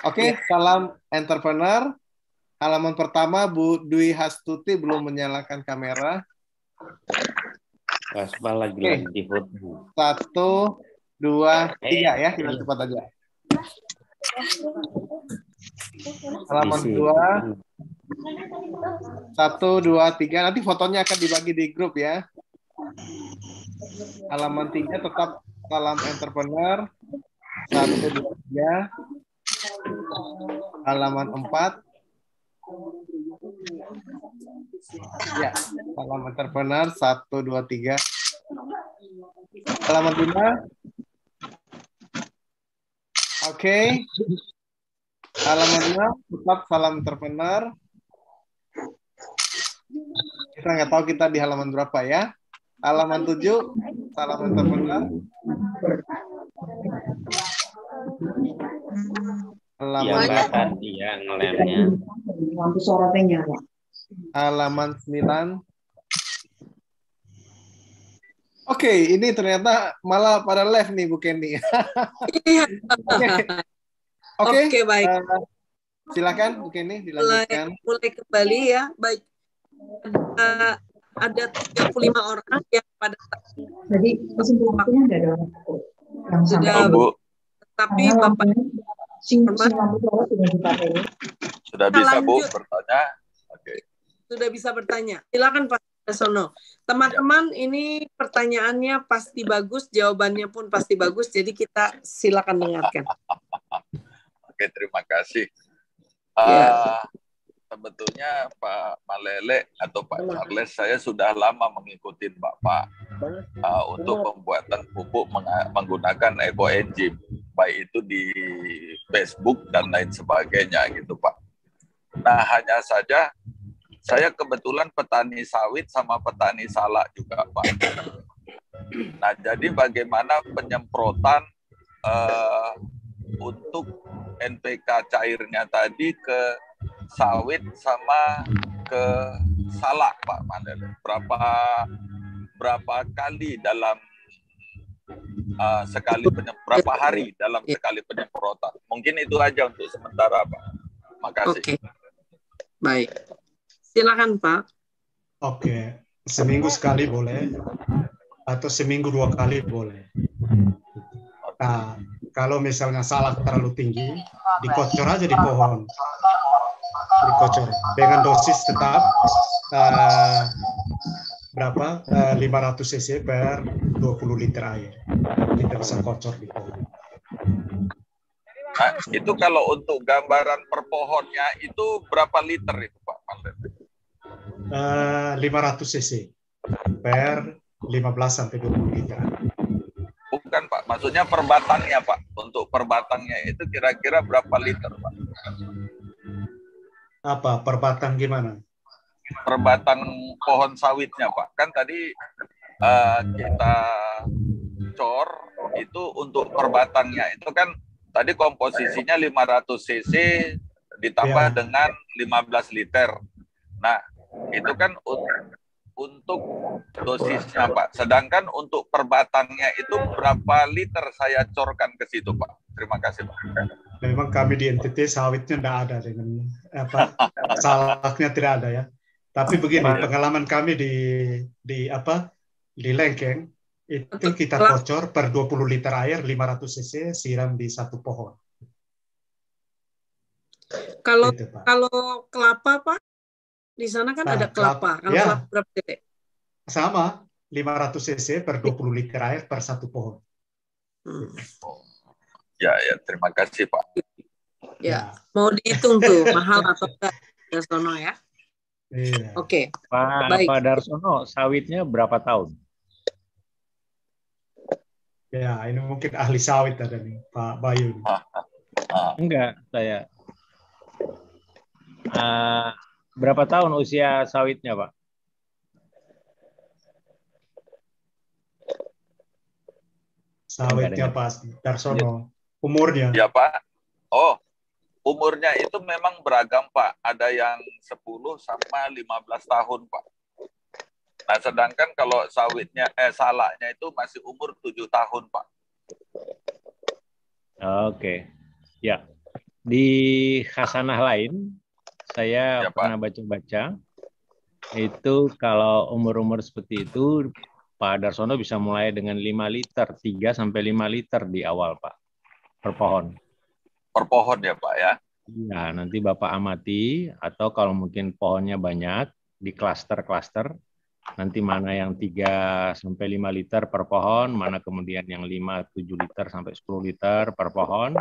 Oke, okay, ya. salam entrepreneur. Halaman pertama Bu Dwi Hastuti belum menyalakan kamera. Kaspa lagi okay. lagi Satu, dua, eh. tiga ya, kita cepat aja. Halaman dua. Satu, dua, tiga. Nanti fotonya akan dibagi di grup ya. Halaman tiga tetap salam entrepreneur. Satu, dua, tiga. Halaman empat. Ya, salam entrepreneur. Satu, dua, tiga. Halaman lima. Oke. Okay. Halaman lima Tetap salam entrepreneur. Kita nggak tahu kita di halaman berapa ya halaman tujuh salam terbelah halaman ya, tadi ya halaman sembilan Oke, okay, ini ternyata malah pada left nih Bu Kenny. Iya. Oke, okay. okay, baik. Uh, silakan Bu Kenny dilanjutkan. Mulai, mulai kembali ya. Baik. Uh, ada 35 orang yang pada jadi kesimpulannya tidak ada orang yang sudah tapi Bapak sudah bisa nah, Bu bertanya oke sudah bisa bertanya silakan Pak Sono teman-teman ya. ini pertanyaannya pasti bagus jawabannya pun pasti bagus jadi kita silakan dengarkan oke terima kasih uh, sebetulnya Pak Malele atau Pak Charles saya sudah lama mengikuti Bapak uh, untuk pembuatan pupuk menggunakan Eco Engine baik itu di Facebook dan lain sebagainya gitu Pak. Nah hanya saja saya kebetulan petani sawit sama petani salak juga Pak. Nah jadi bagaimana penyemprotan uh, untuk NPK cairnya tadi ke sawit sama ke salak Pak Mandel. Berapa berapa kali dalam uh, sekali berapa hari dalam iya. sekali penyemprotan? Mungkin itu aja untuk sementara Pak. Makasih. Oke. Baik. Silakan Pak. Oke. Seminggu sekali boleh atau seminggu dua kali boleh. Nah, kalau misalnya salak terlalu tinggi, iya, iya. dikocor aja di pohon. Dikocor dengan dosis tetap uh, berapa? Uh, eh, 500 cc per 20 liter air. Kita bisa kocor di pohon. Nah, itu kalau untuk gambaran per pohonnya itu berapa liter itu Pak Pandet? Uh, 500 cc per 15 sampai 20 liter. Maksudnya perbatangnya Pak. Untuk perbatangnya itu kira-kira berapa liter, Pak? Apa? perbatang gimana? Perbatang pohon sawitnya, Pak. Kan tadi uh, kita cor itu untuk perbatangnya Itu kan tadi komposisinya 500 cc ditambah ya. dengan 15 liter. Nah, itu kan untuk dosisnya Pak. Sedangkan untuk perbatangnya itu berapa liter saya corkan ke situ Pak. Terima kasih Pak. Memang kami di NTT sawitnya tidak ada dengan apa salaknya tidak ada ya. Tapi begini pengalaman kami di di apa di Lengkeng itu kita bocor per 20 liter air 500 cc siram di satu pohon. Kalau itu, kalau kelapa Pak di sana kan nah, ada kelapa. Kalau ya. kelapa berapa titik? Sama, 500 cc per 20 liter air per satu pohon. Hmm. Ya, ya, terima kasih Pak. Ya, ya. mau dihitung tuh mahal atau enggak ya Sono ya. Iya. Oke. Okay. Pak, Baik. Pak Darsono, sawitnya berapa tahun? Ya, ini mungkin ahli sawit ada nih, Pak Bayu. Ah, ah, ah. Enggak, saya. Uh, Berapa tahun usia sawitnya, Pak? Sawitnya Pak Darsono, umurnya. Ya Pak. Oh, umurnya itu memang beragam Pak. Ada yang 10 sama 15 tahun Pak. Nah, sedangkan kalau sawitnya eh salaknya itu masih umur 7 tahun, Pak. Oke. Ya. Di khasanah lain saya ya, pernah baca-baca itu kalau umur-umur seperti itu Pak Darsono bisa mulai dengan 5 liter, 3 sampai 5 liter di awal, Pak. Per pohon. Per pohon ya, Pak ya. Iya, nanti Bapak amati atau kalau mungkin pohonnya banyak di klaster-klaster nanti mana yang 3 sampai 5 liter per pohon, mana kemudian yang 5 7 liter sampai 10 liter per pohon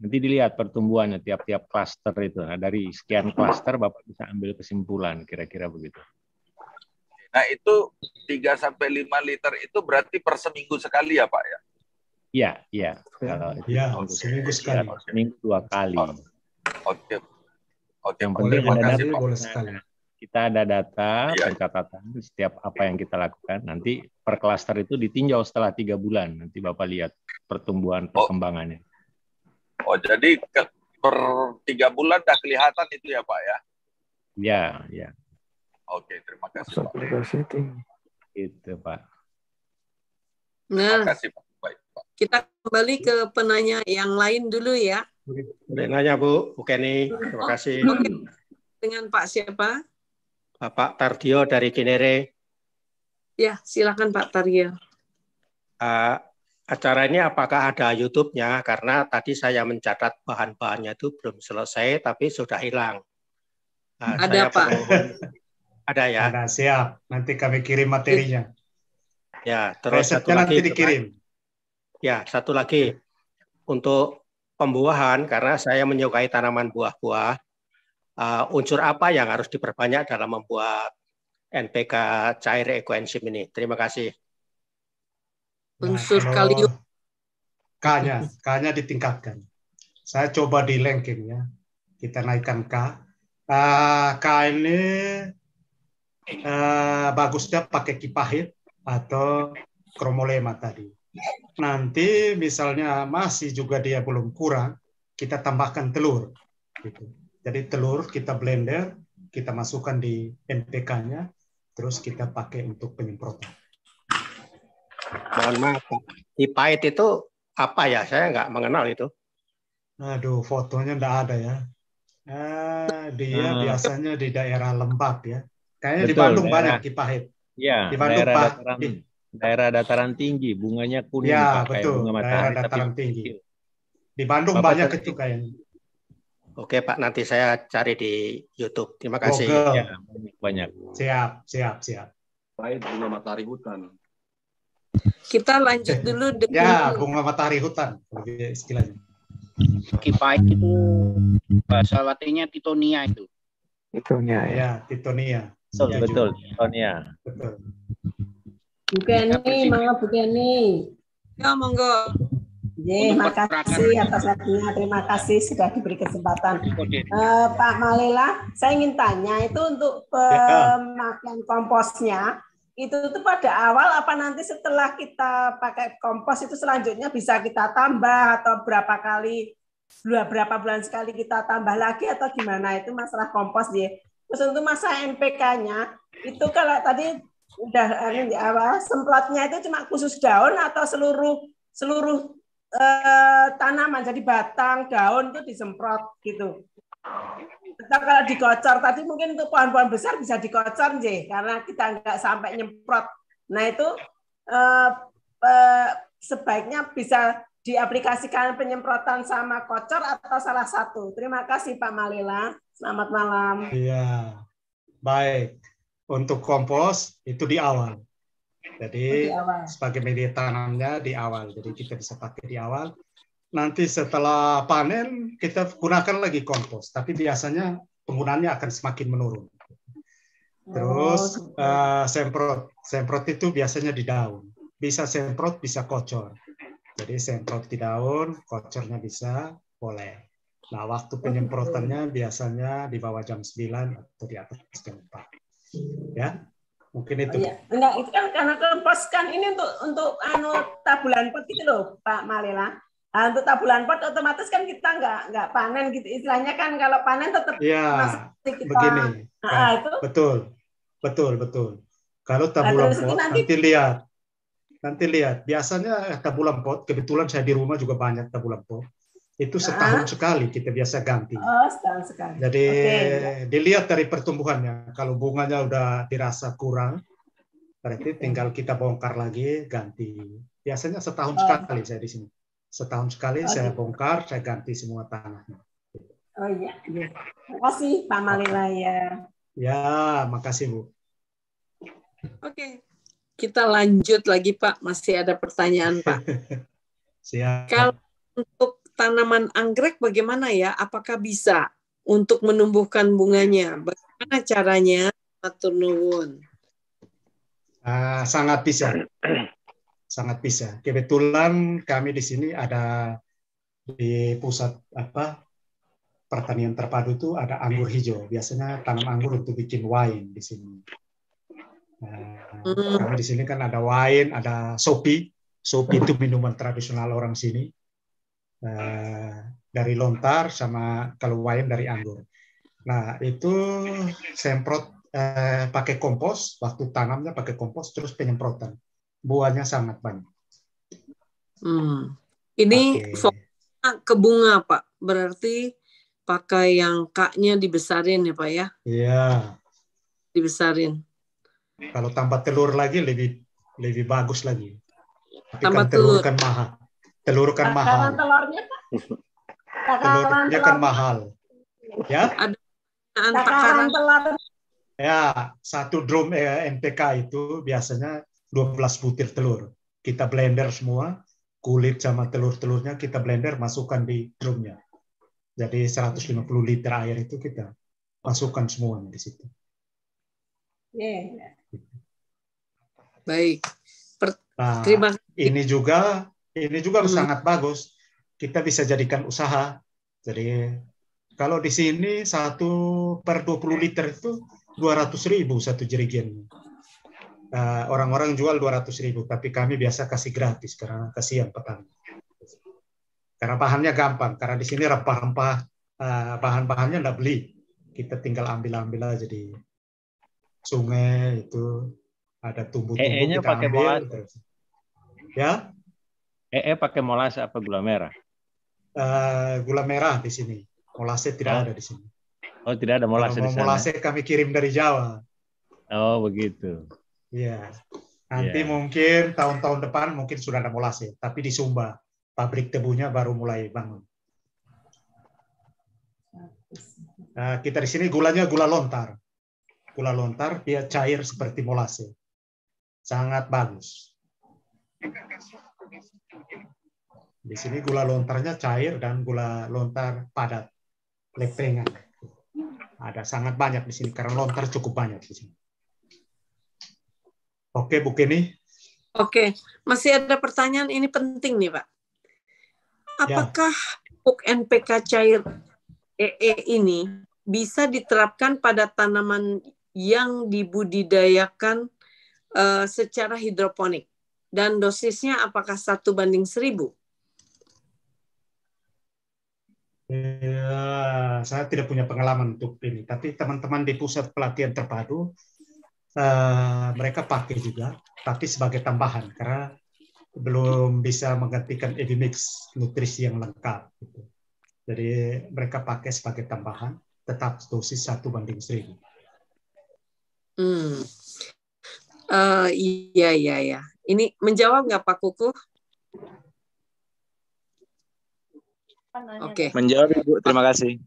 Nanti dilihat pertumbuhannya tiap-tiap klaster itu. Nah, dari sekian klaster Bapak bisa ambil kesimpulan kira-kira begitu. Nah, itu 3 sampai 5 liter itu berarti per seminggu sekali ya, Pak ya? Iya, iya. Ya, Kalau ya, seminggu sekali. Iya, seminggu dua kali. Oke. Oh, Oke, okay. okay, Boleh sekali. Kita ada data ya. pencatatan setiap apa yang kita lakukan. Nanti per klaster itu ditinjau setelah tiga bulan. Nanti Bapak lihat pertumbuhan oh. perkembangannya. Oh, jadi ke, per tiga bulan dah kelihatan itu ya, Pak ya? Ya, ya. Oke, terima kasih Pak. Itu Pak. Nah, kasih Pak. Baik, Pak. Kita kembali ke penanya yang lain dulu ya. Boleh nanya Bu, Bu Kenny. Terima kasih. Oh, okay. Dengan Pak siapa? Bapak Tardio dari Kinere. Ya, silakan Pak Tardio. Uh, acara ini apakah ada YouTube-nya? Karena tadi saya mencatat bahan-bahannya itu belum selesai, tapi sudah hilang. Nah, ada apa? ada ya. Ada siap. Nanti kami kirim materinya. Ya, terus Resepnya satu lagi. Nanti dikirim. Ya, satu lagi untuk pembuahan karena saya menyukai tanaman buah-buah. Uh, eh, unsur apa yang harus diperbanyak dalam membuat NPK cair ekoenzim ini? Terima kasih unsur nah, kalium. K-nya, K-nya ditingkatkan. Saya coba di lengking ya. Kita naikkan K. Uh, K ini uh, bagusnya pakai kipahit atau kromolema tadi. Nanti misalnya masih juga dia belum kurang, kita tambahkan telur. Gitu. Jadi telur kita blender, kita masukkan di NPK-nya, terus kita pakai untuk penyemprotan. Mohon maaf, Hipait itu apa ya? Saya nggak mengenal itu. Aduh, fotonya nggak ada ya. Eh, dia hmm. biasanya di daerah lembab ya. Kayaknya di Bandung daerah, banyak pahit. ya di Bandung daerah Pak, dataran, daerah dataran tinggi, bunganya kuning ya, betul, bunga matahari. Daerah dataran tapi tinggi. Di Bandung Bapak banyak itu kayaknya. Oke Pak, nanti saya cari di YouTube. Terima kasih. Ya, banyak, Siap, siap, siap. Baik, bunga matahari hutan. Kita lanjut eh, dulu dengan ya bunga matahari hutan istilahnya. Kipai itu bahasa latinnya titonia itu. Titonia ya, ya titonia. So, ya, betul, juga. titonia. Betul. Bukan nih, monggo bukan nih. Ya monggo. Ye, makasih atas waktunya. Terima kasih sudah diberi kesempatan. Uh, Pak Malela, saya ingin tanya itu untuk ya. pemakaian komposnya itu tuh pada awal apa nanti setelah kita pakai kompos itu selanjutnya bisa kita tambah atau berapa kali dua berapa bulan sekali kita tambah lagi atau gimana itu masalah kompos ya. Terus untuk masa NPK-nya itu kalau tadi udah di anu, awal semprotnya itu cuma khusus daun atau seluruh seluruh eh, tanaman jadi batang daun itu disemprot gitu. Tetap kalau dikocor, tadi mungkin untuk pohon-pohon besar bisa dikocor sih, karena kita nggak sampai nyemprot. Nah itu eh, eh, sebaiknya bisa diaplikasikan penyemprotan sama kocor atau salah satu. Terima kasih Pak Malila. Selamat malam. Iya, baik. Untuk kompos itu di awal. Jadi oh, sebagai media tanamnya di awal. Jadi kita bisa pakai di awal nanti setelah panen kita gunakan lagi kompos, tapi biasanya penggunaannya akan semakin menurun. Terus oh. uh, semprot, semprot itu biasanya di daun. Bisa semprot, bisa kocor. Jadi semprot di daun, kocornya bisa, boleh. Nah, waktu oh, penyemprotannya gitu. biasanya di bawah jam 9 atau di atas jam 4. Ya, mungkin itu. Oh, iya. Enggak, itu kan karena kompos kan ini untuk untuk anu tabulan pot gitu loh, Pak Malela. Nah, untuk tabulan pot otomatis kan kita nggak nggak panen gitu istilahnya kan kalau panen tetap ya, kita begini. Ah, nah, itu betul betul betul kalau nah, tabulan pot nanti, nanti lihat nanti lihat biasanya eh, tabulan pot kebetulan saya di rumah juga banyak tabulan pot itu ah. setahun nah. sekali kita biasa ganti oh, setahun sekali jadi okay. Iya. dilihat dari pertumbuhannya kalau bunganya udah dirasa kurang berarti tinggal kita bongkar lagi ganti biasanya setahun oh. sekali saya di sini setahun sekali oh, saya iya. bongkar, saya ganti semua tanahnya. Oh iya. Ya. Terima kasih Pak Malila ya. Ya, makasih Bu. Oke. Kita lanjut lagi Pak, masih ada pertanyaan Pak. Siap. Kalau untuk tanaman anggrek bagaimana ya? Apakah bisa untuk menumbuhkan bunganya? Bagaimana caranya? Matur nuwun. Uh, sangat bisa sangat bisa. Kebetulan kami di sini ada di pusat apa pertanian terpadu itu ada anggur hijau. Biasanya tanam anggur untuk bikin wine di sini. Nah, hmm. kami di sini kan ada wine, ada sopi. Sopi itu minuman tradisional orang sini. Uh, dari lontar sama kalau wine dari anggur. Nah, itu semprot uh, pakai kompos, waktu tanamnya pakai kompos terus penyemprotan buahnya sangat banyak. Hmm. Ini okay. ke bunga Pak, berarti pakai yang kaknya dibesarin ya Pak ya? Iya. Dibesarin. Kalau tambah telur lagi lebih lebih bagus lagi. Tapi tambah kan telur kan mahal. Telur kan mahal. telurnya Pak. Takaran telurnya telur. kan mahal. Ya. Ada takaran, telur. Ya, satu drum eh, MPK itu biasanya 12 butir telur. Kita blender semua, kulit sama telur-telurnya kita blender, masukkan di drumnya. Jadi 150 liter air itu kita masukkan semua di situ. Yeah. Baik. Per nah, terima kasih. Ini juga ini juga hmm. sangat bagus. Kita bisa jadikan usaha. Jadi kalau di sini satu per 20 liter itu 200 ribu satu jerigen. Eh, orang-orang jual 200 ribu, tapi kami biasa kasih gratis karena kasihan petani. Karena bahannya gampang, karena di sini rempah-rempah, eh, bahan-bahannya nggak beli. Kita tinggal ambil-ambil aja di sungai itu ada tumbuh-tumbuh e -e kita pakai ambil. Molas. Ya? EE e pakai molase apa gula merah? Uh, gula merah di sini. Molase tidak oh. ada di sini. Oh, tidak ada molase di sana. Ya? Molase kami kirim dari Jawa. Oh, begitu. Iya. Nanti yeah. mungkin tahun-tahun depan mungkin sudah ada molase, ya, tapi di Sumba pabrik tebunya baru mulai bangun. Nah, kita di sini gulanya gula lontar. Gula lontar dia cair seperti molase. Ya. Sangat bagus. Di sini gula lontarnya cair dan gula lontar padat, lepengan. Ada sangat banyak di sini karena lontar cukup banyak di sini. Oke, Bu Kenny. Oke, masih ada pertanyaan ini penting nih, Pak. Ya. Apakah ya. pupuk NPK cair EE e ini bisa diterapkan pada tanaman yang dibudidayakan uh, secara hidroponik dan dosisnya apakah satu banding seribu? Ya, saya tidak punya pengalaman untuk ini, tapi teman-teman di pusat pelatihan terpadu uh, mereka pakai juga, tapi sebagai tambahan karena belum bisa menggantikan mix nutrisi yang lengkap. Gitu. Jadi mereka pakai sebagai tambahan, tetap dosis satu banding seribu. Hmm. Uh, iya iya iya. Ini menjawab nggak Pak Kuku? Oke. Okay. Menjawab Ibu. Terima kasih.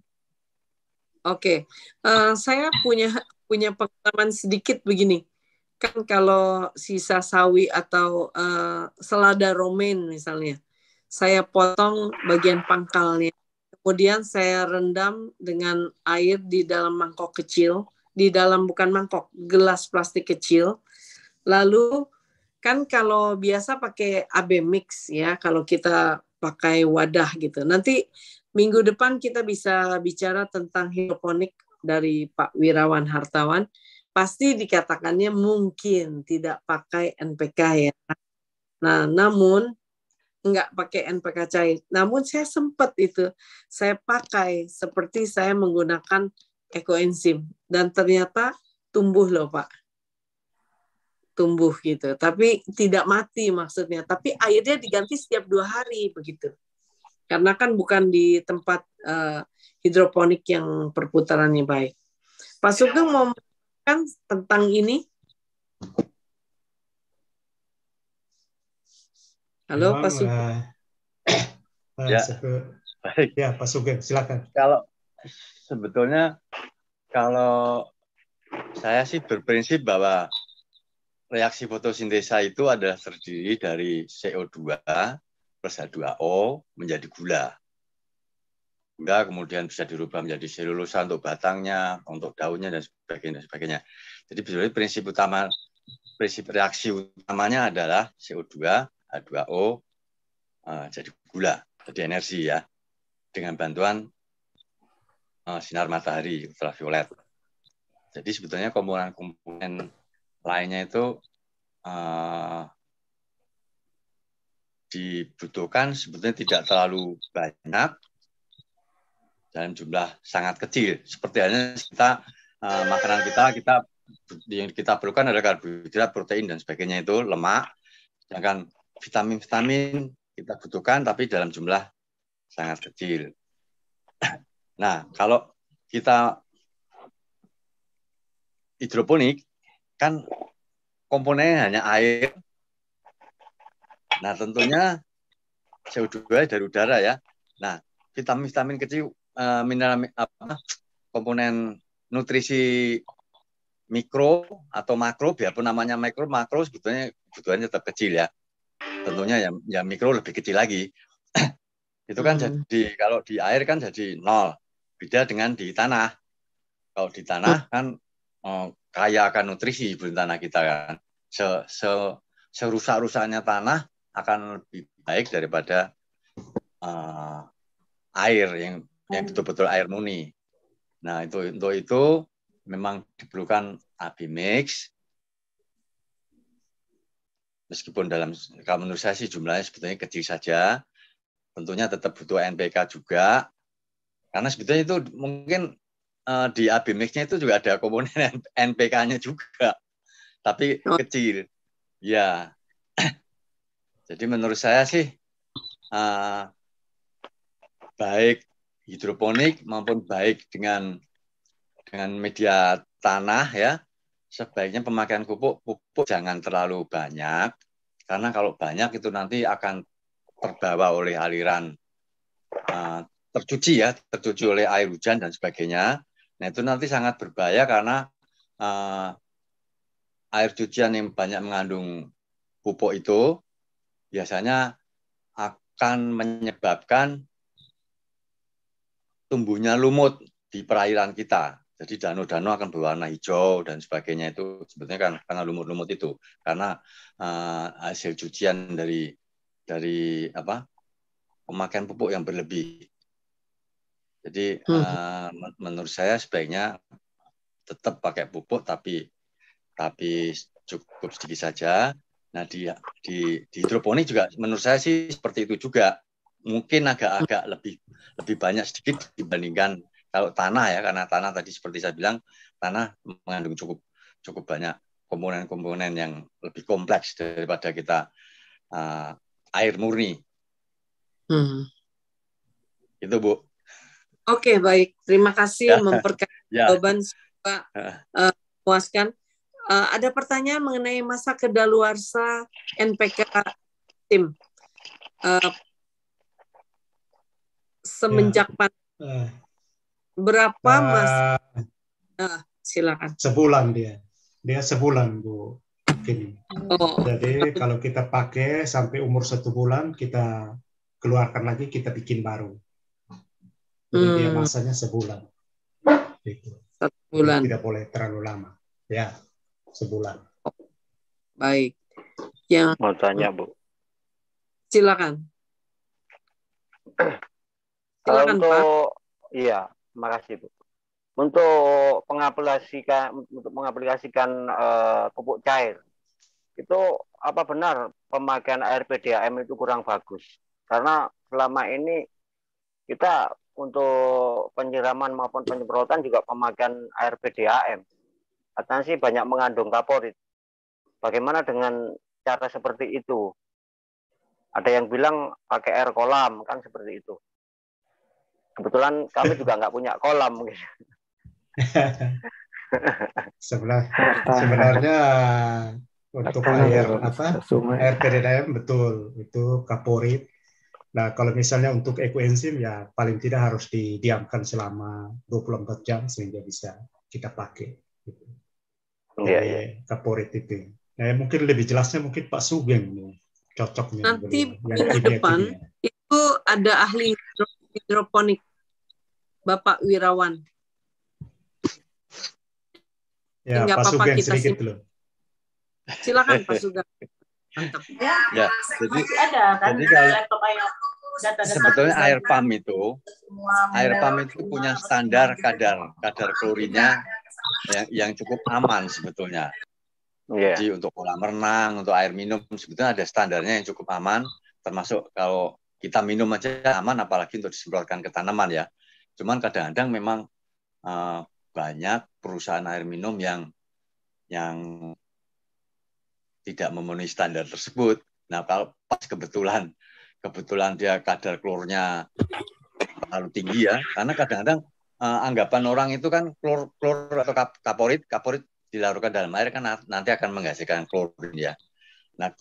Oke, okay. uh, eh, saya punya punya pengalaman sedikit begini. Kan kalau sisa sawi atau uh, selada romain misalnya, saya potong bagian pangkalnya. Kemudian saya rendam dengan air di dalam mangkok kecil, di dalam bukan mangkok, gelas plastik kecil. Lalu kan kalau biasa pakai AB mix ya, kalau kita pakai wadah gitu. Nanti minggu depan kita bisa bicara tentang hidroponik dari Pak Wirawan Hartawan, pasti dikatakannya mungkin tidak pakai NPK ya. Nah, namun nggak pakai NPK cair. Namun saya sempat itu, saya pakai seperti saya menggunakan ekoenzim dan ternyata tumbuh loh Pak. Tumbuh gitu, tapi tidak mati maksudnya. Tapi airnya diganti setiap dua hari begitu karena kan bukan di tempat uh, hidroponik yang perputarannya baik. Pak Sugeng mau kan tentang ini? Halo, Memang, Pak Sugeng. Uh, ya. Eh, ya, Pak Sugeng, silakan. Kalau sebetulnya kalau saya sih berprinsip bahwa reaksi fotosintesa itu adalah terdiri dari CO2 plus H2O menjadi gula. Gula kemudian bisa dirubah menjadi selulosa untuk batangnya, untuk daunnya dan sebagainya. Dan sebagainya. Jadi prinsip utama prinsip reaksi utamanya adalah CO2, H2O eh, jadi gula, jadi energi ya dengan bantuan eh, sinar matahari ultraviolet. Jadi sebetulnya komponen-komponen lainnya itu eh, dibutuhkan sebetulnya tidak terlalu banyak dalam jumlah sangat kecil. Seperti halnya kita uh, makanan kita kita yang kita perlukan adalah karbohidrat, protein dan sebagainya itu lemak. Sedangkan vitamin-vitamin kita butuhkan tapi dalam jumlah sangat kecil. Nah, kalau kita hidroponik kan komponennya hanya air, Nah, tentunya CO2 dari udara ya. Nah, vitamin-vitamin kecil, eh, mineral apa komponen nutrisi mikro atau makro, biarpun namanya mikro, makro sebetulnya kebutuhannya tetap kecil ya. Tentunya ya, ya mikro lebih kecil lagi. itu kan hmm. jadi kalau di air kan jadi nol. Beda dengan di tanah. Kalau di tanah kan oh, kaya akan nutrisi di tanah kita kan. Se, se serusak-rusaknya tanah akan lebih baik daripada uh, air yang yang hmm. betul-betul air murni. Nah itu untuk itu memang diperlukan api mix. Meskipun dalam kalau menurut saya sih jumlahnya sebetulnya kecil saja, tentunya tetap butuh NPK juga. Karena sebetulnya itu mungkin uh, di api mixnya itu juga ada komponen NPK-nya juga, tapi oh. kecil. Ya, jadi menurut saya sih uh, baik hidroponik maupun baik dengan dengan media tanah ya sebaiknya pemakaian pupuk pupuk jangan terlalu banyak karena kalau banyak itu nanti akan terbawa oleh aliran uh, tercuci ya tercuci oleh air hujan dan sebagainya nah itu nanti sangat berbahaya karena uh, air cucian yang banyak mengandung pupuk itu biasanya akan menyebabkan tumbuhnya lumut di perairan kita. Jadi danau-danau akan berwarna hijau dan sebagainya itu sebetulnya kan karena lumut-lumut itu karena uh, hasil cucian dari dari apa pemakaian pupuk yang berlebih. Jadi uh, menurut saya sebaiknya tetap pakai pupuk tapi tapi cukup sedikit saja Nah di di, di hidroponik juga menurut saya sih seperti itu juga mungkin agak-agak lebih lebih banyak sedikit dibandingkan kalau tanah ya karena tanah tadi seperti saya bilang tanah mengandung cukup cukup banyak komponen-komponen yang lebih kompleks daripada kita uh, air murni. Hmm. Itu bu. Oke okay, baik terima kasih ya. ya. jawaban ya. Pak uh, puaskan. Eh, ada pertanyaan mengenai masa kedaluarsa NPK tim uh, semenjak ya. pandemi. Eh. Berapa uh, mas? Uh, silakan. Sebulan dia, dia sebulan bu. ini Oh. Jadi kalau kita pakai sampai umur satu bulan kita keluarkan lagi kita bikin baru. Jadi hmm. dia masanya sebulan. itu Satu bulan. Jadi tidak boleh terlalu lama. Ya sebulan. Baik. Yang mau tanya Bu. Silakan. Silakan Untuk, Pak. Iya, makasih Bu. Untuk pengaplikasikan untuk mengaplikasikan uh, pupuk cair itu apa benar pemakaian air PDAM itu kurang bagus? Karena selama ini kita untuk penyiraman maupun penyemprotan juga pemakaian air PDAM katanya sih banyak mengandung kaporit. Bagaimana dengan cara seperti itu? Ada yang bilang pakai air kolam, kan seperti itu. Kebetulan kami juga nggak punya kolam. Gitu. sebenarnya untuk air apa air PDDM betul itu kaporit. Nah kalau misalnya untuk ekoenzim ya paling tidak harus didiamkan selama 24 jam sehingga bisa kita pakai. Gitu dari iya, yeah, yeah. Kaporit itu. Nah, ya, mungkin lebih jelasnya mungkin Pak Sugeng cocoknya. Nanti minggu depan itu ada ahli hidroponik Bapak Wirawan. Ya, Enggak Pak Sugeng kita sedikit dulu. Silakan Pak Sugeng. Mantap. Ya, ya jadi, ada kan jadi kalau, laptop sebetulnya air pump itu air pump itu punya standar kadar kadar klorinnya yang, yang cukup aman sebetulnya. Yeah. Jadi untuk kolam renang, untuk air minum sebetulnya ada standarnya yang cukup aman, termasuk kalau kita minum aja aman, apalagi untuk disemprotkan ke tanaman ya. Cuman kadang-kadang memang uh, banyak perusahaan air minum yang yang tidak memenuhi standar tersebut. Nah kalau pas kebetulan kebetulan dia kadar klornya terlalu tinggi ya, karena kadang-kadang uh, anggapan orang itu kan klor, klor atau kap, kaporit, kaporit dilarutkan dalam air kan nanti akan menghasilkan klorin ya. Nah,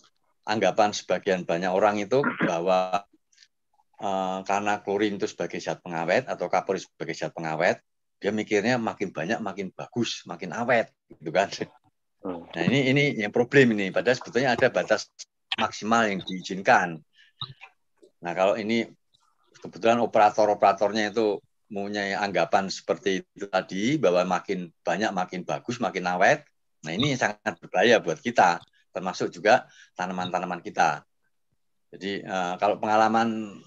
anggapan sebagian banyak orang itu bahwa uh, karena klorin itu sebagai zat pengawet atau kaporit sebagai zat pengawet, dia mikirnya makin banyak makin bagus, makin awet gitu kan. Hmm. Nah, ini ini yang problem ini padahal sebetulnya ada batas maksimal yang diizinkan. Nah, kalau ini kebetulan operator-operatornya itu mempunyai anggapan seperti itu tadi bahwa makin banyak makin bagus makin awet nah ini sangat berbahaya buat kita termasuk juga tanaman-tanaman kita jadi eh, kalau pengalaman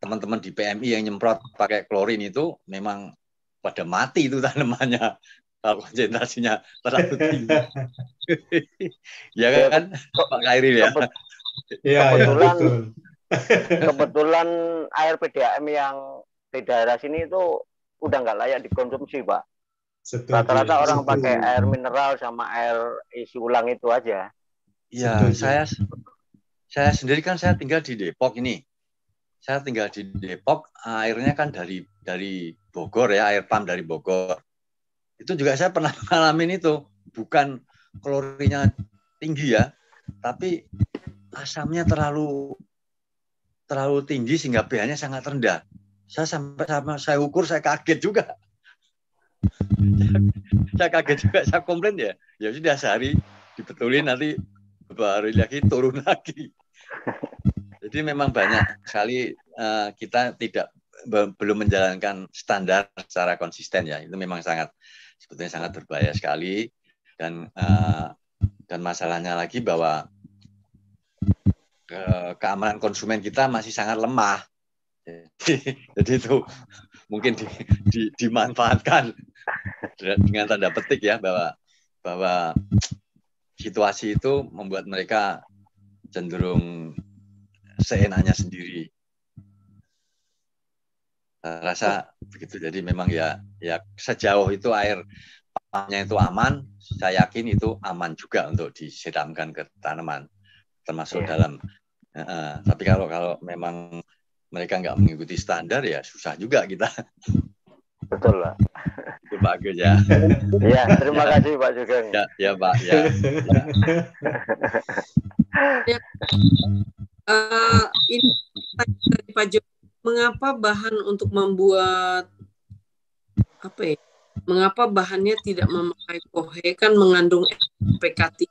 teman-teman di PMI yang nyemprot pakai klorin itu memang pada mati itu tanamannya kalau konsentrasinya terlalu tinggi ya iya, kan Pak Kairil ya iya, iya, kebetulan ya, kebetulan air PDAM yang di daerah sini itu udah nggak layak dikonsumsi pak rata-rata orang pakai air mineral sama air isi ulang itu aja Iya, saya saya sendiri kan saya tinggal di Depok ini saya tinggal di Depok airnya kan dari dari Bogor ya air pam dari Bogor itu juga saya pernah ngalamin itu bukan klorinya tinggi ya tapi asamnya terlalu terlalu tinggi sehingga pH-nya sangat rendah saya sampai sama saya ukur saya kaget juga saya kaget juga saya komplain ya ya sudah sehari dibetulin nanti baru lagi turun lagi jadi memang banyak sekali uh, kita tidak be belum menjalankan standar secara konsisten ya itu memang sangat sebetulnya sangat berbahaya sekali dan uh, dan masalahnya lagi bahwa uh, keamanan konsumen kita masih sangat lemah jadi itu mungkin di, di, dimanfaatkan dengan tanda petik ya bahwa bahwa situasi itu membuat mereka cenderung seenaknya sendiri. Rasa begitu. Jadi memang ya ya sejauh itu air pampnya itu aman, saya yakin itu aman juga untuk disiramkan ke tanaman termasuk yeah. dalam. Uh, tapi kalau kalau memang mereka nggak mengikuti standar ya susah juga kita. Betul lah. Itu bagus ya. Iya, terima ya. kasih Pak juga. Ya, ya Pak. Ya. ya. Uh, ini dari Pak Joko, mengapa bahan untuk membuat apa ya? Mengapa bahannya tidak memakai kohe kan mengandung PKT?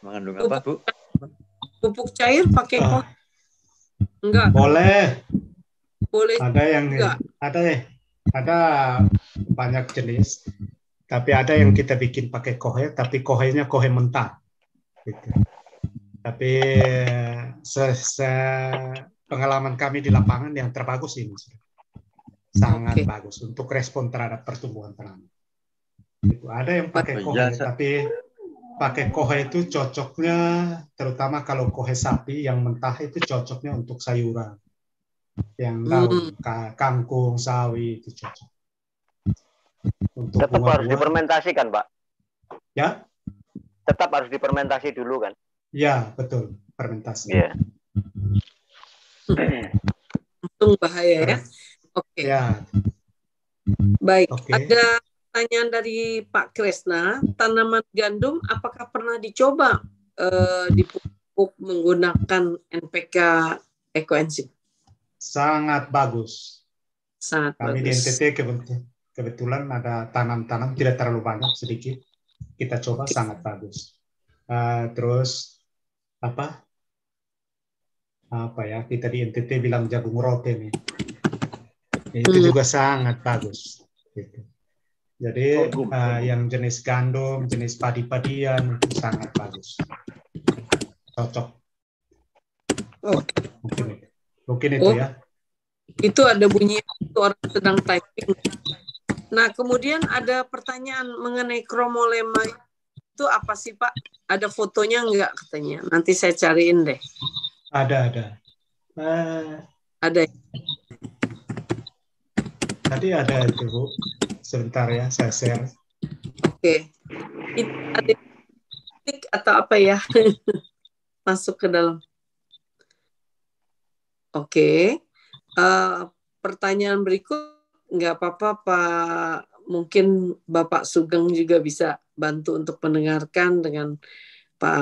Mengandung apa, Bu? Pupuk cair pakai ah. kohe. Enggak. Boleh. Boleh. Ada yang enggak. ada ya. ada banyak jenis. Tapi ada yang kita bikin pakai kohe, tapi kohenya kohe mentah. Gitu. Tapi eh, se, se pengalaman kami di lapangan yang terbagus ini sangat okay. bagus untuk respon terhadap pertumbuhan tanaman. Ada yang pakai kohe, ya, tapi pakai kohe itu cocoknya terutama kalau kohe sapi yang mentah itu cocoknya untuk sayuran yang hmm. daun hmm. kangkung sawi itu cocok untuk tetap bunga -bunga. harus dipermentasikan pak ya tetap harus dipermentasi dulu kan ya betul fermentasi ya untung bahaya ya oke okay. ya. baik okay. ada pertanyaan dari Pak Kresna, tanaman gandum apakah pernah dicoba eh, dipupuk menggunakan NPK ekoenzim? Sangat bagus. Sangat Kami bagus. di NTT kebetulan ada tanam-tanam tidak terlalu banyak sedikit. Kita coba okay. sangat bagus. Uh, terus apa? Apa ya? Kita di NTT bilang jagung rote nih. Itu hmm. juga sangat bagus. Gitu. Jadi uh, yang jenis gandum, jenis padi-padian sangat bagus. Cocok. Oh. Mungkin, itu. mungkin itu oh. ya. Itu ada bunyi itu orang sedang typing. Nah, kemudian ada pertanyaan mengenai kromolema itu apa sih Pak? Ada fotonya enggak katanya? Nanti saya cariin deh. Ada ada. Uh, ada. Ya? Tadi ada itu Sebentar ya, saya share. Oke. Okay. Klik atau apa ya? Masuk ke dalam. Oke. Okay. Uh, eh, pertanyaan berikut, nggak apa-apa Pak. Mungkin Bapak Sugeng juga bisa bantu untuk mendengarkan dengan Pak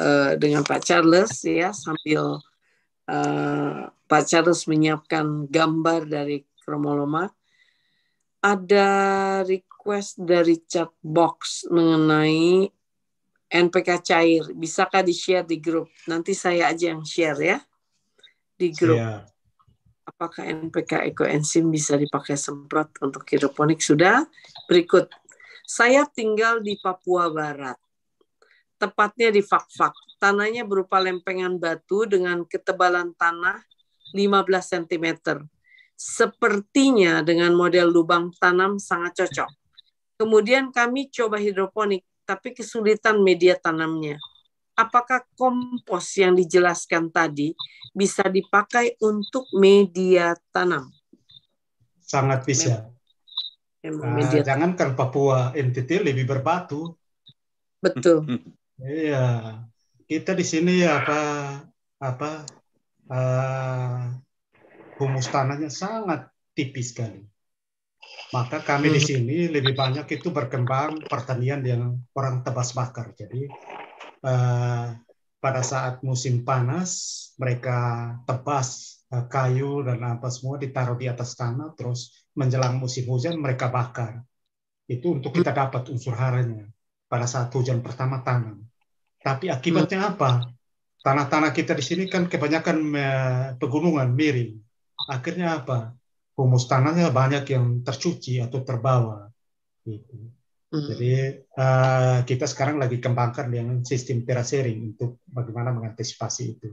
uh, dengan Pak Charles ya sambil uh, Pak Charles menyiapkan gambar dari kromoloma ada request dari chat box mengenai NPK cair. Bisakah di-share di grup? Nanti saya aja yang share ya di grup. Yeah. Apakah NPK ekoenzim bisa dipakai semprot untuk hidroponik? Sudah. Berikut. Saya tinggal di Papua Barat. Tepatnya di Fakfak. Tanahnya berupa lempengan batu dengan ketebalan tanah 15 cm Sepertinya dengan model lubang tanam sangat cocok. Kemudian kami coba hidroponik, tapi kesulitan media tanamnya. Apakah kompos yang dijelaskan tadi bisa dipakai untuk media tanam? Sangat bisa. Memang, ah, media jangankan Papua NTT lebih berbatu. Betul. iya, kita di sini apa apa uh, humus sangat tipis sekali. Maka kami di hmm. sini lebih banyak itu berkembang pertanian yang orang tebas bakar. Jadi uh, pada saat musim panas mereka tebas uh, kayu dan apa semua ditaruh di atas tanah. Terus menjelang musim hujan mereka bakar. Itu untuk kita hmm. dapat unsur haranya pada saat hujan pertama tanam. Tapi akibatnya hmm. apa? Tanah-tanah kita di sini kan kebanyakan eh, pegunungan miring akhirnya apa humus tanahnya banyak yang tercuci atau terbawa gitu. Mm. Jadi uh, kita sekarang lagi kembangkan dengan sistem terasering untuk bagaimana mengantisipasi itu.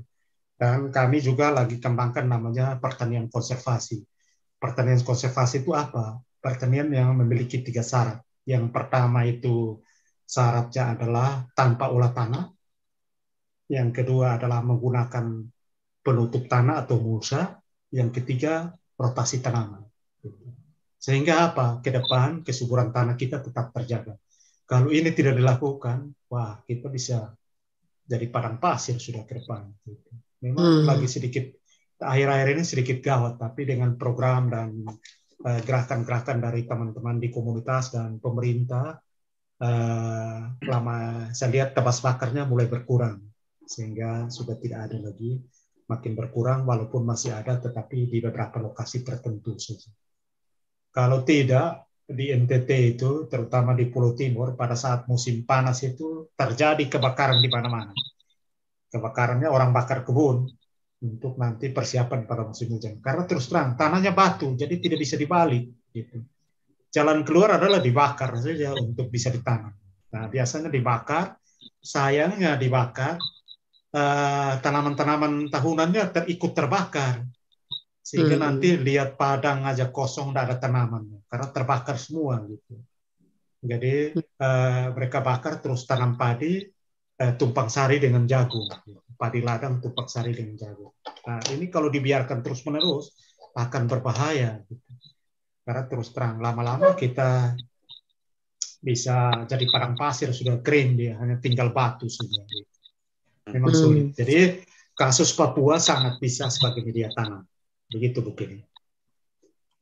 Dan kami juga lagi kembangkan namanya pertanian konservasi. Pertanian konservasi itu apa? Pertanian yang memiliki tiga syarat. Yang pertama itu syaratnya adalah tanpa olah tanah. Yang kedua adalah menggunakan penutup tanah atau mulsa yang ketiga rotasi tanaman. Sehingga apa? Ke depan kesuburan tanah kita tetap terjaga. Kalau ini tidak dilakukan, wah kita bisa jadi padang pasir sudah ke depan. Memang hmm. lagi sedikit akhir-akhir ini sedikit gawat, tapi dengan program dan eh, gerakan-gerakan dari teman-teman di komunitas dan pemerintah, selama eh, lama saya lihat tebas bakarnya mulai berkurang sehingga sudah tidak ada lagi makin berkurang walaupun masih ada tetapi di beberapa lokasi tertentu saja. Kalau tidak di NTT itu terutama di Pulau Timur pada saat musim panas itu terjadi kebakaran di mana-mana. Kebakarannya orang bakar kebun untuk nanti persiapan pada musim hujan karena terus terang tanahnya batu jadi tidak bisa dibalik gitu. Jalan keluar adalah dibakar saja untuk bisa ditanam. Nah, biasanya dibakar, sayangnya dibakar Eh, tanaman-tanaman uh, tahunannya terikut terbakar sehingga hmm. nanti lihat padang aja kosong tidak ada tanamannya karena terbakar semua gitu jadi uh, mereka bakar terus tanam padi uh, tumpang sari dengan jagung padi ladang tumpang sari dengan jagung nah ini kalau dibiarkan terus menerus akan berbahaya gitu. karena terus terang lama-lama kita bisa jadi padang pasir sudah kering dia hanya tinggal batu saja gitu memang hmm. sulit. Jadi kasus Papua sangat bisa sebagai media tanam. Begitu mungkin.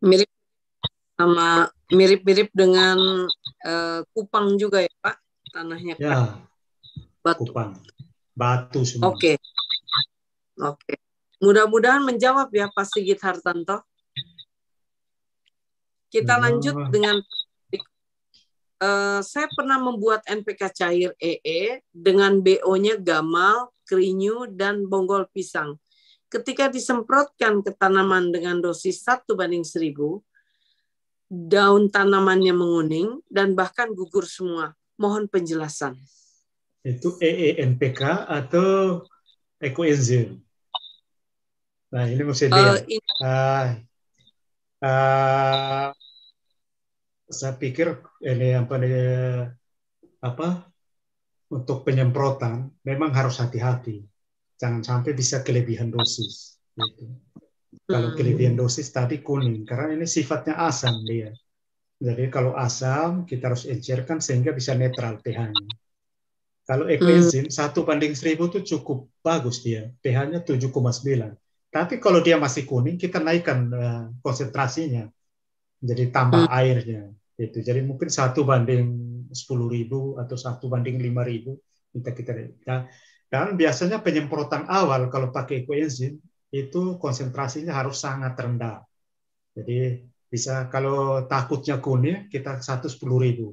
Mirip sama mirip-mirip dengan uh, Kupang juga ya Pak, tanahnya. Ya. Batu. Kupang. Batu semua. Oke. Okay. Oke. Okay. Mudah-mudahan menjawab ya Pak Sigit Hartanto. Kita hmm. lanjut dengan eh, saya pernah membuat NPK cair EE e dengan BO-nya gamal, kerinyu, dan bonggol pisang. Ketika disemprotkan ke tanaman dengan dosis satu banding 1000, daun tanamannya menguning dan bahkan gugur semua. Mohon penjelasan. Itu ee NPK atau ekoenzim? Nah, ini mesti lihat. Uh, ini... Uh, uh, saya pikir ini apa apa untuk penyemprotan memang harus hati-hati. Jangan sampai bisa kelebihan dosis. Gitu. Kalau hmm. kelebihan dosis tadi kuning, karena ini sifatnya asam dia. Jadi kalau asam kita harus encerkan sehingga bisa netral pH-nya. Kalau hmm. eclenzim satu banding seribu itu cukup bagus dia, pH-nya 7,9. Tapi kalau dia masih kuning, kita naikkan eh, konsentrasinya jadi tambah hmm. airnya itu. jadi mungkin satu banding sepuluh ribu atau satu banding lima ribu kita kita nah, dan biasanya penyemprotan awal kalau pakai ekoenzim itu konsentrasinya harus sangat rendah jadi bisa kalau takutnya kuning kita satu sepuluh ribu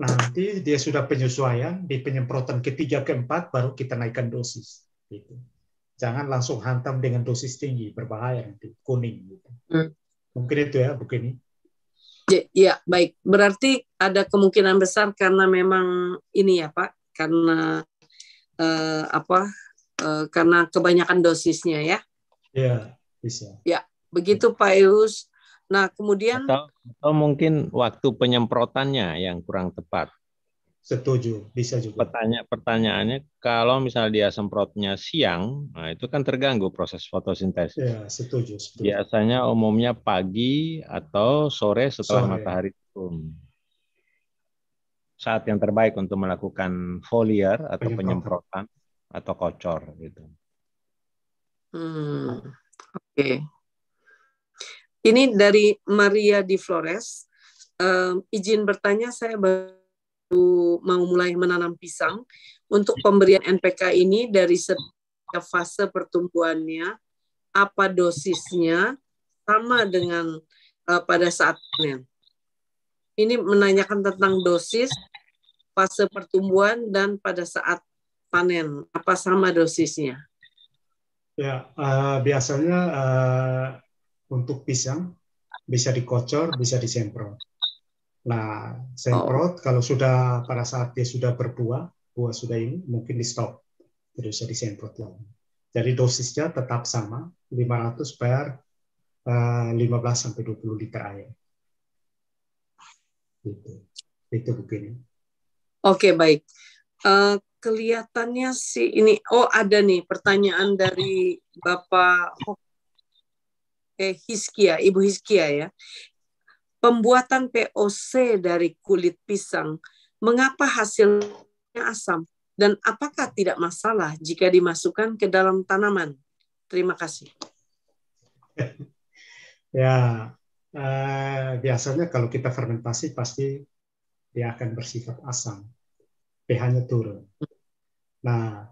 nanti dia sudah penyesuaian di penyemprotan ketiga keempat baru kita naikkan dosis gitu jangan langsung hantam dengan dosis tinggi berbahaya nanti kuning gitu. Hmm. mungkin itu ya begini Ya, baik. Berarti ada kemungkinan besar karena memang ini ya, Pak, karena eh, apa? Eh, karena kebanyakan dosisnya ya. Iya, bisa. Ya, begitu Pak Ius. Nah, kemudian atau, atau mungkin waktu penyemprotannya yang kurang tepat. Setuju, bisa juga. Pertanya pertanyaannya, kalau misalnya dia semprotnya siang, nah itu kan terganggu proses fotosintesis. Ya, setuju. setuju. Biasanya umumnya pagi atau sore setelah sore. matahari turun. Saat yang terbaik untuk melakukan foliar atau penyemprotan, penyemprotan atau kocor gitu. Hmm, oke. Okay. Ini dari Maria di Flores. Um, izin bertanya, saya baru mau mulai menanam pisang untuk pemberian NPK ini dari setiap fase pertumbuhannya, apa dosisnya, sama dengan uh, pada saat panen. Ini menanyakan tentang dosis, fase pertumbuhan, dan pada saat panen, apa sama dosisnya? Ya, uh, biasanya uh, untuk pisang bisa dikocor, bisa disemprot. Nah, semprot oh. kalau sudah pada saat dia sudah berbuah, buah sudah ini mungkin di stop. Tidak usah disemprot lagi. Jadi dosisnya tetap sama, 500 per uh, eh, 15 sampai 20 liter air. Gitu. Itu begini Oke, okay, baik. Uh, kelihatannya sih ini oh ada nih pertanyaan dari Bapak eh Hiskia, Ibu Hiskia ya. Pembuatan POC dari kulit pisang, mengapa hasilnya asam dan apakah tidak masalah jika dimasukkan ke dalam tanaman? Terima kasih. Ya, eh, biasanya kalau kita fermentasi pasti dia akan bersifat asam, pH-nya turun. Nah,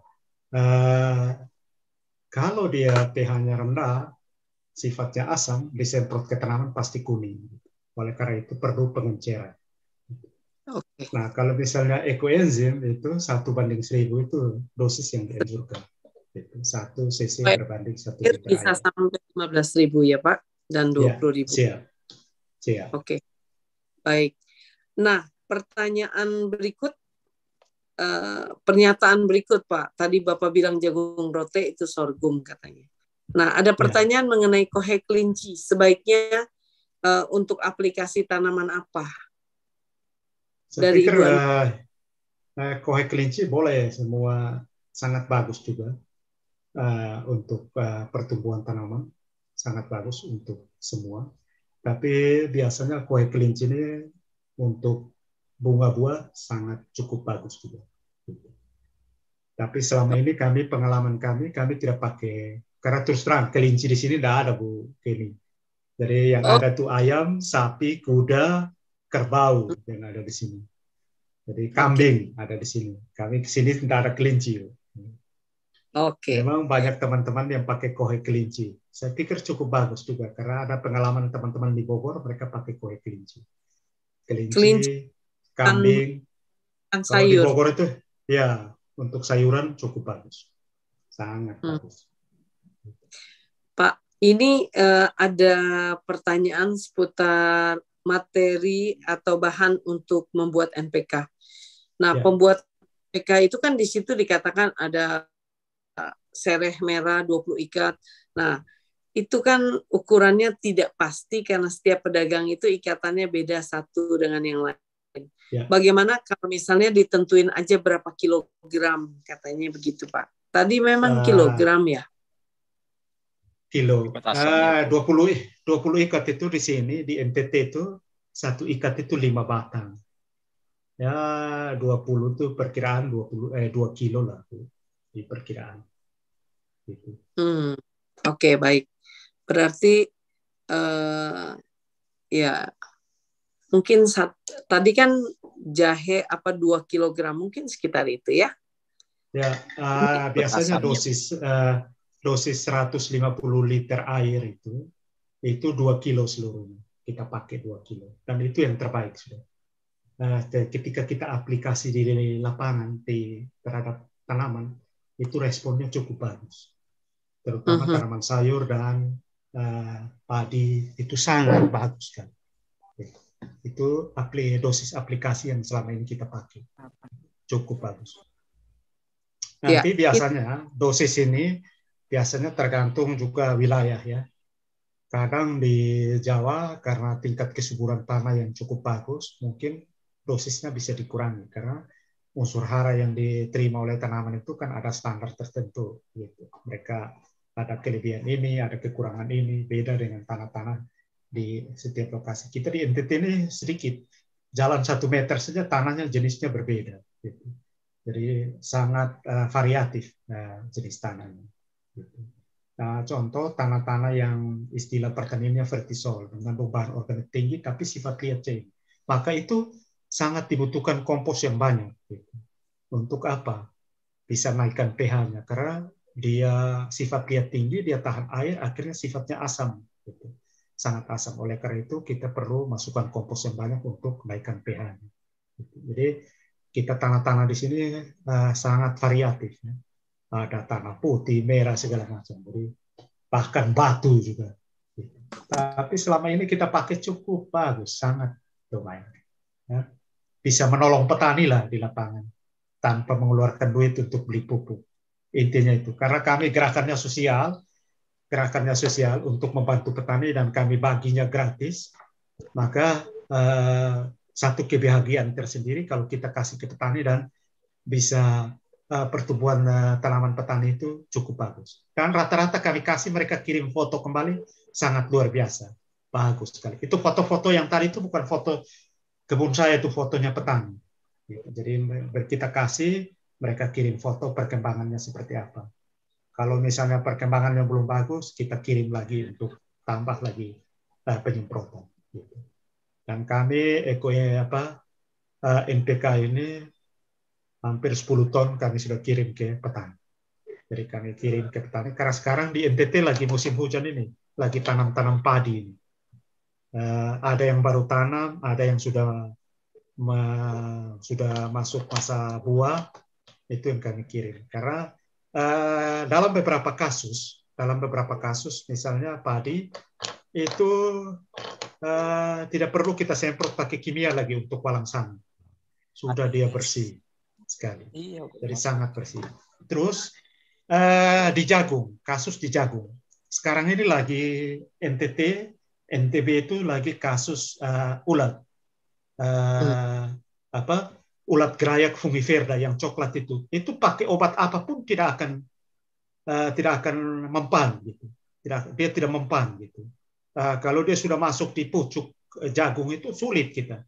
eh, kalau dia pH-nya rendah, sifatnya asam, disemprot ke tanaman pasti kuning. Oleh karena itu perlu pengenceran. Okay. Nah, kalau misalnya ekoenzim itu satu banding seribu itu dosis yang dianjurkan. Itu satu cc berbanding satu liter Bisa air. sampai lima belas ribu ya Pak dan dua iya, puluh ribu. Siap. Siap. Oke. Okay. Baik. Nah, pertanyaan berikut Uh, pernyataan berikut Pak. Tadi Bapak bilang jagung rote itu sorghum katanya. Nah, ada iya. pertanyaan ya. mengenai kohe kelinci. Sebaiknya uh, untuk aplikasi tanaman apa? Saya dari pikir, Uh, eh, eh, kohe kelinci boleh semua sangat bagus juga uh, untuk uh, pertumbuhan tanaman sangat bagus untuk semua. Tapi biasanya kohe kelinci ini untuk bunga buah sangat cukup bagus juga. Tapi selama ini kami pengalaman kami kami tidak pakai karena terus terang kelinci di sini tidak ada bu kelinci. Jadi yang oh. ada tuh ayam, sapi, kuda, kerbau yang ada di sini. Jadi kambing ada di sini. Kami ke sini tidak ada kelinci. Oke. Okay. Memang banyak teman-teman yang pakai kohe kelinci. Saya pikir cukup bagus juga karena ada pengalaman teman-teman di Bogor mereka pakai kohe kelinci. Kelinci, kelinci kambing. Kan di Bogor itu ya untuk sayuran cukup bagus. Sangat hmm. bagus. Pak, ini uh, ada pertanyaan seputar materi atau bahan untuk membuat NPK. Nah, ya. pembuat NPK itu kan di situ dikatakan ada eh, sereh merah 20 ikat. Nah, itu kan ukurannya tidak pasti karena setiap pedagang itu ikatannya beda satu dengan yang lain. Ya. Bagaimana kalau misalnya ditentuin aja berapa kilogram katanya begitu Pak. Tadi memang uh, kilogram ya kilo. Ah, ya. dua 20 20 ikat itu di sini di NTT itu satu ikat itu lima batang. Ya, dua puluh itu perkiraan dua puluh eh dua kilo lah itu di perkiraan. Gitu. Hmm. Oke, okay, baik. Berarti uh, ya mungkin saat, tadi kan jahe apa 2 kilogram mungkin sekitar itu ya. Ya, uh, biasanya dosis uh, dosis 150 liter air itu itu 2 kilo seluruhnya. Kita pakai 2 kilo. Dan itu yang terbaik sudah. Nah, ketika kita aplikasi di lapangan di terhadap tanaman, itu responnya cukup bagus. Terutama uh mhm. -huh. tanaman sayur dan uh, padi itu sangat bagus kan. Itu apli, dosis aplikasi yang selama ini kita pakai. Cukup bagus. Ya, Nanti ya, biasanya dosis ini biasanya tergantung juga wilayah ya. Kadang di Jawa karena tingkat kesuburan tanah yang cukup bagus, mungkin dosisnya bisa dikurangi karena unsur hara yang diterima oleh tanaman itu kan ada standar tertentu gitu. Mereka ada kelebihan ini, ada kekurangan ini, beda dengan tanah-tanah di setiap lokasi. Kita di NTT ini sedikit, jalan satu meter saja tanahnya jenisnya berbeda. Gitu. Jadi sangat uh, variatif uh, jenis tanahnya. Gitu. Nah, contoh tanah-tanah yang istilah pertaniannya vertisol dengan beban organik tinggi tapi sifat liat Maka itu sangat dibutuhkan kompos yang banyak. Gitu. Untuk apa? Bisa naikkan pH-nya karena dia sifat liat tinggi, dia tahan air, akhirnya sifatnya asam. Gitu. Sangat asam. Oleh karena itu kita perlu masukkan kompos yang banyak untuk naikkan pH-nya. Gitu. Jadi kita tanah-tanah di sini uh, sangat variatif. Ya ada tanah putih, merah segala macam. Jadi bahkan batu juga. Tapi selama ini kita pakai cukup bagus, sangat lumayan. Ya. Bisa menolong petani lah di lapangan tanpa mengeluarkan duit untuk beli pupuk. Intinya itu. Karena kami gerakannya sosial, gerakannya sosial untuk membantu petani dan kami baginya gratis, maka eh, satu kebahagiaan tersendiri kalau kita kasih ke petani dan bisa Eh, pertumbuhan eh, tanaman petani itu cukup bagus. Dan rata-rata kami kasih mereka kirim foto kembali sangat luar biasa. Bagus sekali. Itu foto-foto yang tadi itu bukan foto kebun saya itu fotonya petani. Gitu. Jadi kita kasih mereka kirim foto perkembangannya seperti apa. Kalau misalnya perkembangannya belum bagus, kita kirim lagi untuk tambah lagi eh, penyemprotan. Gitu. Dan kami eko apa NPK ini hampir 10 ton kami sudah kirim ke petani. Jadi kami kirim ke petani karena sekarang di NTT lagi musim hujan ini, lagi tanam-tanam padi ini. Eh, ada yang baru tanam, ada yang sudah sudah masuk masa buah, itu yang kami kirim. Karena eh, dalam beberapa kasus, dalam beberapa kasus misalnya padi itu eh, tidak perlu kita semprot pakai kimia lagi untuk walang Sudah dia bersih sekali. Iya, Jadi sangat bersih. Terus uh, di Jagung, kasus di Jagung. Sekarang ini lagi NTT, NTB itu lagi kasus uh, ulat. Uh, hmm. apa ulat gerayak fungiverda yang coklat itu itu pakai obat apapun tidak akan uh, tidak akan mempan gitu tidak dia tidak mempan gitu uh, kalau dia sudah masuk di pucuk jagung itu sulit kita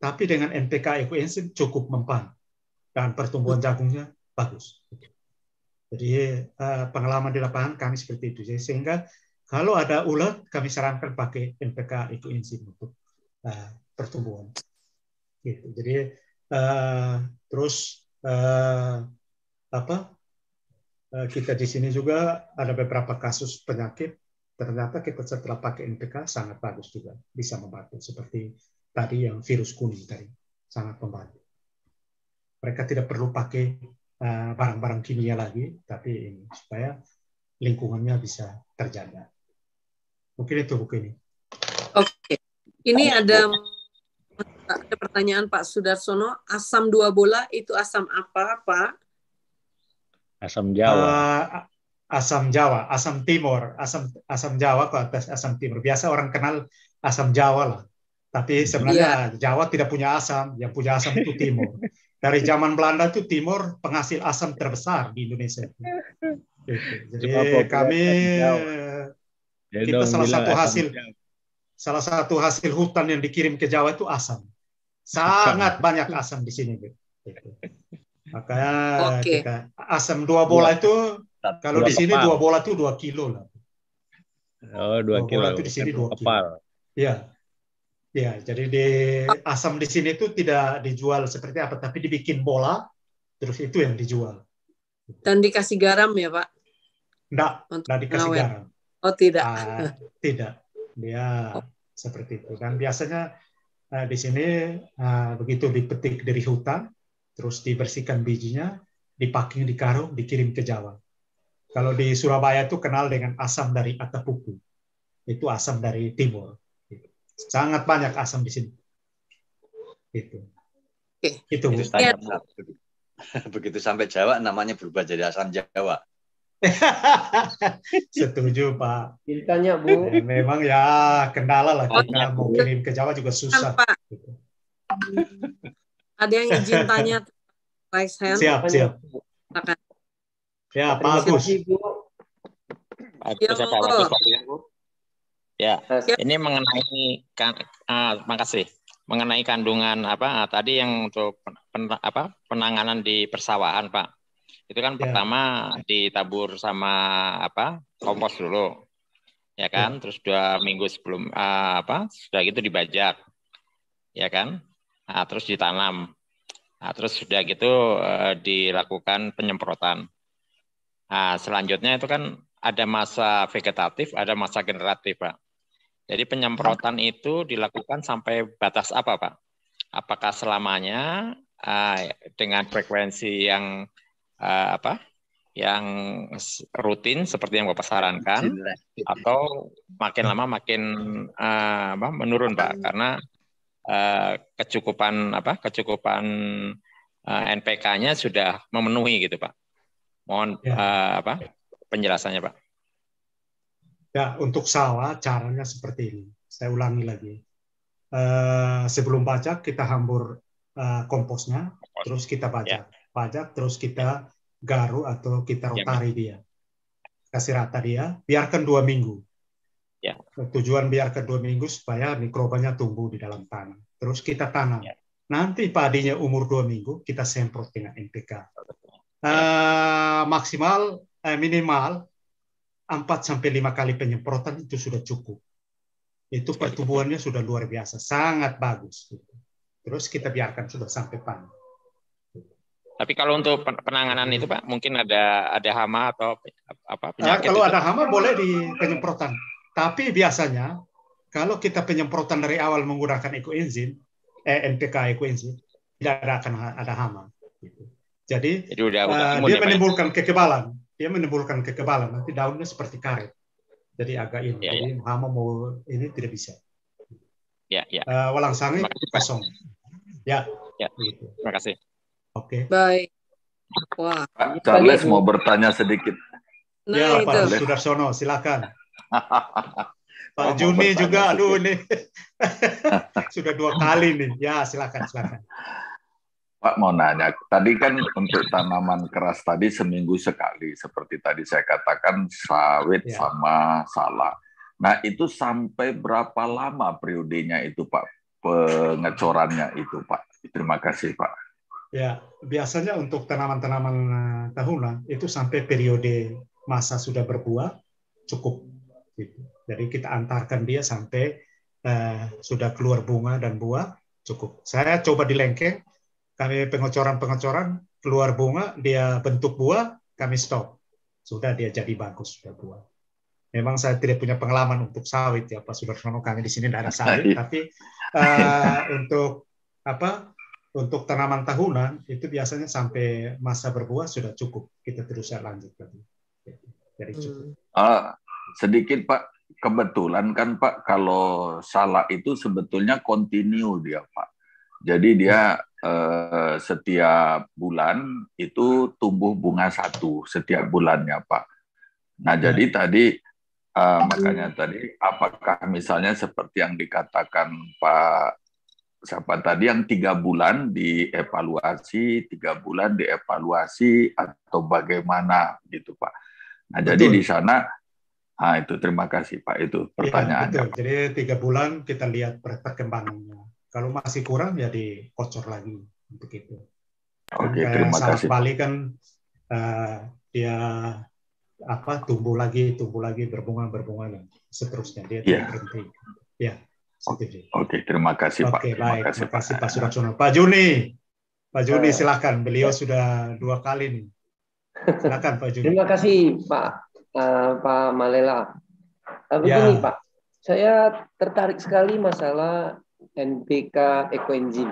tapi dengan NPK Ecoenzyme cukup mempan dan pertumbuhan jagungnya bagus. Jadi eh, pengalaman di lapangan kami seperti itu. Jadi sehingga kalau ada ulat kami sarankan pakai NPK itu insin untuk eh, pertumbuhan. Gitu. Jadi eh, terus apa kita di sini juga ada beberapa kasus penyakit ternyata kita setelah pakai NPK sangat bagus juga bisa membantu seperti tadi yang virus kuning tadi sangat membantu mereka tidak perlu pakai eh, barang-barang kimia lagi, tapi ini supaya lingkungannya bisa terjaga. Mungkin itu buku ini. Oke, okay. ini ada ada pertanyaan Pak Sudarsono, asam dua bola itu asam apa, Pak? Asam Jawa. Uh, asam Jawa, asam Timur, asam asam Jawa ke atas asam Timur. Biasa orang kenal asam Jawa lah. Tapi sebenarnya yeah. Jawa tidak punya asam, yang punya asam itu Timur dari zaman Belanda itu timur penghasil asam terbesar di Indonesia. Jadi kami kita salah satu hasil salah satu hasil hutan yang dikirim ke Jawa itu asam. Sangat banyak asam di sini. Makanya asam dua bola itu kalau di sini dua bola itu dua kilo lah. Oh, dua, dua kilo. Bola itu di sini dua kilo. Ya. Ya, jadi di asam di sini itu tidak dijual seperti apa, tapi dibikin bola, terus itu yang dijual. Dan dikasih garam ya, Pak? Tidak, tidak dikasih ngawet. garam. Oh, tidak. Ah, tidak. Dia ya, oh. seperti itu. Dan biasanya uh, di sini uh, begitu dipetik dari hutan, terus dibersihkan bijinya, dipaking di karung, dikirim ke Jawa. Kalau di Surabaya itu kenal dengan asam dari atapuku. Itu asam dari timur Sangat banyak asam di sini. Gitu. Itu. Okay. Itu. Itu Ya. Begitu sampai Jawa namanya berubah jadi asam Jawa. Setuju Pak. Pintanya Bu. Ya, memang ya kendala lah oh, kita oh, mau kirim ke Jawa juga susah. Gitu. Ada yang izin tanya Vice Hand. Siap, siap. Akan. Siap, Pak Agus. Agus, Pak Agus. Ya, Siap. ini mengenai kan, uh, makasih mengenai kandungan apa uh, tadi yang untuk pen, apa penanganan di persawahan Pak itu kan ya. pertama ditabur sama apa kompos dulu ya kan ya. terus dua minggu sebelum uh, apa sudah gitu dibajak ya kan nah, terus ditanam nah, terus sudah gitu uh, dilakukan penyemprotan nah, selanjutnya itu kan ada masa vegetatif ada masa generatif pak jadi penyemprotan itu dilakukan sampai batas apa, Pak? Apakah selamanya eh, dengan frekuensi yang eh, apa? Yang rutin seperti yang Bapak sarankan atau makin lama makin eh, apa, menurun, Pak? Karena kecukupan apa? Kecukupan NPK-nya sudah memenuhi gitu, Pak. Mohon ya. apa? penjelasannya, Pak. Ya, untuk sawah caranya seperti ini. Saya ulangi lagi. Uh, sebelum pajak kita hambur uh, komposnya, Kompos. terus kita pajak, yeah. pajak, terus kita ya. garu atau kita ya, rotari yeah. dia, kasih rata dia, biarkan dua minggu. Yeah. Tujuan biarkan dua minggu supaya mikrobanya tumbuh di dalam tanah. Terus kita tanam. Yeah. Nanti padinya umur dua minggu kita semprot dengan NPK. Uh, eh, maksimal, eh, minimal 4 sampai 5 kali penyemprotan itu sudah cukup. Itu pertumbuhannya sudah luar biasa, sangat bagus. Gitu. Terus kita biarkan sudah sampai panen. Tapi kalau untuk penanganan itu Pak, mungkin ada ada hama atau apa ah, penyakit? Nah, kalau itu? ada hama boleh di penyemprotan. Tapi biasanya kalau kita penyemprotan dari awal menggunakan ekoenzim, eh, NPK ekoenzim, tidak akan ada hama. Gitu. Jadi, Jadi udah, uh, dia ya, ya? menimbulkan ya, kekebalan dia menimbulkan kekebalan. Nanti daunnya seperti karet. Jadi agak ini. Ya, Jadi ya. mau ini tidak bisa. Ya, ya. Uh, eh, walang sangi kosong. Ya. ya. Gitu. Terima kasih. Oke. Okay. Baik. Wah. Pak Charles mau bertanya sedikit. Nah, ya, itu. Pak Sudarsono, silakan. Pak oh, Juni juga, sedikit. aduh ini sudah dua kali nih. Ya, silakan, silakan. Pak mau nanya, tadi kan untuk tanaman keras tadi seminggu sekali, seperti tadi saya katakan sawit ya. sama salah. Nah itu sampai berapa lama periodenya itu Pak, pengecorannya itu Pak? Terima kasih Pak. Ya, biasanya untuk tanaman-tanaman eh, tahunan itu sampai periode masa sudah berbuah cukup. Gitu. Jadi kita antarkan dia sampai eh, sudah keluar bunga dan buah cukup. Saya coba di lengkeng, kami pengocoran-pengocoran, keluar bunga, dia bentuk buah, kami stop. Sudah dia jadi bagus, sudah buah. Memang saya tidak punya pengalaman untuk sawit ya Pak Sudarsono, kami di sini tidak ada sawit, tapi uh, untuk apa untuk tanaman tahunan itu biasanya sampai masa berbuah sudah cukup kita terus lanjut lagi. Jadi hmm. cukup. Uh, sedikit Pak, kebetulan kan Pak kalau salah itu sebetulnya kontinu dia Pak. Jadi dia eh, setiap bulan itu tumbuh bunga satu setiap bulannya, Pak. Nah, jadi hmm. tadi eh, hmm. makanya tadi apakah misalnya seperti yang dikatakan Pak siapa tadi yang tiga bulan dievaluasi, tiga bulan dievaluasi atau bagaimana gitu, Pak. Nah, Betul. jadi di sana Nah, itu terima kasih Pak itu iya, pertanyaannya. Ya, Jadi tiga bulan kita lihat perkembangannya. Kalau masih kurang ya dikocor lagi untuk itu. Oke, okay, terima kasih. Balik kan uh, dia apa tumbuh lagi, tumbuh lagi berbunga berbunga dan seterusnya dia yeah. tidak berhenti. Ya. Yeah. Oke, okay, terima kasih Pak. Oke, baik. Terima kasih Pak Suraksono. Pak Juni, Pak Juni uh, eh. silahkan. Beliau sudah dua kali nih. Silakan Pak Juni. Terima kasih Pak uh, Pak Malela. Uh, begini ya. Pak, saya tertarik sekali masalah NPK ekoenzim.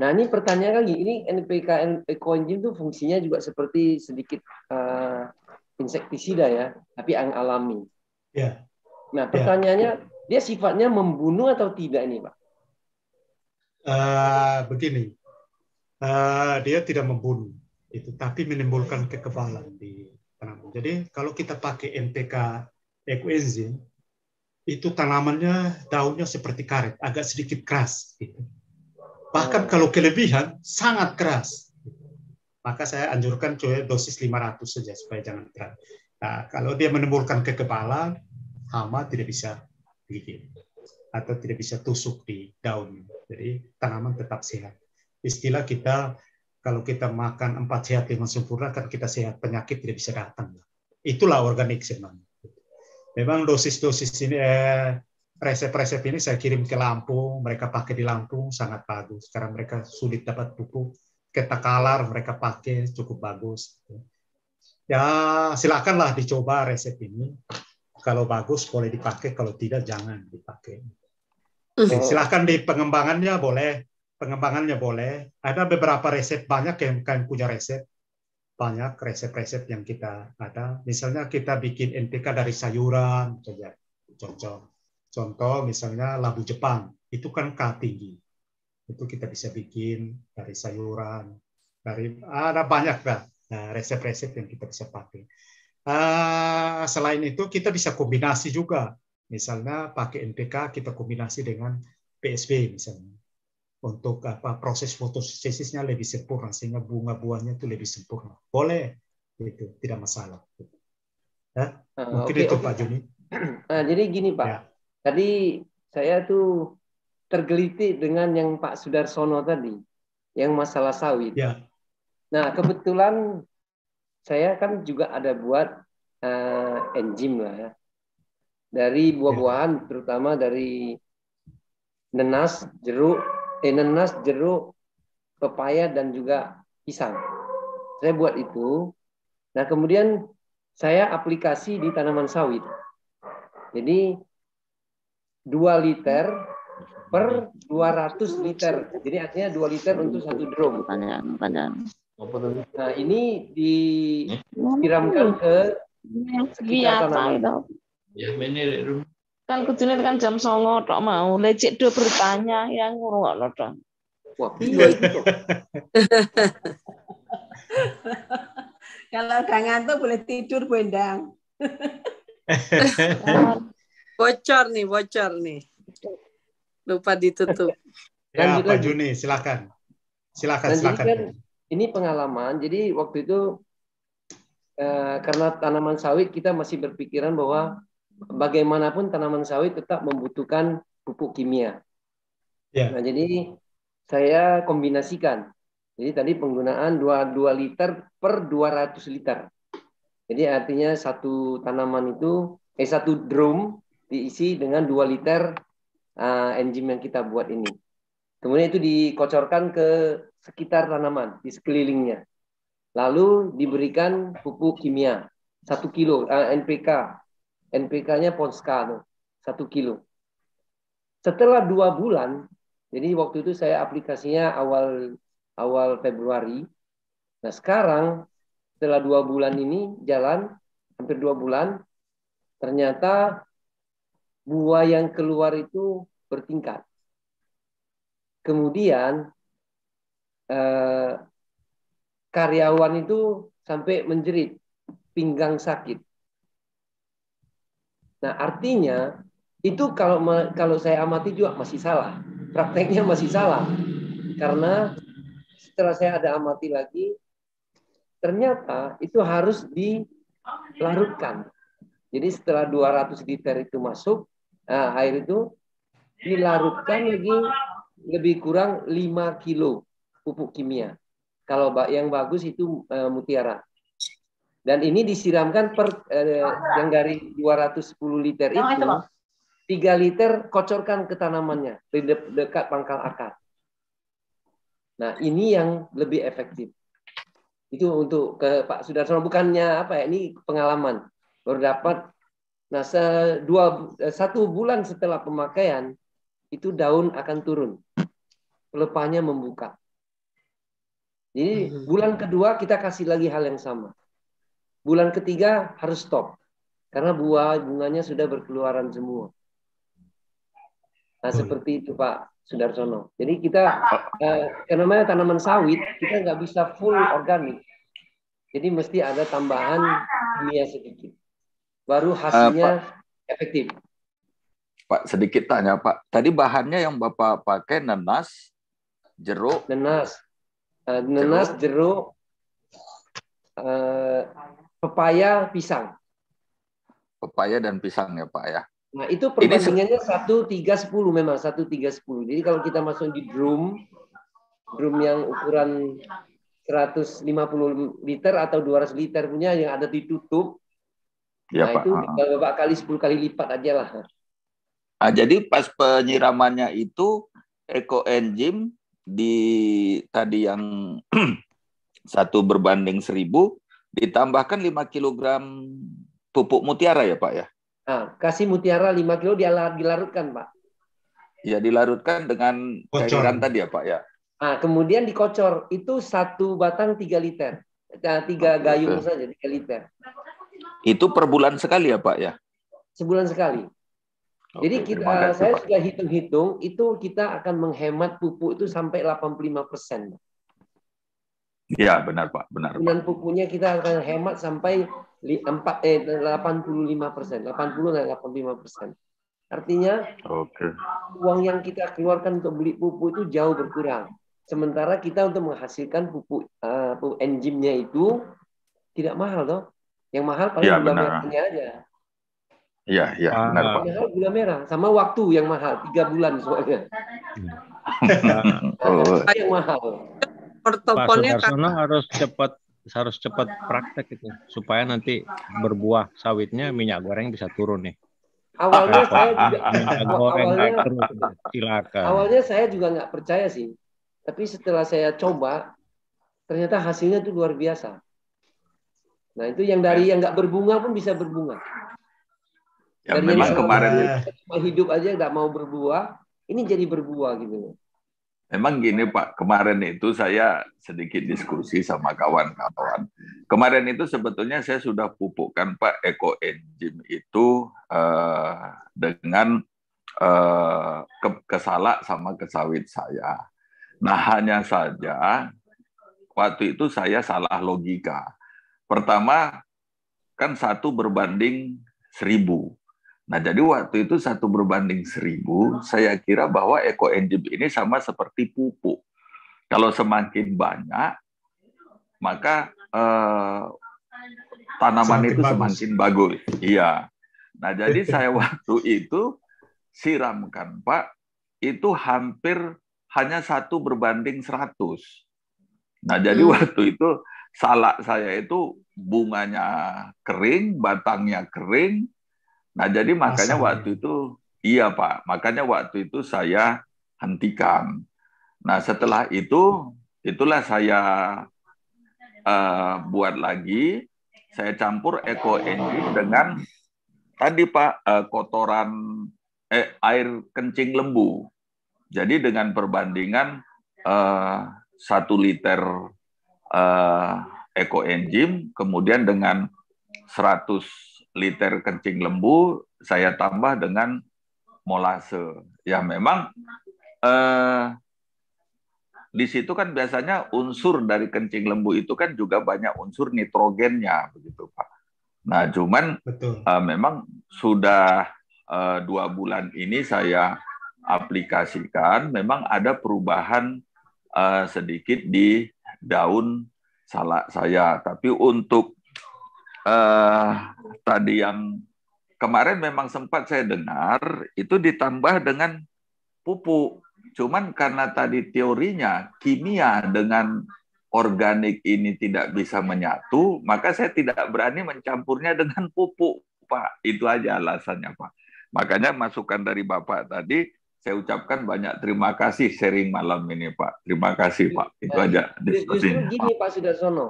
Nah ini pertanyaan lagi, ini NPK ekoenzim itu fungsinya juga seperti sedikit uh, insektisida ya, tapi yang alami. Ya. Nah ya. pertanyaannya, ya. dia sifatnya membunuh atau tidak ini Pak? Uh, begini, uh, dia tidak membunuh, itu tapi menimbulkan kekebalan di tanaman. Jadi kalau kita pakai NPK ekoenzim, itu tanamannya daunnya seperti karet, agak sedikit keras. Gitu. Bahkan oh. kalau kelebihan, sangat keras. Maka saya anjurkan coba dosis 500 saja supaya jangan berat. Nah, kalau dia menimbulkan kekebalan, hama tidak bisa gigit atau tidak bisa tusuk di daun. Jadi tanaman tetap sehat. Istilah kita kalau kita makan empat sehat lima sempurna kan kita sehat penyakit tidak bisa datang. Itulah organik sebenarnya memang dosis-dosis ini eh, resep-resep ini saya kirim ke Lampung, mereka pakai di Lampung sangat bagus. Sekarang mereka sulit dapat buku kita kalar mereka pakai cukup bagus. Ya silakanlah dicoba resep ini. Kalau bagus boleh dipakai, kalau tidak jangan dipakai. Silakan hmm. silakan di pengembangannya boleh, pengembangannya boleh. Ada beberapa resep banyak yang kalian punya resep banyak resep-resep yang kita ada. Misalnya kita bikin NPK dari sayuran Contoh, contoh misalnya labu Jepang, itu kan K tinggi. Itu kita bisa bikin dari sayuran, dari ada banyak lah resep-resep yang kita bisa pakai. Ah, selain itu kita bisa kombinasi juga. Misalnya pakai NPK kita kombinasi dengan PSB misalnya untuk apa proses fotosintesisnya lebih sempurna sehingga bunga buahnya itu lebih sempurna. Boleh, itu tidak masalah. Ya? Ah, uh, okay, itu okay. Pak Juni. Nah, jadi gini Pak, ya. tadi saya tuh tergelitik dengan yang Pak Sudarsono tadi, yang masalah sawit. Ya. Nah kebetulan saya kan juga ada buat uh, enzim lah ya, dari buah-buahan, ya. terutama dari nenas, jeruk, nenas, jeruk, pepaya, dan juga pisang. Saya buat itu. Nah, kemudian saya aplikasi di tanaman sawit. Jadi 2 liter per 200 liter. Jadi artinya 2 liter untuk satu drum. Nah, ini disiramkan ke sekitar tanaman. Ya, kan kudune kan jam songo tok mau lecek do bertanya yang ngurungokno tok wah iya, iya kalau gak ngantuk boleh tidur Endang bocor nih bocor nih lupa ditutup ya Pak Juni silakan silakan silakan kan, ini pengalaman jadi waktu itu eh, karena tanaman sawit kita masih berpikiran bahwa bagaimanapun tanaman sawit tetap membutuhkan pupuk kimia. Yeah. Nah, jadi saya kombinasikan. Jadi tadi penggunaan 2, 2 liter per 200 liter. Jadi artinya satu tanaman itu, eh satu drum diisi dengan 2 liter uh, enzim yang kita buat ini. Kemudian itu dikocorkan ke sekitar tanaman, di sekelilingnya. Lalu diberikan pupuk kimia, 1 kilo uh, eh, NPK NPK-nya tuh, satu kilo. Setelah dua bulan, jadi waktu itu saya aplikasinya awal awal Februari. Nah sekarang setelah dua bulan ini jalan, hampir dua bulan, ternyata buah yang keluar itu bertingkat. Kemudian eh, karyawan itu sampai menjerit, pinggang sakit. Nah, artinya itu kalau kalau saya amati juga masih salah. Prakteknya masih salah. Karena setelah saya ada amati lagi, ternyata itu harus dilarutkan. Jadi setelah 200 liter itu masuk, nah air itu dilarutkan lagi lebih kurang 5 kilo pupuk kimia. Kalau yang bagus itu eh, mutiara. Dan ini disiramkan per eh, yang dari 210 liter itu, tiga 3 liter kocorkan ke tanamannya di de dekat pangkal akar. Nah, ini yang lebih efektif. Itu untuk ke Pak Sudarsono bukannya apa ya? Ini pengalaman baru dapat. Nah, se dua, eh, satu bulan setelah pemakaian itu daun akan turun, pelepahnya membuka. Jadi hmm. bulan kedua kita kasih lagi hal yang sama. Bulan ketiga harus stop karena buah bunganya sudah berkeluaran semua. Nah hmm. seperti itu Pak Sudarsono. Jadi kita ah. eh, namanya tanaman sawit kita nggak bisa full organik. Jadi mesti ada tambahan kimia sedikit. Baru eh, hasilnya uh, Pak, efektif. Pak sedikit tanya Pak. Tadi bahannya yang Bapak pakai nanas, jeruk. Nanas, uh, nanas, jeruk, jeruk uh, pepaya, pisang. Pepaya dan pisang ya Pak ya. Nah itu perbandingannya satu tiga sepuluh memang satu tiga sepuluh. Jadi kalau kita masuk di drum, drum yang ukuran 150 liter atau 200 liter punya yang ada ditutup. Ya, nah Pak. itu beberapa bapak kali 10 kali lipat aja lah. Ah jadi pas penyiramannya itu eco enzim di tadi yang satu berbanding seribu Ditambahkan 5 kg pupuk mutiara ya Pak ya? Nah, kasih mutiara 5 kilo dilarutkan Pak. Ya dilarutkan dengan Kocor. cairan tadi ya Pak ya? Nah, kemudian dikocor. Itu satu batang 3 liter. Nah, tiga gayung saja 3 liter. Itu per bulan sekali ya Pak ya? Sebulan sekali. Oke, Jadi kita, kasih, saya Pak. sudah hitung-hitung, itu kita akan menghemat pupuk itu sampai 85 persen. Pak. Iya benar Pak, benar. Dengan pupuknya kita akan hemat sampai 4 eh 85 persen, 80 85 persen. Artinya, okay. uang yang kita keluarkan untuk beli pupuk itu jauh berkurang. Sementara kita untuk menghasilkan pupuk, uh, enzimnya itu tidak mahal toh. Yang mahal paling ya, gula benar. merahnya aja. Iya, iya, benar Pak. Mahal gula merah sama waktu yang mahal, tiga bulan soalnya. oh. yang mahal pertokonnya Pak Sudarsono harus cepat harus cepat praktek itu supaya nanti berbuah sawitnya minyak goreng bisa turun nih. Awalnya saya juga goreng awalnya, Awalnya saya juga nggak percaya sih, tapi setelah saya coba ternyata hasilnya itu luar biasa. Nah itu yang dari yang nggak berbunga pun bisa berbunga. Ya, dari memang yang kemarin hidup aja nggak mau berbuah, ini jadi berbuah gitu loh. Memang gini Pak, kemarin itu saya sedikit diskusi sama kawan-kawan. Kemarin itu sebetulnya saya sudah pupukkan Pak Eko Enjim itu eh, dengan eh, kesalak sama kesawit saya. Nah hanya saja waktu itu saya salah logika. Pertama kan satu berbanding seribu. Nah, jadi waktu itu satu berbanding seribu, saya kira bahwa eco engine ini sama seperti pupuk. Kalau semakin banyak, maka eh, tanaman semakin itu semakin bagus. Iya. Nah, jadi saya waktu itu siramkan, Pak, itu hampir hanya satu berbanding seratus. Nah, jadi hmm. waktu itu salak saya itu bunganya kering, batangnya kering, Nah, jadi makanya Asal. waktu ya. itu iya, Pak. Makanya waktu itu saya hentikan. Nah, setelah itu itulah saya uh, buat lagi saya campur eco engine dengan tadi Pak uh, kotoran eh, air kencing lembu. Jadi dengan perbandingan eh, satu liter uh, eco engine, kemudian dengan 100 liter kencing lembu saya tambah dengan molase. Ya memang eh, di situ kan biasanya unsur dari kencing lembu itu kan juga banyak unsur nitrogennya begitu Pak. Nah cuman Betul. Eh, memang sudah eh, dua bulan ini saya aplikasikan, memang ada perubahan eh, sedikit di daun salak saya. Tapi untuk uh, tadi yang kemarin memang sempat saya dengar itu ditambah dengan pupuk. Cuman karena tadi teorinya kimia dengan organik ini tidak bisa menyatu, maka saya tidak berani mencampurnya dengan pupuk, Pak. Itu aja alasannya, Pak. Makanya masukan dari Bapak tadi, saya ucapkan banyak terima kasih sharing malam ini, Pak. Terima kasih, Pak. Itu aja diskusinya. Justru gini, Pak Sudarsono.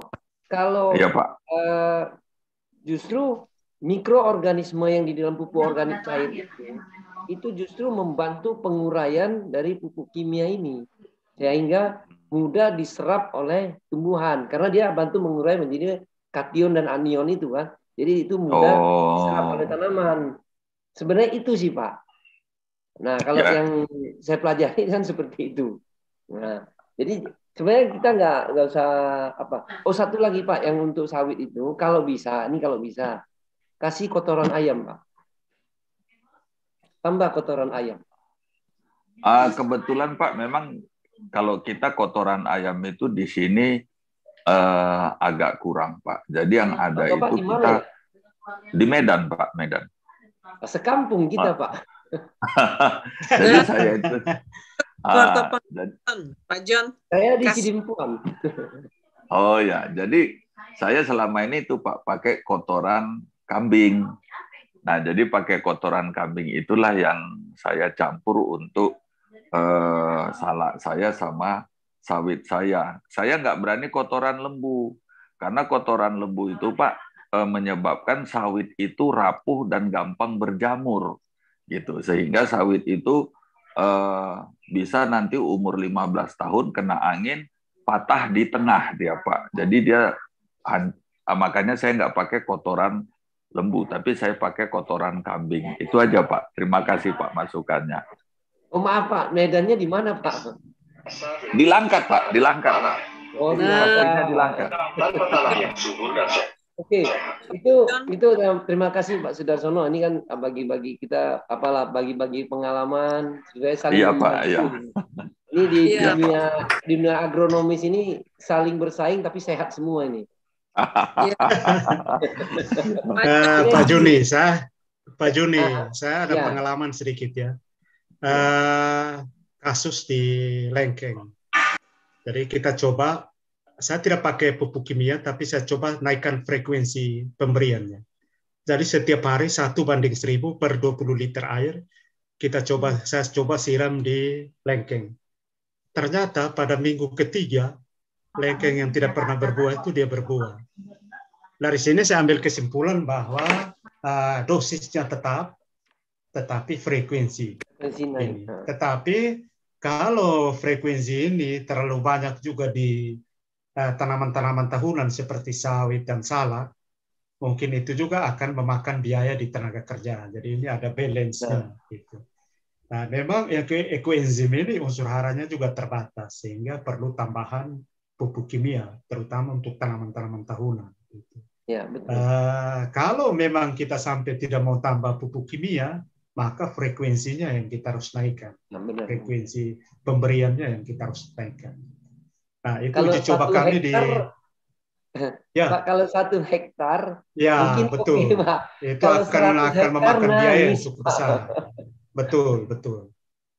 Kalau ya, Pak. Eh, justru mikroorganisme yang di dalam pupuk organik cair ya, ya. itu justru membantu penguraian dari pupuk kimia ini sehingga mudah diserap oleh tumbuhan karena dia bantu mengurai menjadi kation dan anion itu kan jadi itu mudah oh. diserap oleh tanaman sebenarnya itu sih pak nah kalau ya. yang saya pelajari kan seperti itu nah jadi sebenarnya kita nggak nggak usah apa. Oh satu lagi Pak yang untuk sawit itu kalau bisa, ini kalau bisa kasih kotoran ayam Pak. Tambah kotoran ayam. Uh, kebetulan Pak memang kalau kita kotoran ayam itu di sini uh, agak kurang Pak. Jadi yang ada itu kita di Medan Pak, Medan. Sekampung kita Pak. Jadi saya itu Ah, dan, Pak John. Saya di Cidimpuan. oh ya, jadi saya selama ini tuh Pak pakai kotoran kambing. Nah, jadi pakai kotoran kambing itulah yang saya campur untuk eh, salak saya sama sawit saya. Saya nggak berani kotoran lembu karena kotoran lembu itu Pak eh, menyebabkan sawit itu rapuh dan gampang berjamur gitu sehingga sawit itu uh, bisa nanti umur 15 tahun kena angin patah di tengah dia Pak. Jadi dia ah, makanya saya nggak pakai kotoran lembu, tapi saya pakai kotoran kambing. Itu aja Pak. Terima kasih Pak masukannya. Oh maaf Pak, medannya di mana Pak? Di Langkat Pak, di Langkat Pak. Oh, nah. di Langkat. Oke, okay. itu itu eh, terima kasih Pak Sudarsono. Ini kan ah, bagi-bagi kita apalah bagi-bagi pengalaman sudah saling iya, Pak, iya. Ini di iya, dunia di dunia agronomis ini saling bersaing tapi sehat semua ini. uh, Pak Juni, saya Pak Juni, uh, ah, saya ada iya. pengalaman sedikit ya. Uh, kasus di Lengkeng. Jadi kita coba saya tidak pakai pupuk kimia, tapi saya coba naikkan frekuensi pemberiannya. Jadi setiap hari satu banding seribu per 20 liter air, kita coba saya coba siram di lengkeng. Ternyata pada minggu ketiga, lengkeng yang tidak pernah berbuah itu dia berbuah. Dari sini saya ambil kesimpulan bahwa uh, dosisnya tetap, tetapi frekuensi. Ini. Tetapi kalau frekuensi ini terlalu banyak juga di Eh, tanaman-tanaman tahunan seperti sawit dan salak, mungkin itu juga akan memakan biaya di tenaga kerja. Jadi ini ada balance-nya. Nah. Gitu. nah, memang ekoenzim ini unsur haranya juga terbatas, sehingga perlu tambahan pupuk kimia, terutama untuk tanaman-tanaman tahunan. Gitu. Ya, betul. Uh, kalau memang kita sampai tidak mau tambah pupuk kimia, maka frekuensinya yang kita harus naikkan. Nah, Frekuensi pemberiannya yang kita harus naikkan. Nah, itu kalau uji coba kami hektar, di ya. kalau satu hektar ya mungkin betul okay, itu kalau akan akan memakan nah, biaya yang cukup besar betul betul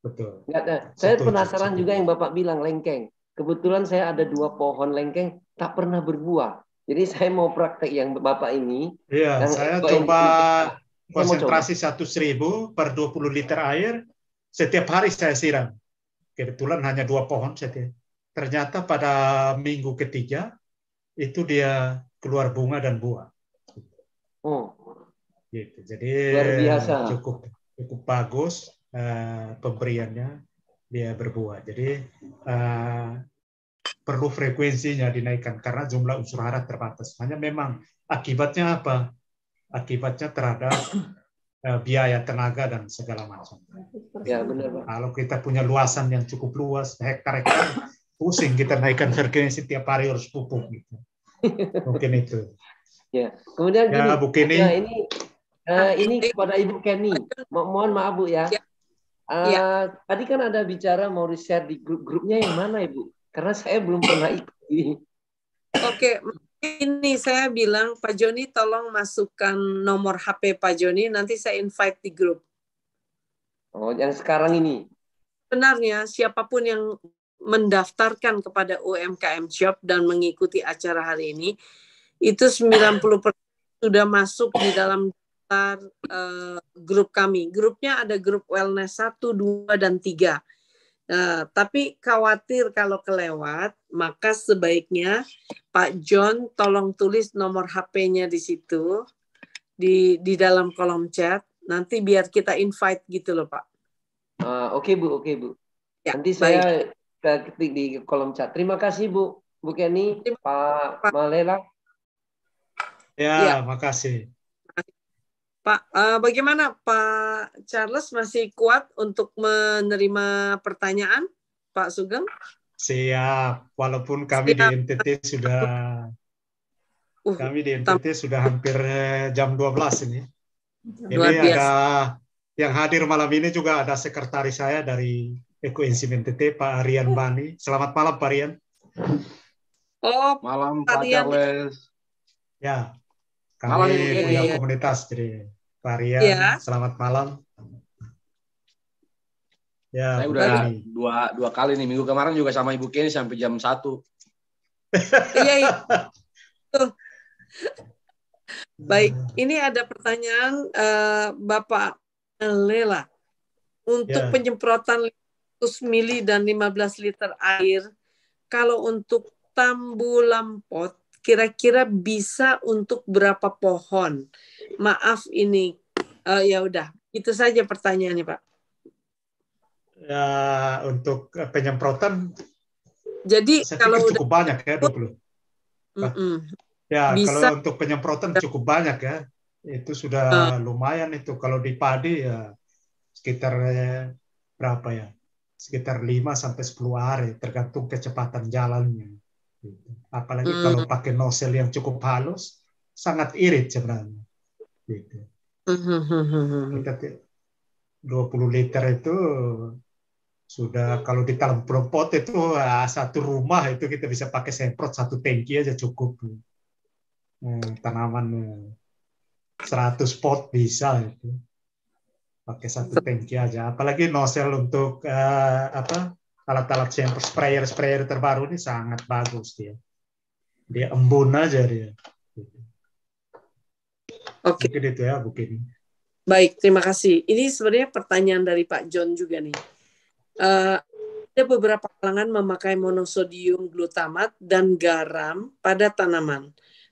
betul Nggak, nah, saya betul, penasaran betul. juga yang bapak bilang lengkeng kebetulan saya ada dua pohon lengkeng tak pernah berbuah jadi saya mau praktek yang bapak ini ya, saya coba ini. konsentrasi satu seribu per 20 liter air setiap hari saya siram kebetulan hanya dua pohon setiap ternyata pada minggu ketiga itu dia keluar bunga dan buah. Oh. Gitu. Jadi biasa. cukup cukup bagus uh, pemberiannya dia berbuah. Jadi uh, perlu frekuensinya dinaikkan karena jumlah unsur hara terbatas. Hanya memang akibatnya apa? Akibatnya terhadap eh, biaya tenaga dan segala macam. Ya benar. Pak. Kalau kita punya luasan yang cukup luas, hektar-hektar pusing kita naikkan harganya setiap hari harus pupuk gitu. Mungkin itu. Ya, kemudian ya, gini, Bu Kenny. Ya, ini uh, ini kepada Ibu Kenny. Mo mohon maaf Bu ya. Uh, ya. Tadi kan ada bicara mau di-share di grup-grupnya yang mana Ibu? Karena saya belum pernah ikut. Oke, ini saya bilang Pak Joni tolong masukkan nomor HP Pak Joni nanti saya invite di grup. Oh, yang sekarang ini. Benarnya siapapun yang mendaftarkan kepada UMKM Shop dan mengikuti acara hari ini itu 90% sudah masuk di dalam daftar uh, grup kami. Grupnya ada grup wellness 1, 2 dan 3. Uh, eh, tapi khawatir kalau kelewat, maka sebaiknya Pak John tolong tulis nomor HP-nya di situ di di dalam kolom chat. Nanti biar kita invite gitu loh, Pak. Uh, oke, okay, Bu. Oke, okay, Bu. Ya, Nanti saya baik ketik di kolom chat. Terima kasih Bu, Bu Kenny, Pak Malela. Ya, ya. makasih. Pak, uh, bagaimana Pak Charles masih kuat untuk menerima pertanyaan Pak Sugeng? Siap, walaupun kami Siap. di NTT sudah uh, kami di NTT sudah hampir eh, jam 12 ini. Ini ada yang hadir malam ini juga ada sekretaris saya dari Ekuinsim eh, NTT, Pak Aryan hmm. Bani. Selamat malam, Pak Aryan. Oh, malam Pak Charles. Ya, kami malam, punya iya. komunitas, jadi Pak Aryan. ya. selamat malam. Ya, saya udah Bani. dua, dua kali nih minggu kemarin juga sama Ibu Kenny sampai jam satu. Iya, iya. Baik, ini ada pertanyaan uh, Bapak Lela untuk ya. penyemprotan 100 mili dan 15 liter air. Kalau untuk tambu lampot, kira-kira bisa untuk berapa pohon? Maaf ini, uh, ya udah, itu saja pertanyaannya Pak. Ya, untuk penyemprotan. Jadi kalau udah, cukup banyak ya 20. Mm -mm. Ya, bisa. kalau untuk penyemprotan cukup banyak ya. Itu sudah ah. lumayan itu. Kalau di padi ya sekitar eh, berapa ya? sekitar 5 sampai 10 hari tergantung kecepatan jalannya. Gitu. Apalagi hmm. kalau pakai nozzle yang cukup halus, sangat irit sebenarnya. Gitu. Hmm, hmm, hmm, kita 20 liter itu sudah kalau di dalam pot itu ah, satu rumah itu kita bisa pakai semprot satu tangki aja cukup. Tanaman 100 pot bisa itu. Oke satu tangki aja. Apalagi nozzle untuk uh, apa alat-alat chamber sprayer sprayer terbaru ini sangat bagus dia. Dia embun aja dia. Oke. Okay. itu ya mungkin. Baik, terima kasih. Ini sebenarnya pertanyaan dari Pak John juga nih. Uh, ada beberapa kalangan memakai monosodium glutamat dan garam pada tanaman.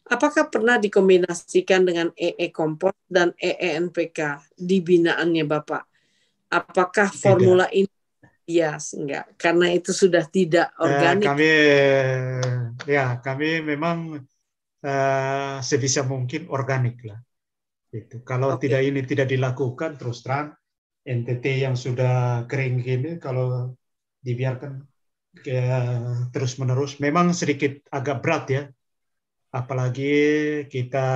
Apakah pernah dikombinasikan dengan EE Kompos dan EENPK di binaannya Bapak? Apakah formula ini bias enggak? Karena itu sudah tidak eh, organik. kami eh, ya, kami memang eh, sebisa mungkin organik lah. Itu. Kalau okay. tidak ini tidak dilakukan terus terang NTT yang sudah kering gini kalau dibiarkan ya, eh, terus menerus memang sedikit agak berat ya apalagi kita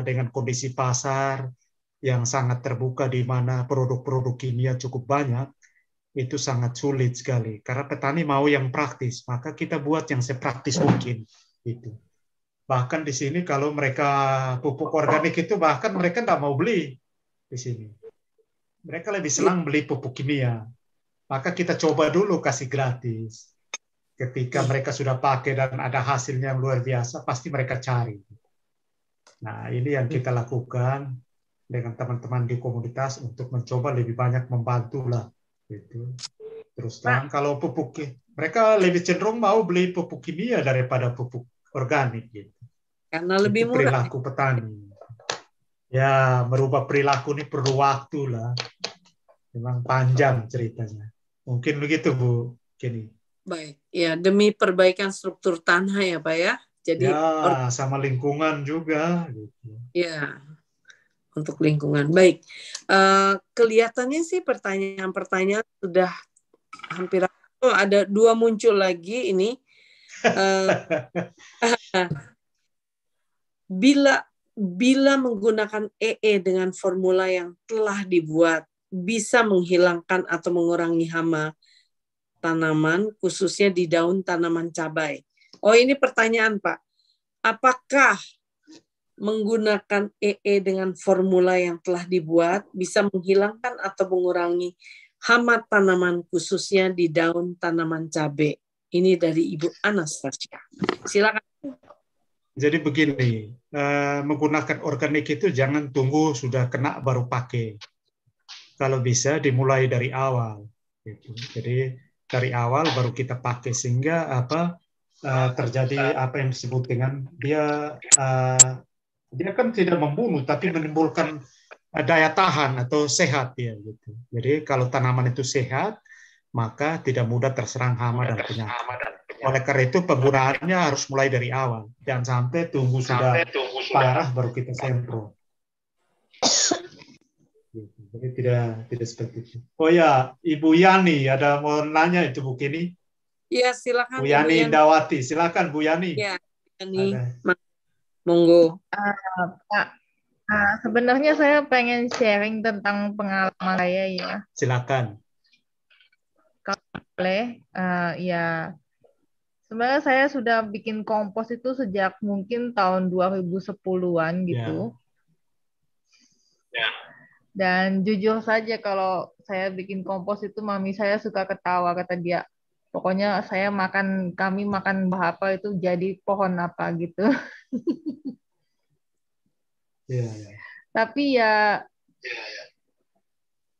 dengan kondisi pasar yang sangat terbuka di mana produk-produk kimia cukup banyak, itu sangat sulit sekali. Karena petani mau yang praktis, maka kita buat yang sepraktis mungkin. Itu. Bahkan di sini kalau mereka pupuk organik itu bahkan mereka tidak mau beli di sini. Mereka lebih senang beli pupuk kimia. Maka kita coba dulu kasih gratis ketika iya. mereka sudah pakai dan ada hasilnya yang luar biasa, pasti mereka cari. Nah, ini yang kita iya. lakukan dengan teman-teman di komunitas untuk mencoba lebih banyak membantu lah. Gitu. Terus terang, kalau pupuk, mereka lebih cenderung mau beli pupuk kimia daripada pupuk organik. Gitu. Karena lebih Itu murah. Perilaku petani. Ya, merubah perilaku ini perlu waktu lah. Memang panjang ceritanya. Mungkin begitu, Bu. kini Baik, ya demi perbaikan struktur tanah ya Pak ya. Jadi ya, sama lingkungan juga. Gitu. Ya, untuk lingkungan. Baik, uh, kelihatannya sih pertanyaan-pertanyaan sudah hampir oh, ada dua muncul lagi ini. Eh, bila bila menggunakan EE e dengan formula yang telah dibuat bisa menghilangkan atau mengurangi hama tanaman, khususnya di daun tanaman cabai. Oh ini pertanyaan Pak, apakah menggunakan EE e dengan formula yang telah dibuat bisa menghilangkan atau mengurangi hama tanaman khususnya di daun tanaman cabai? Ini dari Ibu Anastasia. Silakan. Jadi begini, eh, menggunakan organik itu jangan tunggu sudah kena baru pakai. Kalau bisa dimulai dari awal. Gitu. Jadi dari awal baru kita pakai sehingga apa uh, terjadi apa yang disebut dengan dia uh, dia kan tidak membunuh tapi menimbulkan eh, daya tahan atau sehat ya gitu. Jadi kalau tanaman itu sehat maka tidak mudah terserang hama dan penyakit. Oleh karena itu penggunaannya harus mulai dari awal. dan sampai tunggu sudah sampai tunggu sudah parah baru kita semprot. Ini tidak tidak seperti itu. Oh ya, Ibu Yani ada mau nanya itu Bu Kini? Iya, silakan. Bu Yani, Indawati Dawati, silakan Bu Yani. Iya, Yani. Monggo. Eh, Pak, uh, sebenarnya saya pengen sharing tentang pengalaman saya ya. Silakan. Kalau boleh, uh, ya sebenarnya saya sudah bikin kompos itu sejak mungkin tahun 2010-an gitu. Yeah. Yeah. Dan jujur saja kalau saya bikin kompos itu mami saya suka ketawa kata dia. Pokoknya saya makan kami makan bahapa itu jadi pohon apa gitu. yeah, iya. Tapi ya yeah, iya.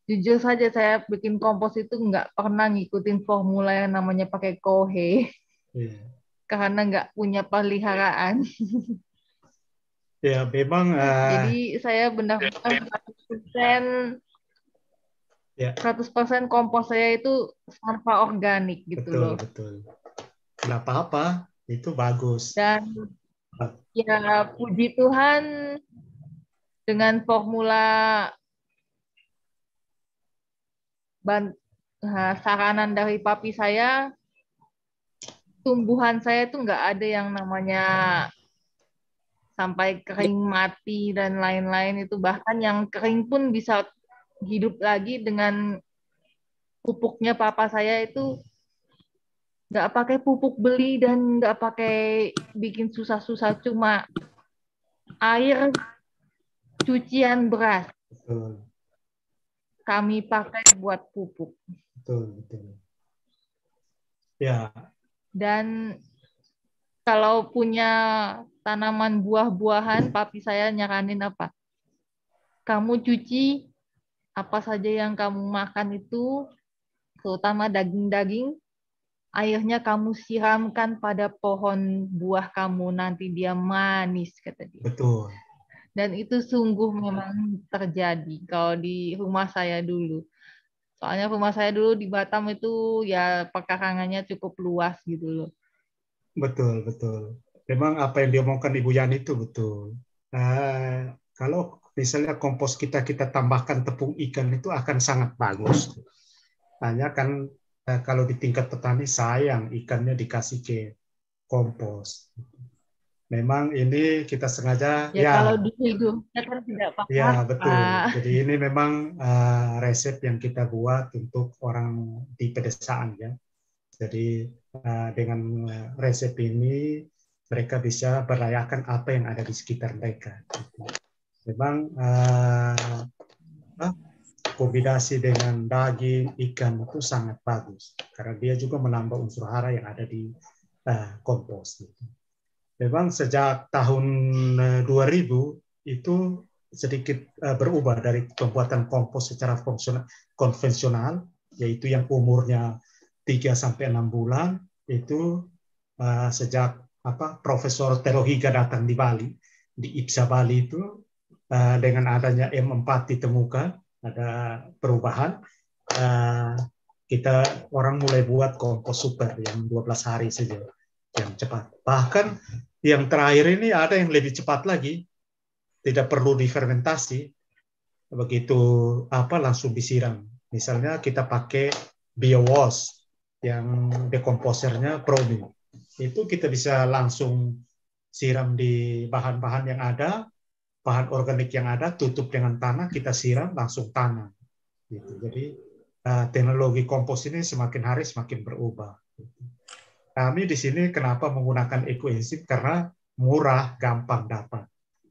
jujur saja saya bikin kompos itu nggak pernah ngikutin formula yang namanya pakai kohe. Yeah. Karena nggak punya peliharaan. Ya, memang. Uh, Jadi saya benar-benar 100% ya. 100% ya. kompos saya itu sampah organik gitu betul, loh. Betul, betul. Gak apa-apa, itu bagus. Dan ya puji Tuhan dengan formula ban eh, saranan dari papi saya tumbuhan saya itu nggak ada yang namanya sampai kering ya. mati dan lain-lain itu bahkan yang kering pun bisa hidup lagi dengan pupuknya papa saya itu nggak pakai pupuk beli dan nggak pakai bikin susah-susah cuma air cucian beras betul. kami pakai buat pupuk betul betul ya dan kalau punya tanaman buah-buahan, papi saya nyaranin apa? Kamu cuci apa saja yang kamu makan itu, terutama daging-daging, airnya kamu siramkan pada pohon buah kamu, nanti dia manis, kata dia. Betul. Dan itu sungguh memang terjadi kalau di rumah saya dulu. Soalnya rumah saya dulu di Batam itu ya pekarangannya cukup luas gitu loh Betul, betul. Memang apa yang diomongkan Ibu yani itu betul. Uh, kalau misalnya kompos kita kita tambahkan tepung ikan itu akan sangat bagus. Hanya kan uh, kalau di tingkat petani sayang ikannya dikasih ke kompos. Memang ini kita sengaja ya, ya kalau itu kan tidak apa Ya betul. Ah. Jadi ini memang uh, resep yang kita buat untuk orang di pedesaan ya. Jadi Nah, dengan resep ini mereka bisa merayakan apa yang ada di sekitar mereka. Memang uh, kombinasi dengan daging ikan itu sangat bagus karena dia juga menambah unsur hara yang ada di uh, kompos. Gitu. Memang sejak tahun 2000 eh, itu sedikit uh, berubah dari pembuatan kompos secara konvensional yaitu yang umurnya tiga sampai enam bulan itu uh, sejak apa Profesor Terohiga datang di Bali di IPSA Bali itu uh, dengan adanya M4 ditemukan ada perubahan uh, kita orang mulai buat kompos super yang 12 hari saja yang cepat. Bahkan yang terakhir ini ada yang lebih cepat lagi. Tidak perlu difermentasi. Begitu apa langsung disiram. Misalnya kita pakai biowash yang dekomposernya probe. Itu kita bisa langsung siram di bahan-bahan yang ada, bahan organik yang ada, tutup dengan tanah, kita siram langsung tanah. Gitu. Jadi eh, teknologi kompos ini semakin hari semakin berubah. Gitu. Kami di sini kenapa menggunakan ekoenzim karena murah, gampang dapat.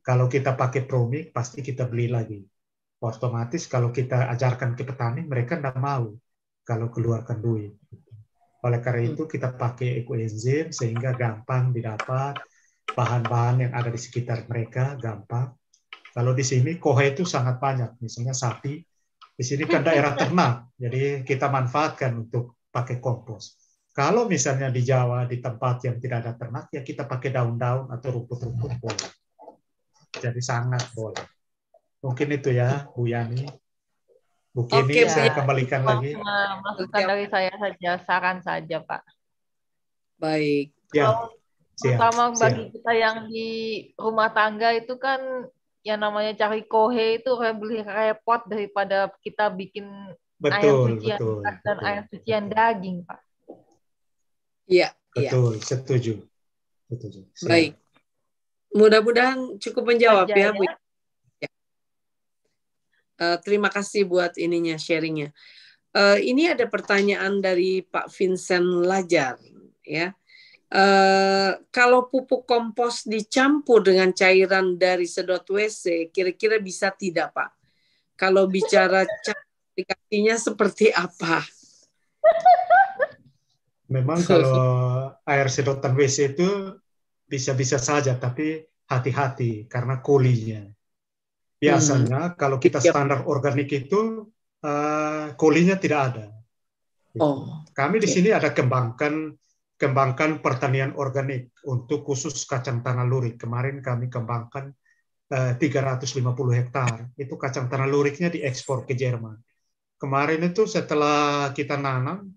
Kalau kita pakai promik pasti kita beli lagi. Otomatis kalau kita ajarkan ke petani mereka tidak mau kalau keluarkan duit. Oleh karena hmm. itu kita pakai ekoenzim sehingga gampang didapat bahan-bahan yang ada di sekitar mereka gampang. Kalau di sini kohe itu sangat banyak, misalnya sapi. Di sini kan daerah ternak, jadi kita manfaatkan untuk pakai kompos. Kalau misalnya di Jawa di tempat yang tidak ada ternak ya kita pakai daun-daun atau rumput-rumput boleh. Jadi sangat boleh. Mungkin itu ya Bu Yani. Bu Kenny, Oke, saya kembalikan Pak, lagi. Masukkan dari saya saja, saran saja Pak. Baik. Ya. Pertama Siap. bagi Siap. kita yang di rumah tangga itu kan yang namanya cari kohe itu lebih repot daripada kita bikin betul, ayam cucian betul, dan betul. ayam cucian daging, Pak. Iya. iya. Betul, ya. setuju. Setuju. Baik. Mudah-mudahan cukup menjawab Saja, ya, ya, Bu. Ya. Uh, terima kasih buat ininya sharingnya. Uh, ini ada pertanyaan dari Pak Vincent Lajar, ya. Uh, kalau pupuk kompos dicampur dengan cairan dari sedot WC, kira-kira bisa tidak, Pak? Kalau bicara aplikasinya seperti apa? Memang kalau air sedotan WC itu bisa-bisa saja, tapi hati-hati karena kulinya. Biasanya hmm. kalau kita standar organik itu uh, eh, kolinya tidak ada. Gitu. Oh. Kami di sini ada kembangkan kembangkan pertanian organik untuk khusus kacang tanah lurik. Kemarin kami kembangkan eh, uh, 350 hektar. Itu kacang tanah luriknya diekspor ke Jerman. Kemarin itu setelah kita nanam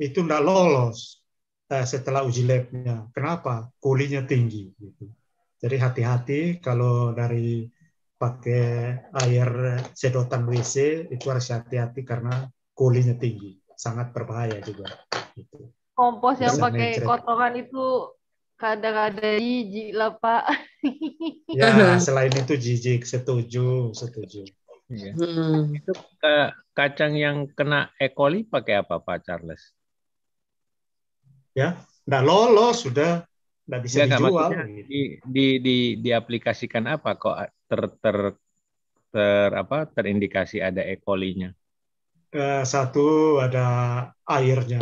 itu tidak lolos eh, setelah uji labnya. Kenapa? Kulinya tinggi. Gitu. Jadi hati-hati kalau dari pakai air sedotan WC itu harus hati-hati karena kolinya tinggi, sangat berbahaya juga. Gitu. Kompos yang Bisa pakai mencret. kotoran itu kadang-kadang jijik lah Pak. ya selain itu jijik, setuju, setuju. Iya. Hmm. Itu eh, kacang yang kena E. coli pakai apa Pak Charles? Ya, nah lolos sudah nggak bisa ya, dijual. Gitu. Di, di, di, diaplikasikan apa kok ter, ter, ter apa terindikasi ada E. coli-nya? satu ada airnya,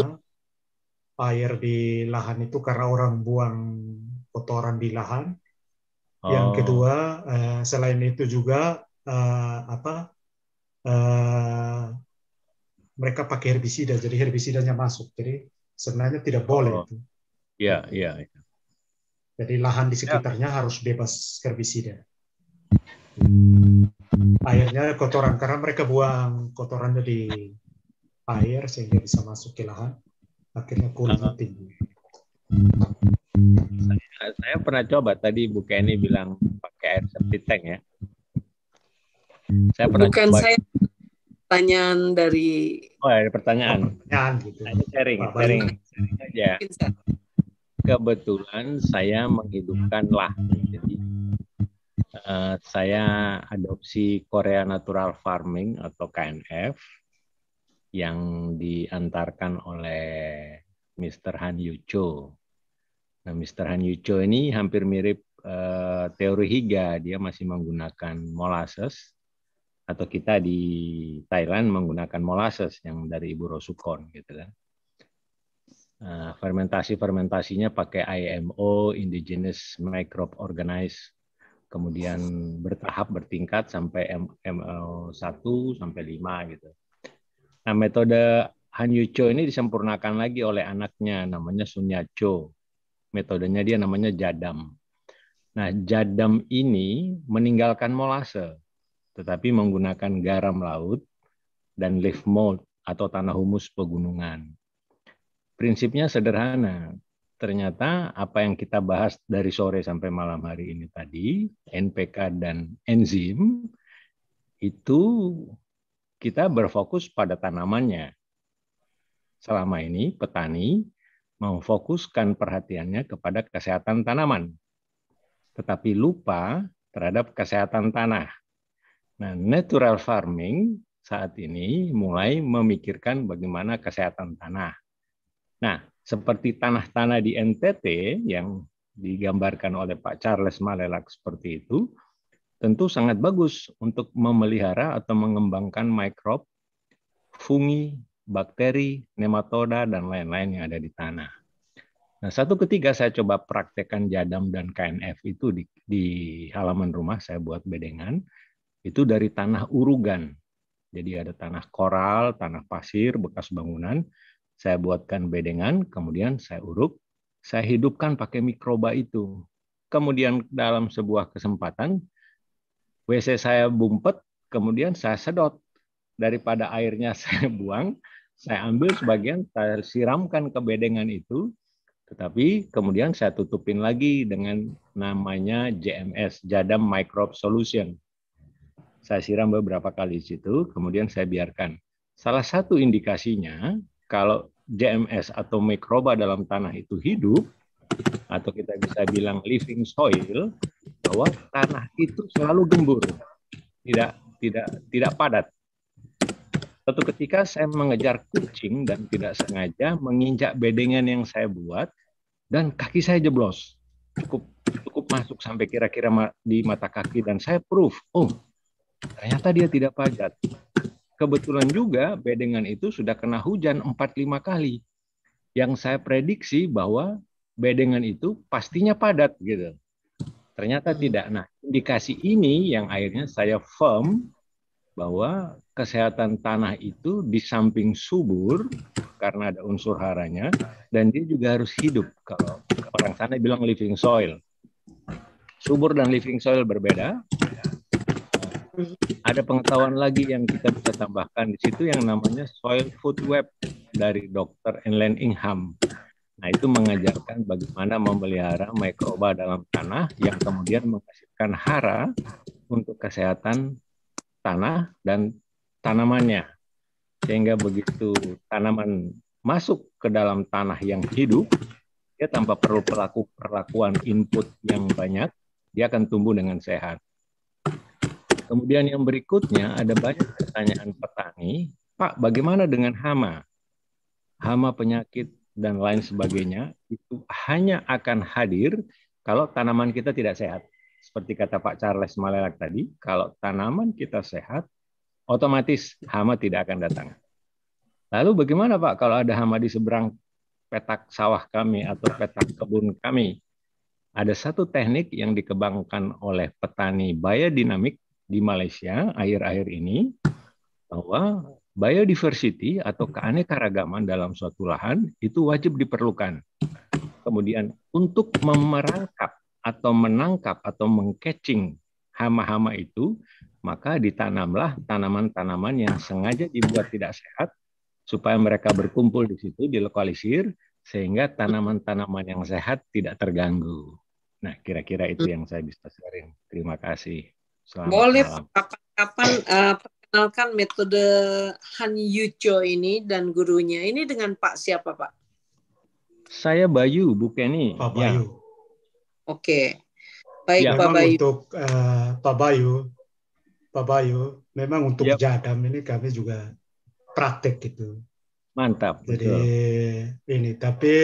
air di lahan itu karena orang buang kotoran di lahan. Oh. Yang kedua, eh, selain itu juga eh, apa? Eh, mereka pakai herbisida, jadi herbisidanya masuk. Jadi sebenarnya tidak boleh oh. itu. Iya, Ya. Jadi lahan di ya. sekitarnya ya. harus bebas herbisida. Akhirnya kotoran karena mereka buang kotorannya di air sehingga bisa masuk ke lahan. Akhirnya kurang tinggi. Saya, saya pernah coba tadi Bu Kenny bilang pakai air septic tank ya. Saya pernah Bukan coba. saya pertanyaan dari Oh, ada pertanyaan. Pertanyaan gitu. Saya sharing, sharing, sharing aja kebetulan saya menghidupkan lah. Jadi uh, saya adopsi Korea Natural Farming atau KNF yang diantarkan oleh Mr. Han Yucho. Nah, Mr. Han Yucho ini hampir mirip uh, teori Higa, dia masih menggunakan molasses atau kita di Thailand menggunakan molasses yang dari Ibu Rosukon gitu kan. Uh, fermentasi-fermentasinya pakai IMO, Indigenous Microbe Organized, kemudian bertahap bertingkat sampai MO1 sampai 5 gitu. Nah, metode Han yucho ini disempurnakan lagi oleh anaknya namanya Sun Yacho. Metodenya dia namanya Jadam. Nah, Jadam ini meninggalkan molase tetapi menggunakan garam laut dan leaf mold atau tanah humus pegunungan. Prinsipnya sederhana. Ternyata apa yang kita bahas dari sore sampai malam hari ini tadi, NPK dan enzim, itu kita berfokus pada tanamannya. Selama ini petani memfokuskan perhatiannya kepada kesehatan tanaman, tetapi lupa terhadap kesehatan tanah. Nah, natural farming saat ini mulai memikirkan bagaimana kesehatan tanah. Nah, seperti tanah-tanah di NTT yang digambarkan oleh Pak Charles Malelak seperti itu, tentu sangat bagus untuk memelihara atau mengembangkan mikrob, fungi, bakteri, nematoda, dan lain-lain yang ada di tanah. Nah, satu ketiga saya coba praktekkan jadam dan KNF itu di, di halaman rumah saya buat bedengan, itu dari tanah urugan. Jadi ada tanah koral, tanah pasir, bekas bangunan, saya buatkan bedengan, kemudian saya uruk, saya hidupkan pakai mikroba itu. Kemudian dalam sebuah kesempatan, WC saya bumpet, kemudian saya sedot. Daripada airnya saya buang, saya ambil sebagian, saya siramkan ke bedengan itu, tetapi kemudian saya tutupin lagi dengan namanya JMS, Jadam Microbe Solution. Saya siram beberapa kali di situ, kemudian saya biarkan. Salah satu indikasinya kalau JMS atau mikroba dalam tanah itu hidup, atau kita bisa bilang living soil, bahwa tanah itu selalu gembur, tidak tidak tidak padat. Suatu ketika saya mengejar kucing dan tidak sengaja menginjak bedengan yang saya buat dan kaki saya jeblos. Cukup cukup masuk sampai kira-kira di mata kaki dan saya proof, oh ternyata dia tidak padat kebetulan juga bedengan itu sudah kena hujan 4-5 kali. Yang saya prediksi bahwa bedengan itu pastinya padat gitu. Ternyata hmm. tidak. Nah, indikasi ini yang akhirnya saya firm bahwa kesehatan tanah itu di samping subur karena ada unsur haranya dan dia juga harus hidup kalau orang sana bilang living soil. Subur dan living soil berbeda ada pengetahuan lagi yang kita bisa tambahkan di situ yang namanya soil food web dari Dr. Enlen Ingham. Nah, itu mengajarkan bagaimana memelihara mikroba dalam tanah yang kemudian menghasilkan hara untuk kesehatan tanah dan tanamannya. Sehingga begitu tanaman masuk ke dalam tanah yang hidup, dia tanpa perlu perlaku perlakuan input yang banyak, dia akan tumbuh dengan sehat. Kemudian yang berikutnya ada banyak pertanyaan petani, Pak, bagaimana dengan hama? Hama penyakit dan lain sebagainya itu hanya akan hadir kalau tanaman kita tidak sehat. Seperti kata Pak Charles Malelak tadi, kalau tanaman kita sehat, otomatis hama tidak akan datang. Lalu bagaimana Pak kalau ada hama di seberang petak sawah kami atau petak kebun kami? Ada satu teknik yang dikembangkan oleh petani biodinamik di Malaysia akhir-akhir ini bahwa biodiversity atau keanekaragaman dalam suatu lahan itu wajib diperlukan. Kemudian untuk memerangkap atau menangkap atau mengcatching hama-hama itu, maka ditanamlah tanaman-tanaman yang sengaja dibuat tidak sehat supaya mereka berkumpul di situ, dilokalisir, sehingga tanaman-tanaman yang sehat tidak terganggu. Nah, kira-kira itu yang saya bisa sharing. Terima kasih. Selamat Boleh kapan-kapan uh, eh, perkenalkan metode Han Yucho ini dan gurunya. Ini dengan Pak siapa Pak? Saya Bayu, bukan ini. Pak ya. Bayu. Ya. Oke. Okay. Baik ya, Pak Bayu. Untuk uh, Pak Bayu, Pak Bayu, memang untuk yep. Ya. Jadam ini kami juga praktek gitu. Mantap. Jadi betul. ini, tapi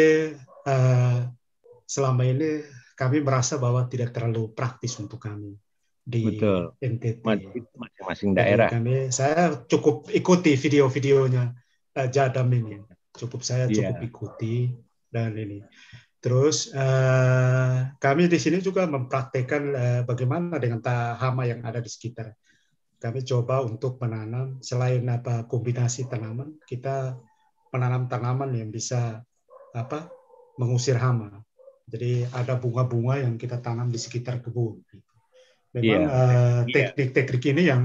uh, selama ini kami merasa bahwa tidak terlalu praktis untuk kami di Betul. NTT. Masing-masing daerah. kami, saya cukup ikuti video-videonya uh, Jadam ini. Cukup saya iya. cukup ikuti dan ini. Terus uh, kami di sini juga mempraktekkan uh, bagaimana dengan hama yang ada di sekitar. Kami coba untuk menanam selain apa kombinasi tanaman, kita menanam tanaman yang bisa apa mengusir hama. Jadi ada bunga-bunga yang kita tanam di sekitar kebun. Memang yeah. Iya. uh, iya. teknik-teknik ini yang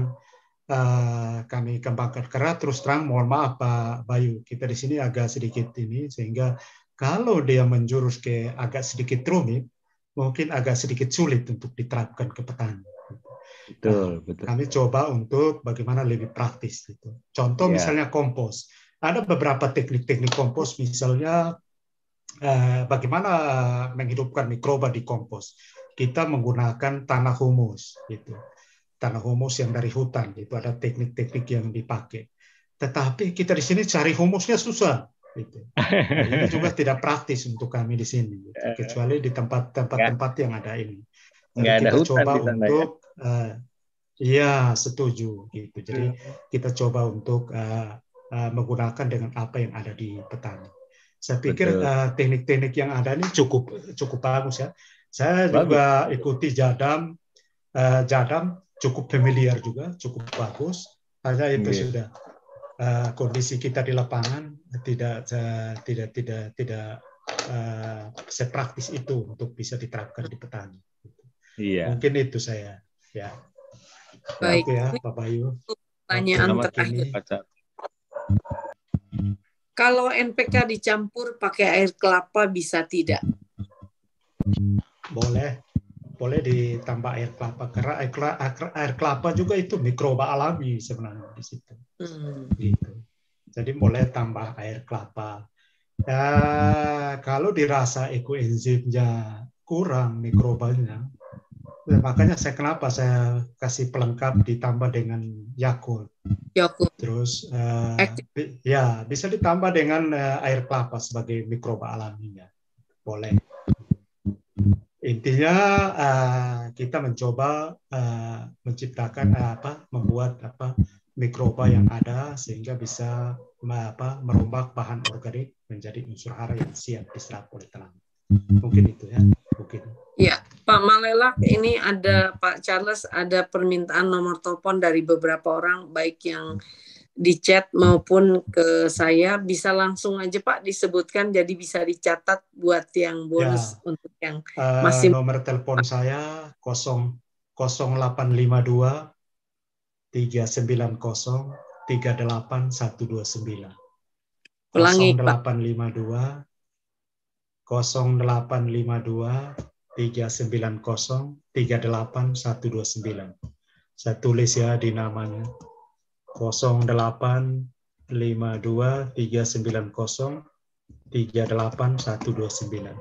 uh, kami kembangkan karena terus terang mohon maaf Pak Bayu, kita di sini agak sedikit ini sehingga kalau dia menjurus ke agak sedikit rumit, mungkin agak sedikit sulit untuk diterapkan ke petani. Betul, nah, betul. Kami coba untuk bagaimana lebih praktis gitu. Contoh yeah. misalnya kompos. Ada beberapa teknik-teknik kompos misalnya eh, bagaimana eh, menghidupkan mikroba di kompos kita menggunakan tanah humus gitu. Tanah humus yang dari hutan itu ada teknik-teknik yang dipakai. Tetapi kita di sini cari humusnya susah gitu. Nah, ini juga tidak praktis untuk kami di sini gitu. Eh. kecuali di tempat-tempat-tempat yang ada ini. Jadi kita ada kita hutan coba ya? untuk ya? uh, ya setuju gitu. Jadi hmm. kita coba untuk uh, uh, menggunakan dengan apa yang ada di petani. Saya pikir teknik-teknik uh, teknik -teknik yang ada ini cukup cukup bagus ya. Saya bagus. juga ikuti Jadam, uh, Jadam cukup familiar juga, cukup bagus. Hanya itu yeah. sudah uh, kondisi kita di lapangan tidak uh, tidak tidak tidak uh, sepraktis itu untuk bisa diterapkan di petani. Iya. Mungkin itu saya. Ya. ya Baik ya, Pak Bayu. Pertanyaan terakhir. Kalau NPK dicampur pakai air kelapa bisa tidak? boleh boleh ditambah air kelapa karena air kelapa, air kelapa juga itu mikroba alami sebenarnya di situ hmm. gitu jadi boleh tambah air kelapa ya, kalau dirasa ekoenzimnya kurang mikrobanya ya makanya saya kenapa saya kasih pelengkap ditambah dengan Yakult Yakult terus uh, ya bisa ditambah dengan uh, air kelapa sebagai mikroba alaminya boleh intinya uh, kita mencoba uh, menciptakan uh, apa membuat apa mikroba yang ada sehingga bisa uh, apa merombak bahan organik menjadi unsur hara yang siap diserap oleh tanaman mungkin itu ya mungkin ya Pak Malelak ini ada Pak Charles ada permintaan nomor telepon dari beberapa orang baik yang hmm di chat maupun ke saya bisa langsung aja Pak disebutkan jadi bisa dicatat buat yang ya. bonus ya. untuk yang uh, masih nomor telepon saya 0852 390 38129 Pelangi, 0852 0852 390 38129 saya tulis ya di namanya 0852390 38129.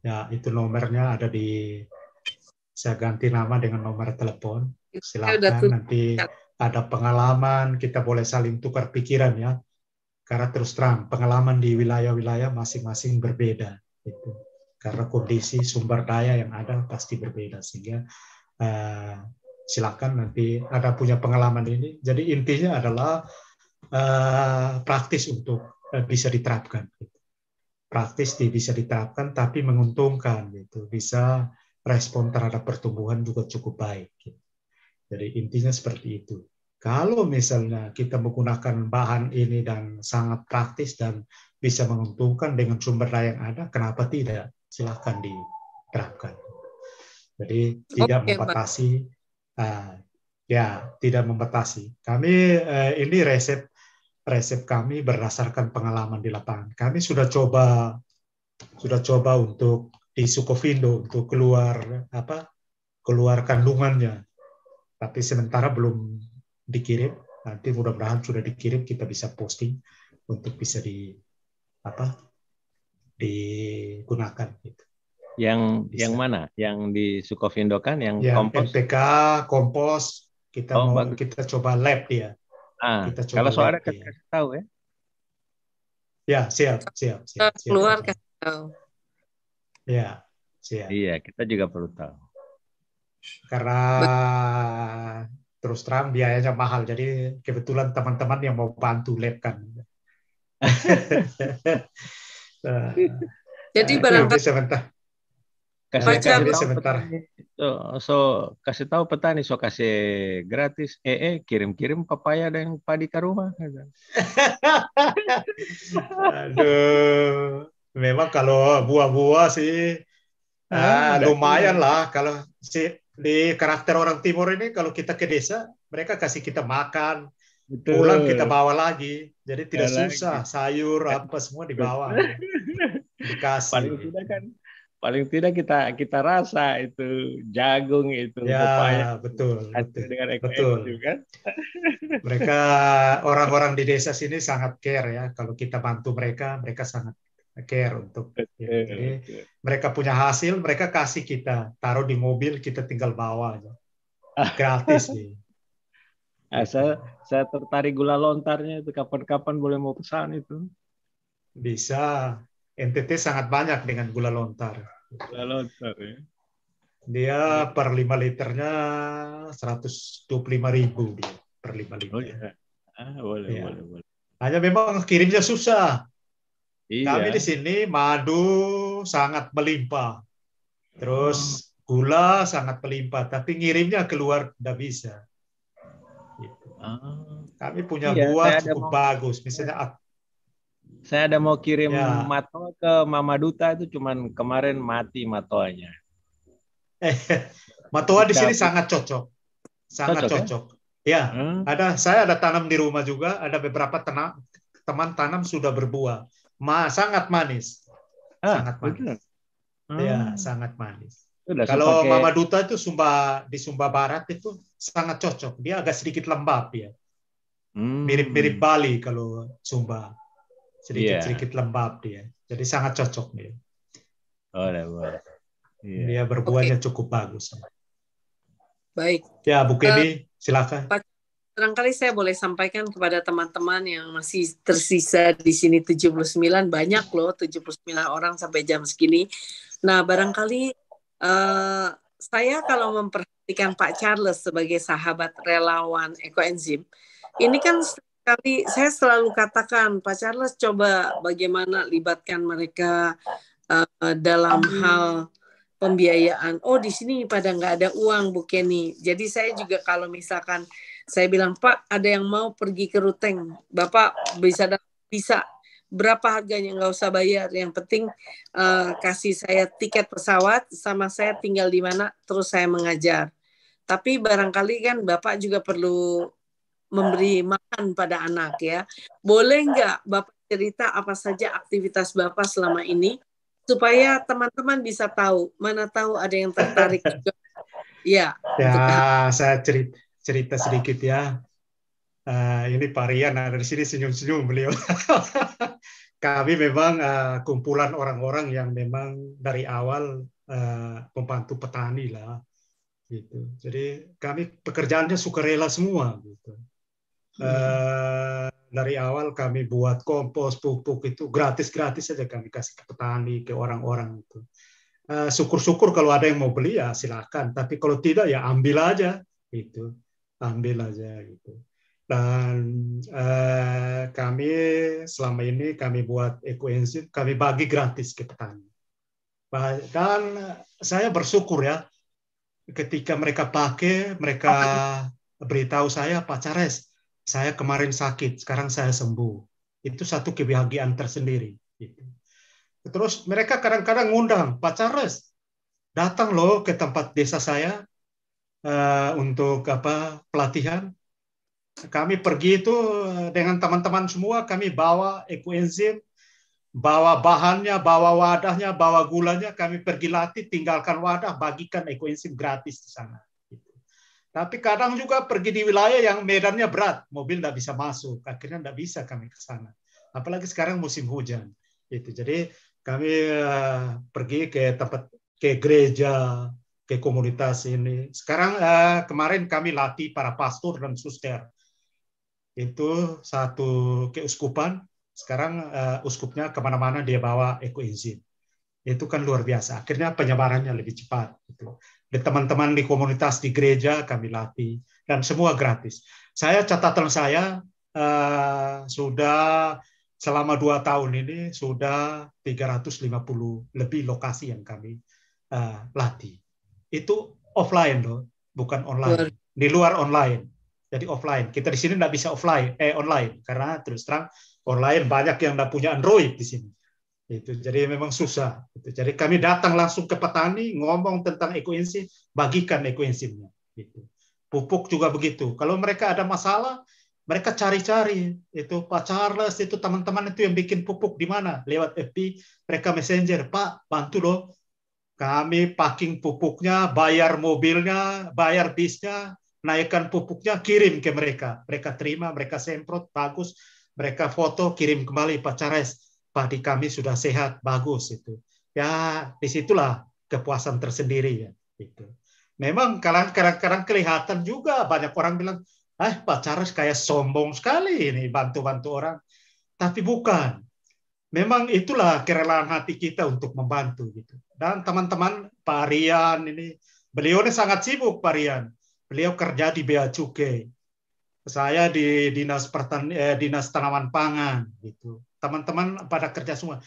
Ya, itu nomornya ada di saya ganti nama dengan nomor telepon. Silakan nanti ada pengalaman kita boleh saling tukar pikiran ya. Karena terus terang pengalaman di wilayah-wilayah masing-masing berbeda itu. Karena kondisi sumber daya yang ada pasti berbeda sehingga eh, silakan nanti ada punya pengalaman ini. Jadi intinya adalah uh, praktis untuk uh, bisa diterapkan. Praktis di, bisa diterapkan tapi menguntungkan gitu. Bisa respon terhadap pertumbuhan juga cukup baik. Gitu. Jadi intinya seperti itu. Kalau misalnya kita menggunakan bahan ini dan sangat praktis dan bisa menguntungkan dengan sumber daya yang ada, kenapa tidak? Silahkan diterapkan. Jadi tidak okay, membatasi Nah, ya tidak membatasi. Kami uh, ini resep resep kami berdasarkan pengalaman di lapangan. Kami sudah coba sudah coba untuk di Sukovindo untuk keluar apa keluar kandungannya, tapi sementara belum dikirim. Nanti mudah-mudahan sudah dikirim kita bisa posting untuk bisa di apa digunakan gitu. Yang bisa. yang mana? Yang di kan yang ya, kompos? MPK, kompos. Kita oh, mau bagus. kita coba lab dia. Ah, kita coba kalau soalnya kasih tahu ya. Ya, siap, siap, siap. siap Keluar kasih tahu. Ya, siap. Iya, kita juga perlu tahu. Karena terus terang biayanya mahal. Jadi kebetulan teman-teman yang mau bantu lab kan. Eh, jadi eh, barangkali kasih tahu kasih sebentar. So, so kasih tahu petani so kasih gratis. Eh eh kirim kirim papaya dan padi ke rumah. Aduh, memang kalau buah-buah sih ah, ah lumayan itu. Iya. lah kalau si di karakter orang timur ini kalau kita ke desa mereka kasih kita makan Betul. pulang kita bawa lagi jadi tidak ya, susah lagi. sayur apa semua dibawa dikasih kan paling tidak kita kita rasa itu jagung itu ya pepaya. betul betul dengan betul juga. mereka orang-orang di desa sini sangat care ya kalau kita bantu mereka mereka sangat care untuk ya. betul, ya. Jadi, mereka punya hasil mereka kasih kita taruh di mobil kita tinggal bawa aja gratis nih nah, saya saya tertarik gula lontarnya itu kapan-kapan boleh mau pesan itu bisa NTT sangat banyak dengan gula lontar. Gula lontar ya. Dia per 5 liternya 125 ribu dia per lima liter. Oh, ya. ah, boleh, ya. boleh, boleh. Hanya memang kirimnya susah. Iya. Kami di sini madu sangat melimpah. Terus hmm. gula sangat melimpah, tapi ngirimnya keluar tidak bisa. Gitu. Ah. Kami punya iya, buah cukup bagus, misalnya iya. Saya ada mau kirim ya. mato ke Mama Duta itu cuman kemarin mati matoanya. Eh, matoa di sini sangat cocok. Sangat cocok. Ya? cocok. Ya, ya hmm. ada saya ada tanam di rumah juga, ada beberapa tenang, teman tanam sudah berbuah. Ma, sangat manis. Ah, sangat manis. Ya, hmm. Ya, sangat manis. Sudah Kalau pakai... Mama Duta itu Sumba di Sumba Barat itu sangat cocok. Dia agak sedikit lembab ya. Hmm. Mirip-mirip hmm. Bali kalau Sumba sedikit iya. sedikit lembab dia jadi sangat cocok dia boleh yeah. Iya. dia berbuahnya okay. cukup bagus baik ya Bu Kedi uh, eh, silakan barangkali saya boleh sampaikan kepada teman-teman yang masih tersisa di sini 79 banyak loh 79 orang sampai jam segini. Nah, barangkali uh, saya kalau memperhatikan Pak Charles sebagai sahabat relawan ekoenzim, ini kan sekali saya selalu katakan Pak Charles coba bagaimana libatkan mereka uh, dalam hal pembiayaan. Oh di sini pada nggak ada uang Bu Kenny. Jadi saya juga kalau misalkan saya bilang Pak ada yang mau pergi ke Ruteng, Bapak bisa bisa berapa harganya nggak usah bayar. Yang penting uh, kasih saya tiket pesawat sama saya tinggal di mana terus saya mengajar. Tapi barangkali kan Bapak juga perlu memberi ya. makan pada anak ya. Boleh nggak Bapak cerita apa saja aktivitas Bapak selama ini supaya teman-teman bisa tahu mana tahu ada yang tertarik juga. Ya. Ya, saya cerita cerita sedikit ya. Uh, ini Pak Rian ada di sini senyum-senyum beliau. Kami memang uh, kumpulan orang-orang yang memang dari awal uh, eh, pembantu petani lah, gitu. Jadi kami pekerjaannya sukarela semua, gitu Eh, dari awal kami buat kompos pupuk itu gratis-gratis saja kami kasih ke petani ke orang-orang itu syukur eh, syukur-syukur kalau ada yang mau beli ya silakan tapi kalau tidak ya ambil aja itu, ambil aja gitu dan uh, kami selama ini kami buat ekoenzim kami bagi gratis ke petani dan saya bersyukur ya ketika mereka pakai mereka beritahu saya Pak Cares saya kemarin sakit, sekarang saya sembuh. Itu satu kebahagiaan tersendiri. Gitu. Terus mereka kadang-kadang ngundang Pak Charles, datang loh ke tempat desa saya uh, untuk apa pelatihan. Kami pergi itu eh, dengan teman-teman semua, kami bawa ekoenzim, bawa bahannya, bawa wadahnya, bawa gulanya, kami pergi latih, tinggalkan wadah, bagikan ekoenzim gratis di sana. Tapi kadang juga pergi di wilayah yang medannya berat, mobil tidak bisa masuk, akhirnya tidak bisa kami ke sana. Apalagi sekarang musim hujan. Itu jadi kami eh, pergi ke tempat ke gereja, ke komunitas ini. Sekarang eh, kemarin kami latih para pastor dan suster. Itu satu keuskupan. Sekarang eh, uskupnya kemana-mana dia bawa ekoinzin. Itu kan luar biasa. Akhirnya penyebarannya lebih cepat. Gitu di teman-teman di komunitas di gereja kami latih dan semua gratis. Saya catatan saya uh, sudah selama dua tahun ini sudah 350 lebih lokasi yang kami uh, latih. Itu offline loh, bukan online. Di luar online. Jadi offline. Kita di sini nggak bisa offline, eh online karena terus terang online banyak yang nggak punya Android di sini itu jadi memang susah itu jadi kami datang langsung ke petani ngomong tentang ekoinsi bagikan ekoinsinya itu pupuk juga begitu kalau mereka ada masalah mereka cari-cari itu Pak Charles itu teman-teman itu yang bikin pupuk di mana lewat FB mereka messenger Pak bantu loh kami packing pupuknya bayar mobilnya bayar bisnya naikkan pupuknya kirim ke mereka mereka terima mereka semprot bagus mereka foto kirim kembali Pak Charles padi kami sudah sehat, bagus itu. Ya, disitulah kepuasan tersendiri ya. Itu. Memang kadang-kadang kelihatan juga banyak orang bilang, eh Pak Charles kayak sombong sekali ini bantu-bantu orang. Tapi bukan. Memang itulah kerelaan hati kita untuk membantu gitu. Dan teman-teman Pak Rian ini, beliau ini sangat sibuk Pak Rian. Beliau kerja di Bea Cukai. Saya di dinas pertan eh, dinas tanaman pangan gitu teman-teman pada kerja semua.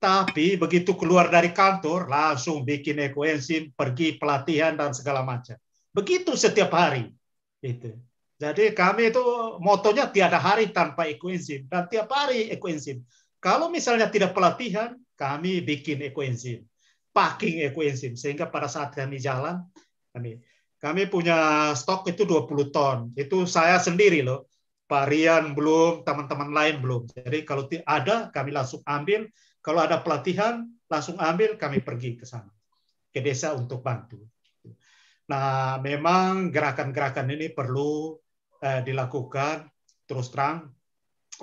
Tapi begitu keluar dari kantor, langsung bikin ekoenzim, pergi pelatihan dan segala macam. Begitu setiap hari. Itu. Jadi kami itu motonya tiada hari tanpa ekoenzim dan tiap hari ekoenzim. Kalau misalnya tidak pelatihan, kami bikin ekoenzim, packing ekoenzim sehingga pada saat kami jalan kami kami punya stok itu 20 ton. Itu saya sendiri loh. Pak Rian belum, teman-teman lain belum. Jadi kalau ada, kami langsung ambil. Kalau ada pelatihan, langsung ambil, kami pergi ke sana, ke desa untuk bantu. Nah, memang gerakan-gerakan ini perlu eh, dilakukan terus terang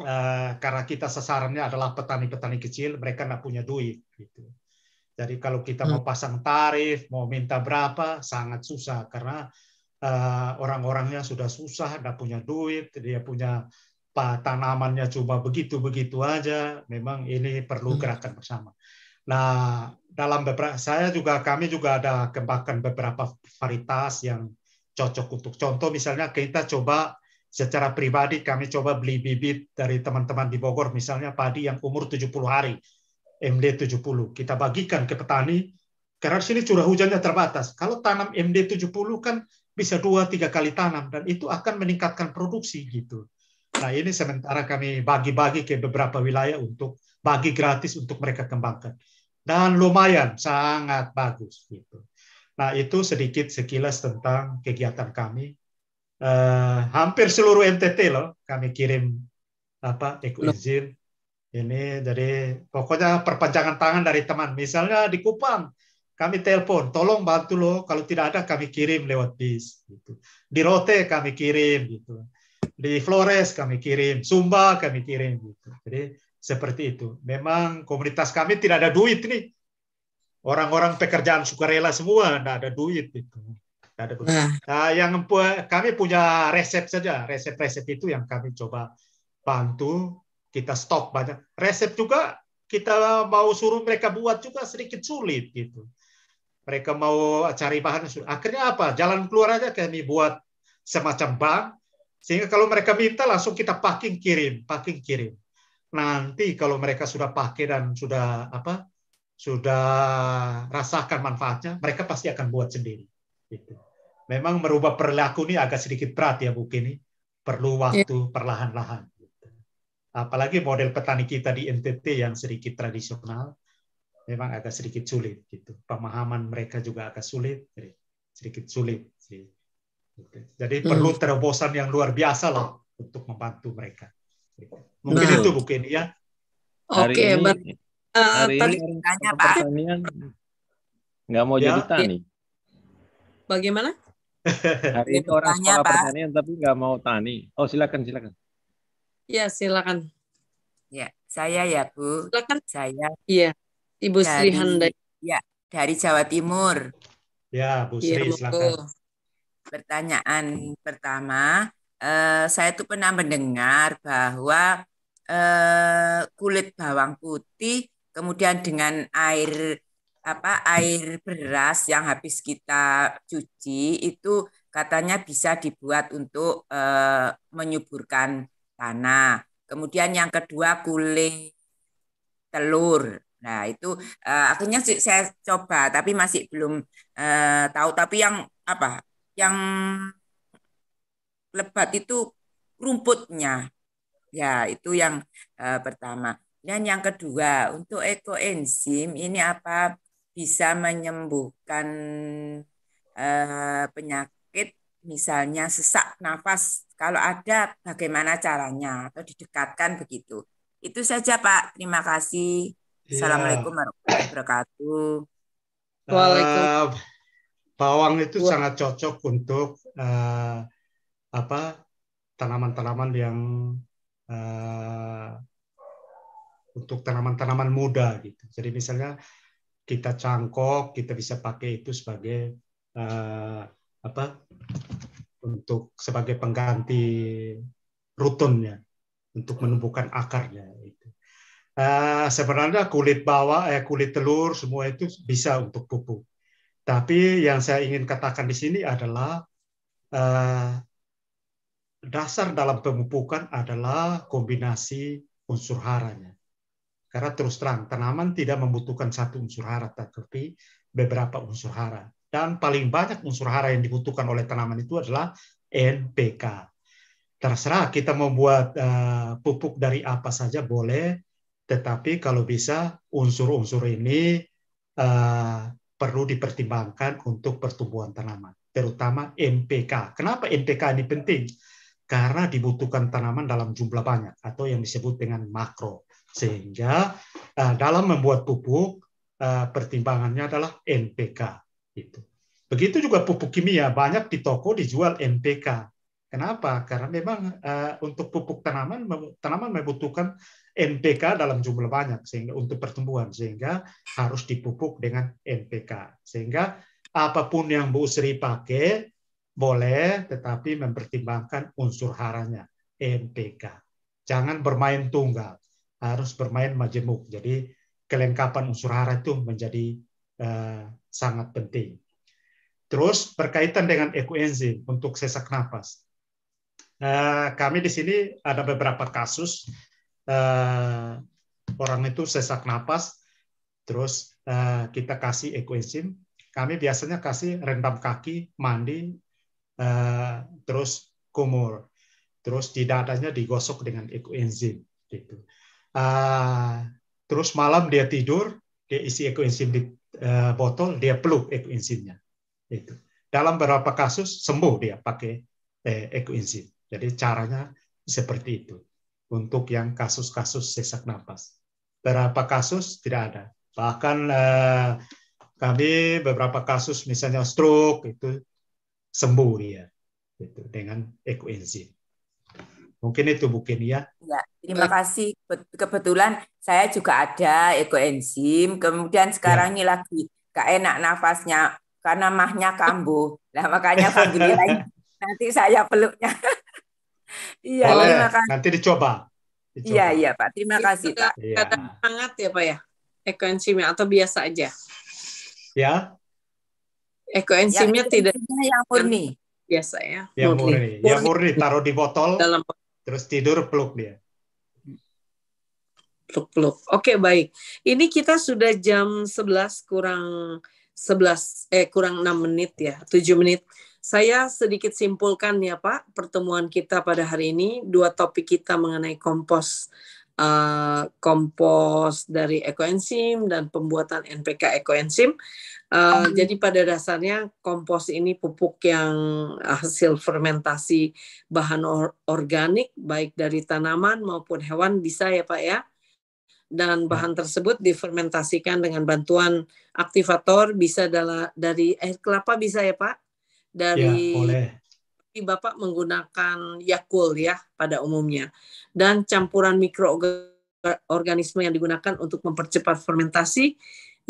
eh, karena kita sasarannya adalah petani-petani kecil, mereka nggak punya duit. Gitu. Jadi kalau kita mau hmm. pasang tarif, mau minta berapa, sangat susah karena Eh, orang-orangnya sudah susah, tidak punya duit, dia punya tanamannya cuma begitu-begitu aja. Memang ini perlu hmm. gerakan bersama. Nah, dalam beberapa saya juga kami juga ada kembangkan beberapa varietas yang cocok untuk contoh misalnya kita coba secara pribadi kami coba beli bibit dari teman-teman di Bogor misalnya padi yang umur 70 hari MD 70 kita bagikan ke petani karena sini curah hujannya terbatas. Kalau tanam MD 70 kan bisa dua tiga kali tanam dan itu akan meningkatkan produksi gitu. Nah ini sementara kami bagi-bagi ke beberapa wilayah untuk bagi gratis untuk mereka kembangkan dan lumayan sangat bagus gitu. Nah itu sedikit sekilas tentang kegiatan kami. Eh, hampir seluruh NTT loh kami kirim apa ekuizin ini dari pokoknya perpanjangan tangan dari teman misalnya di Kupang kami telepon, tolong bantu lo, kalau tidak ada kami kirim lewat bis. Gitu. Di Rote kami kirim, gitu. di Flores kami kirim, Sumba kami kirim. Gitu. Jadi seperti itu. Memang komunitas kami tidak ada duit nih. Orang-orang pekerjaan sukarela semua, tidak ada duit. Gitu. Tidak ada duit. Nah. nah yang kami punya resep saja, resep-resep itu yang kami coba bantu. Kita stok banyak. Resep juga kita mau suruh mereka buat juga sedikit sulit gitu mereka mau cari bahan akhirnya apa jalan keluar aja kami buat semacam bank sehingga kalau mereka minta langsung kita packing kirim packing kirim nanti kalau mereka sudah pakai dan sudah apa sudah rasakan manfaatnya mereka pasti akan buat sendiri gitu. memang merubah perilaku ini agak sedikit berat ya bu ini perlu iya. waktu perlahan-lahan gitu. apalagi model petani kita di NTT yang sedikit tradisional memang agak sedikit sulit gitu. Pemahaman mereka juga agak sulit, sedikit sulit. Jadi, hmm. perlu terobosan yang luar biasa loh untuk membantu mereka. Mungkin nah. itu mungkin ya. Oke, okay, hari orang uh, tanya, nggak mau ya. jadi tani. Iya. Bagaimana? hari ini iya, orang sekolah Pak. pertanian tapi nggak mau tani. Oh silakan silakan. Ya silakan. Ya saya ya Bu. Silakan saya. Iya. Ibu dari, Sri Handai. Ya, dari Jawa Timur. Ya, Bu iya, Sri, ya, silakan. Pertanyaan pertama, eh, saya tuh pernah mendengar bahwa eh, kulit bawang putih kemudian dengan air apa air beras yang habis kita cuci itu katanya bisa dibuat untuk e, menyuburkan tanah. Kemudian yang kedua kulit telur. Nah, itu uh, akhirnya saya coba tapi masih belum uh, tahu tapi yang apa? Yang lebat itu rumputnya. Ya, itu yang uh, pertama. Dan yang kedua, untuk ekoenzim ini apa bisa menyembuhkan uh, penyakit misalnya sesak nafas. Kalau ada bagaimana caranya atau didekatkan begitu. Itu saja Pak. Terima kasih. Assalamualaikum iya. warahmatullahi wabarakatuh. Waalaikumsalam. Uh, bawang itu Wah. sangat cocok untuk uh, apa tanaman-tanaman yang uh, untuk tanaman-tanaman muda gitu. Jadi misalnya kita cangkok, kita bisa pakai itu sebagai uh, apa untuk sebagai pengganti rutunnya untuk menumbuhkan akarnya. Uh, sebenarnya kulit bawah, eh, kulit telur semua itu bisa untuk pupuk. Tapi yang saya ingin katakan di sini adalah uh, dasar dalam pemupukan adalah kombinasi unsur haranya. Karena terus terang tanaman tidak membutuhkan satu unsur hara, tapi beberapa unsur hara. Dan paling banyak unsur hara yang dibutuhkan oleh tanaman itu adalah NPK. Terserah kita membuat uh, eh, pupuk dari apa saja boleh, tetapi kalau bisa unsur-unsur ini uh, perlu dipertimbangkan untuk pertumbuhan tanaman, terutama MPK. Kenapa MPK ini penting? Karena dibutuhkan tanaman dalam jumlah banyak atau yang disebut dengan makro. Sehingga uh, dalam membuat pupuk uh, pertimbangannya adalah NPK. Itu. Begitu juga pupuk kimia banyak di toko dijual NPK. Kenapa? Karena memang uh, untuk pupuk tanaman tanaman membutuhkan NPK dalam jumlah banyak sehingga untuk pertumbuhan sehingga harus dipupuk dengan NPK sehingga apapun yang Bu Sri pakai boleh tetapi mempertimbangkan unsur haranya NPK jangan bermain tunggal harus bermain majemuk jadi kelengkapan unsur hara itu menjadi uh, sangat penting terus berkaitan dengan ekoenzim untuk sesak nafas uh, eh, kami di sini ada beberapa kasus uh, orang itu sesak napas, terus uh, kita kasih ekoenzim. Kami biasanya kasih rendam kaki, mandi, uh, terus kumur, terus di dadanya digosok dengan ekoenzim. Gitu. Uh, terus malam dia tidur, dia isi ekoenzim di uh, botol, dia peluk ekoenzimnya. Gitu. Dalam beberapa kasus sembuh dia pakai eh, ekoenzim. Jadi caranya seperti itu untuk yang kasus-kasus sesak napas. Berapa kasus? Tidak ada. Bahkan eh, kami beberapa kasus misalnya stroke itu sembuh dia itu dengan ekoenzim. Mungkin itu mungkin ya? Ya, terima kasih. Kebetulan saya juga ada ekoenzim. Kemudian sekarang ya. ini lagi gak enak nafasnya karena mahnya kambuh. Nah, makanya panggilin lagi. Nanti saya peluknya. Iya, terima kasih. Nanti dicoba. Iya, iya Pak. Terima kasih Pak. Kata iya. semangat hangat ya Pak ya? Ekoenzimnya atau biasa aja? Ya. Ekoenzimnya ya, tidak yang murni. Biasa ya. Yang murni. murni. murni. Yang murni taruh di botol. Dalam terus tidur peluk dia. Peluk-peluk. Oke, baik. Ini kita sudah jam 11 kurang 11 eh kurang 6 menit ya, 7 menit. Saya sedikit simpulkan ya Pak pertemuan kita pada hari ini dua topik kita mengenai kompos uh, kompos dari ekoenzim dan pembuatan NPK ekoenzim. Uh, eh, hmm. Jadi pada dasarnya kompos ini pupuk yang eh, hasil fermentasi bahan or organik baik dari tanaman maupun hewan bisa ya Pak ya dan hmm. bahan tersebut difermentasikan dengan bantuan aktivator bisa dari air kelapa bisa ya Pak Iya, dari ya, boleh. Bapak menggunakan Yakul ya pada umumnya dan campuran mikroorganisme yang digunakan untuk mempercepat fermentasi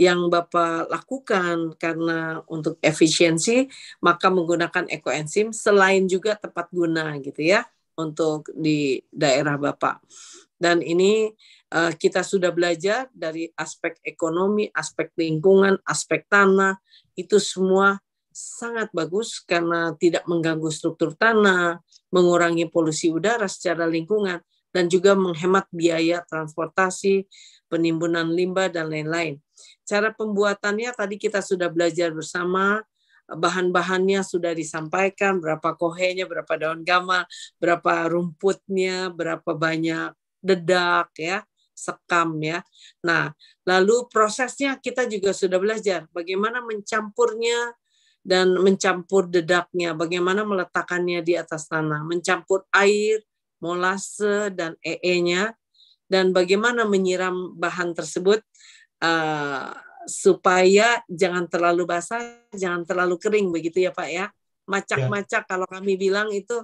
yang Bapak lakukan karena untuk efisiensi maka menggunakan ekoenzim selain juga tepat guna gitu ya untuk di daerah Bapak. Dan ini uh, kita sudah belajar dari aspek ekonomi, aspek lingkungan, aspek tanah, itu semua sangat bagus karena tidak mengganggu struktur tanah, mengurangi polusi udara secara lingkungan, dan juga menghemat biaya transportasi, penimbunan limbah, dan lain-lain. Cara pembuatannya tadi kita sudah belajar bersama, bahan-bahannya sudah disampaikan, berapa kohenya, berapa daun gama, berapa rumputnya, berapa banyak dedak, ya, sekam ya. Nah, lalu prosesnya kita juga sudah belajar bagaimana mencampurnya dan mencampur dedaknya, bagaimana meletakkannya di atas tanah, mencampur air, molase, dan ee-nya, dan bagaimana menyiram bahan tersebut uh, supaya jangan terlalu basah, jangan terlalu kering, begitu ya Pak ya. Macak-macak, ya. kalau kami bilang itu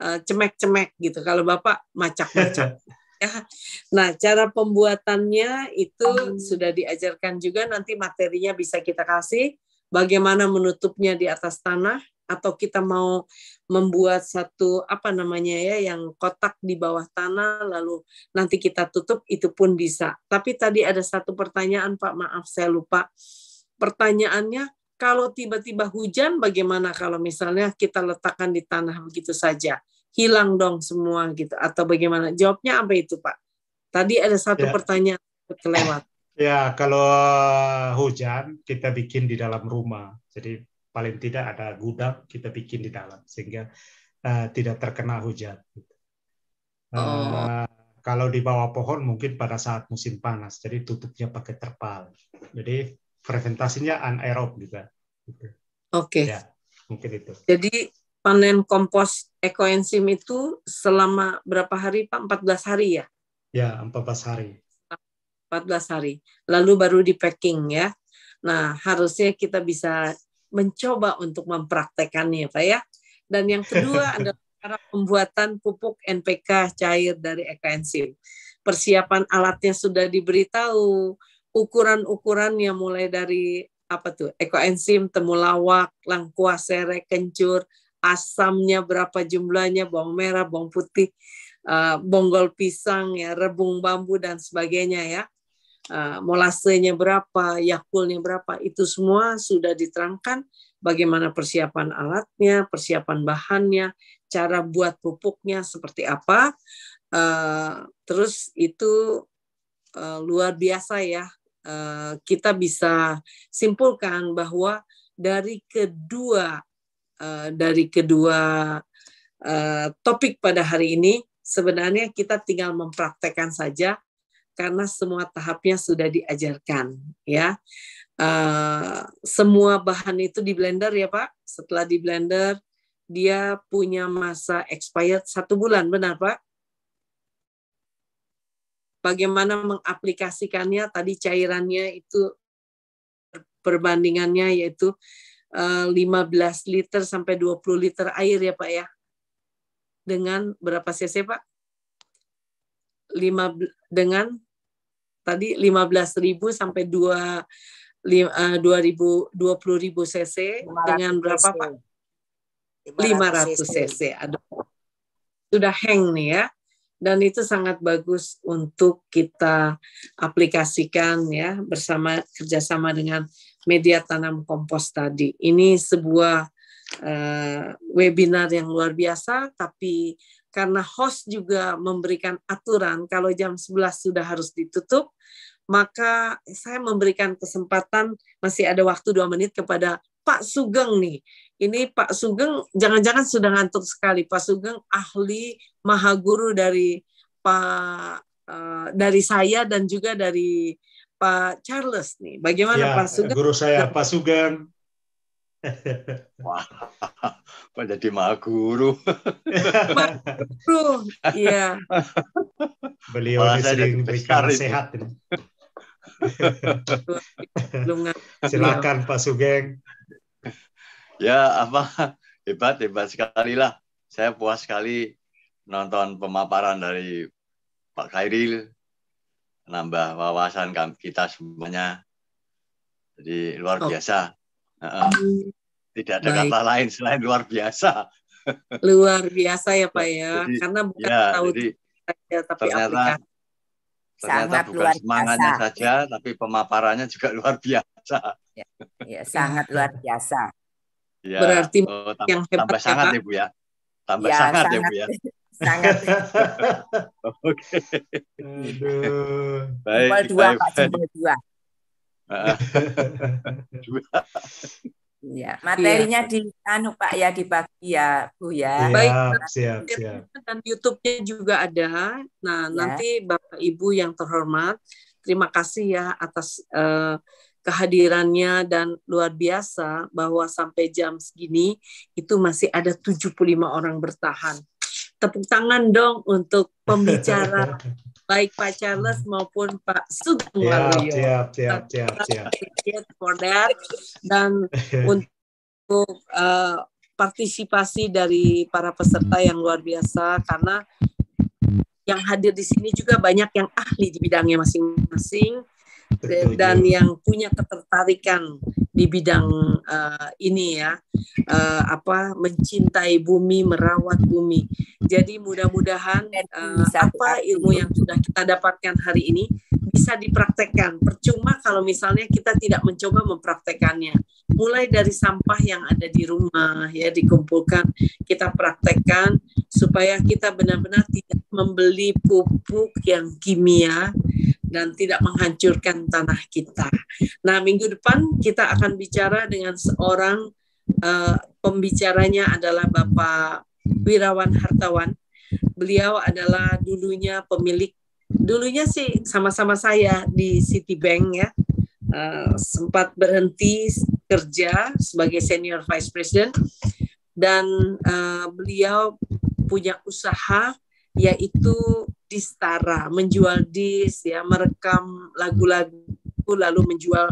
eh, cemek-cemek uh, cemek -cemek, gitu, kalau Bapak macak-macak. Ya. Nah, cara pembuatannya itu hmm. sudah diajarkan juga nanti materinya bisa kita kasih bagaimana menutupnya di atas tanah atau kita mau membuat satu apa namanya ya yang kotak di bawah tanah lalu nanti kita tutup itu pun bisa. Tapi tadi ada satu pertanyaan Pak, maaf saya lupa. Pertanyaannya kalau tiba-tiba hujan bagaimana kalau misalnya kita letakkan di tanah begitu saja? Hilang dong semua gitu atau bagaimana? Jawabnya apa itu Pak? Tadi ada satu ya. pertanyaan kelewat. Ya, kalau hujan kita bikin di dalam rumah. Jadi paling tidak ada gudang kita bikin di dalam sehingga uh, tidak terkena hujan. Uh, oh. Kalau di bawah pohon mungkin pada saat musim panas, jadi tutupnya pakai terpal. Jadi presentasinya anaerob juga. Gitu. Oke. Okay. Ya, mungkin itu. Jadi panen kompos ekoenzim itu selama berapa hari Pak? 14 hari ya? Ya, 14 hari. 14 hari. Lalu baru di packing ya. Nah, harusnya kita bisa mencoba untuk mempraktekannya, Pak ya. Dan yang kedua adalah cara pembuatan pupuk NPK cair dari ekoenzim. Persiapan alatnya sudah diberitahu, ukuran-ukurannya mulai dari apa tuh ekoenzim, temulawak, langkuas, sere, kencur, asamnya berapa jumlahnya, bawang merah, bawang putih, uh, bonggol pisang, ya rebung bambu dan sebagainya ya. Eh, molasenya berapa, yakulnya berapa, itu semua sudah diterangkan bagaimana persiapan alatnya, persiapan bahannya, cara buat pupuknya seperti apa. Uh, terus itu uh, luar biasa ya. Uh, kita bisa simpulkan bahwa dari kedua uh, dari kedua uh, topik pada hari ini sebenarnya kita tinggal mempraktekkan saja karena semua tahapnya sudah diajarkan ya. Uh, semua bahan itu di blender ya Pak. Setelah di blender dia punya masa expired satu bulan benar Pak? Bagaimana mengaplikasikannya tadi cairannya itu perbandingannya yaitu 15 eh, liter sampai 20 liter air ya Pak ya. Dengan berapa cc Pak? 5 dengan tadi 15.000 sampai 2 20.000 eh, cc dengan berapa Pak? 500 cc. Aduh. Sudah hang nih ya. Dan itu sangat bagus untuk kita aplikasikan ya bersama kerjasama dengan media tanam kompos tadi. Ini sebuah uh, webinar yang luar biasa, tapi karena host juga memberikan aturan kalau jam 11 sudah harus ditutup, maka saya memberikan kesempatan masih ada waktu dua menit kepada Pak Sugeng nih. Ini Pak Sugeng jangan-jangan sudah ngantuk sekali. Pak Sugeng ahli maha guru dari Pak uh, dari saya dan juga dari Pak Charles nih. Bagaimana ya, Pak Sugeng? Guru saya Pak Sugeng. Wah, kok jadi maha guru. guru, iya. Beliau Malah sering berikan sehat. Silakan Pak Sugeng. Ya, apa hebat hebat sekali lah. Saya puas sekali nonton pemaparan dari Pak Kairil nambah wawasan kita semuanya. Jadi luar oh. biasa. Tidak ada Baik. kata lain selain luar biasa. Luar biasa ya Pak ya, jadi, karena bukan ya, tahu jadi, saja, tapi ternyata, Ternyata bukan luar semangatnya biasa. saja, tapi pemaparannya juga luar biasa. Ya, ya sangat luar biasa. Ya, Berarti oh, tambah, yang hebat tambah ya, sangat ya, bu ya. Tambah ya, sangat, ya, sangat ya Bu ya. Sangat. Oke. okay. Baik, dua, baik, Pak. baik. dua. Iya, iya, materinya di anu Pak ya dibagi ya, Bu ya. Iya, Baik, siap, siap. Dan YouTube-nya juga ada. Nah, ya. nanti Bapak Ibu yang terhormat, terima kasih ya atas uh, kehadirannya dan luar biasa bahwa sampai jam segini itu masih ada 75 orang bertahan. Tepuk tangan dong untuk pembicara baik Pak Charles hmm. maupun Pak Sugeng yeah, Waluyo. Siap, siap, For that dan untuk uh, partisipasi dari para peserta yang luar biasa karena yang hadir di sini juga banyak yang ahli di bidangnya masing-masing dan yang punya ketertarikan di bidang uh, ini ya uh, apa mencintai bumi merawat bumi jadi mudah-mudahan uh, apa ilmu yang sudah kita dapatkan hari ini bisa dipraktekkan percuma kalau misalnya kita tidak mencoba mempraktekannya mulai dari sampah yang ada di rumah ya dikumpulkan kita praktekkan supaya kita benar-benar tidak membeli pupuk yang kimia dan tidak menghancurkan tanah kita. Nah, minggu depan kita akan bicara dengan seorang uh, pembicaranya adalah Bapak Wirawan Hartawan. Beliau adalah dulunya pemilik dulunya sih sama-sama saya di Citibank ya. Uh, sempat berhenti kerja sebagai senior vice president dan uh, beliau punya usaha yaitu distara, menjual dis ya, merekam lagu-lagu lalu menjual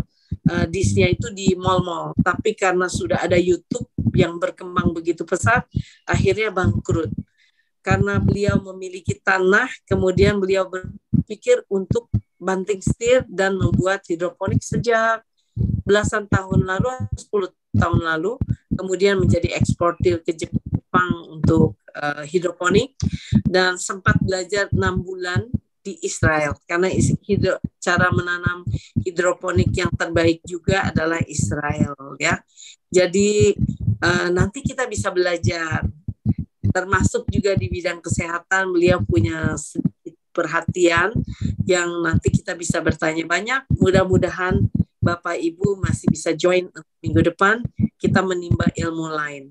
uh, disnya itu di mall-mall. Tapi karena sudah ada YouTube yang berkembang begitu pesat, akhirnya bangkrut. Karena beliau memiliki tanah, kemudian beliau berpikir untuk banting setir dan membuat hidroponik sejak belasan tahun lalu, 10 tahun lalu, kemudian menjadi eksportir ke Jepang untuk uh, hidroponik dan sempat belajar enam bulan di Israel karena hidro, cara menanam hidroponik yang terbaik juga adalah Israel ya. Jadi uh, nanti kita bisa belajar termasuk juga di bidang kesehatan beliau punya sedikit perhatian yang nanti kita bisa bertanya banyak. Mudah-mudahan Bapak Ibu masih bisa join minggu depan kita menimba ilmu lain.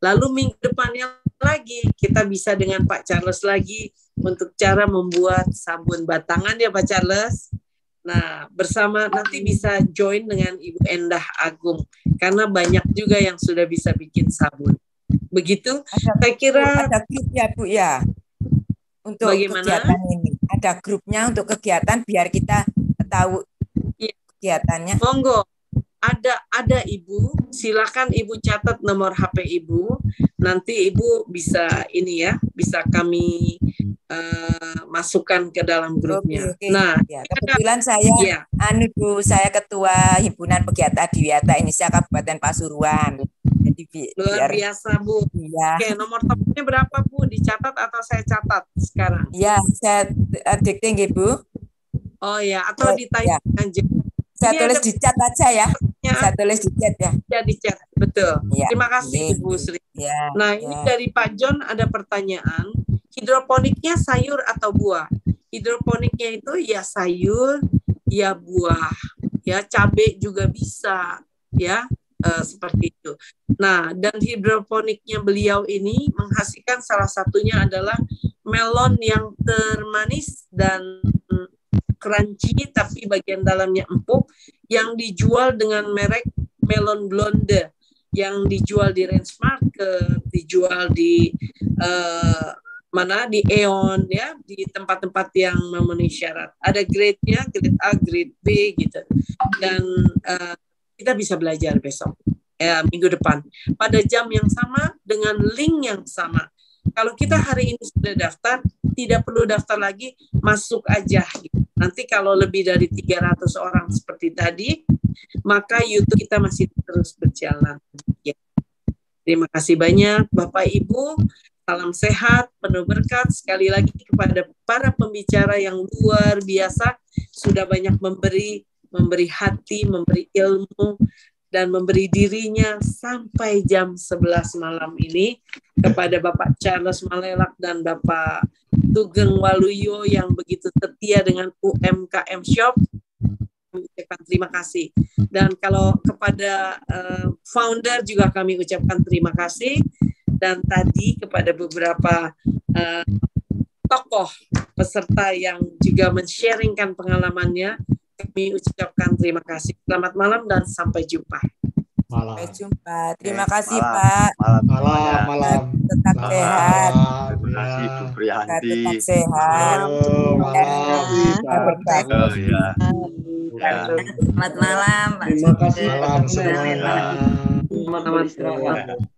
Lalu minggu depannya lagi kita bisa dengan Pak Charles lagi untuk cara membuat sabun batangan ya Pak Charles. Nah, bersama nanti bisa join dengan Ibu Endah Agung karena banyak juga yang sudah bisa bikin sabun. Begitu? Ada, saya kira ada grup ya Bu ya. Untuk bagaimana? kegiatan ini. Ada grupnya untuk kegiatan biar kita tahu ya. kegiatannya. Monggo ada ada ibu, silakan ibu catat nomor HP ibu. Nanti ibu bisa ini ya, bisa kami uh, masukkan ke dalam grupnya. Oke, Nah, ya, kebetulan saya ya. anu Bu, saya ketua himpunan pegiat adiwiyata Indonesia Kabupaten Pasuruan. Jadi bi luar biar, biasa Bu. Ya. Oke, nomor teleponnya berapa Bu? Dicatat atau saya catat sekarang? Ya, saya uh, eh, dikting Bu. Oh ya, atau oh, iya. ditanya ya. Saya ini iya, tulis di chat aja ya. ya. Saya tulis di chat ya. Ya di chat, betul. Ya. Terima kasih Ibu Sri. Ya. Nah ya. ini dari Pak John ada pertanyaan. Hidroponiknya sayur atau buah? Hidroponiknya itu ya sayur, ya buah, ya cabai juga bisa, ya e, seperti itu. Nah, dan hidroponiknya beliau ini menghasilkan salah satunya adalah melon yang termanis dan crunchy tapi bagian dalamnya empuk yang dijual dengan merek melon blonde yang dijual di range market, dijual di uh, mana di Eon ya, di tempat-tempat yang memenuhi syarat. Ada grade-nya, grade A, grade B gitu. Dan uh, kita bisa belajar besok eh, minggu depan pada jam yang sama dengan link yang sama. Kalau kita hari ini sudah daftar, tidak perlu daftar lagi, masuk aja gitu. Nanti kalau lebih dari 300 orang seperti tadi, maka YouTube kita masih terus berjalan. Ya. Terima kasih banyak Bapak Ibu. Salam sehat, penuh berkat sekali lagi kepada para pembicara yang luar biasa sudah banyak memberi memberi hati, memberi ilmu dan memberi dirinya sampai jam 11 malam ini kepada Bapak Charles Malelak dan Bapak Tugeng Waluyo yang begitu setia dengan UMKM Shop. Kami ucapkan terima kasih. Dan kalau kepada uh, founder juga kami ucapkan terima kasih. Dan tadi kepada beberapa uh, tokoh peserta yang juga men-sharingkan pengalamannya, kami ucapkan terima kasih. Selamat malam dan sampai jumpa. Malam. Sampai jumpa. Terima Oke, kasih malam, Pak. Malam. Malam. Malam. Tetap malam. sehat. Terima kasih Bu Priyanti. Tetap sehat. Oh, malam. Iya. terima kasih Selamat malam. Pak. Terima kasih. Selamat malam. Selamat malam.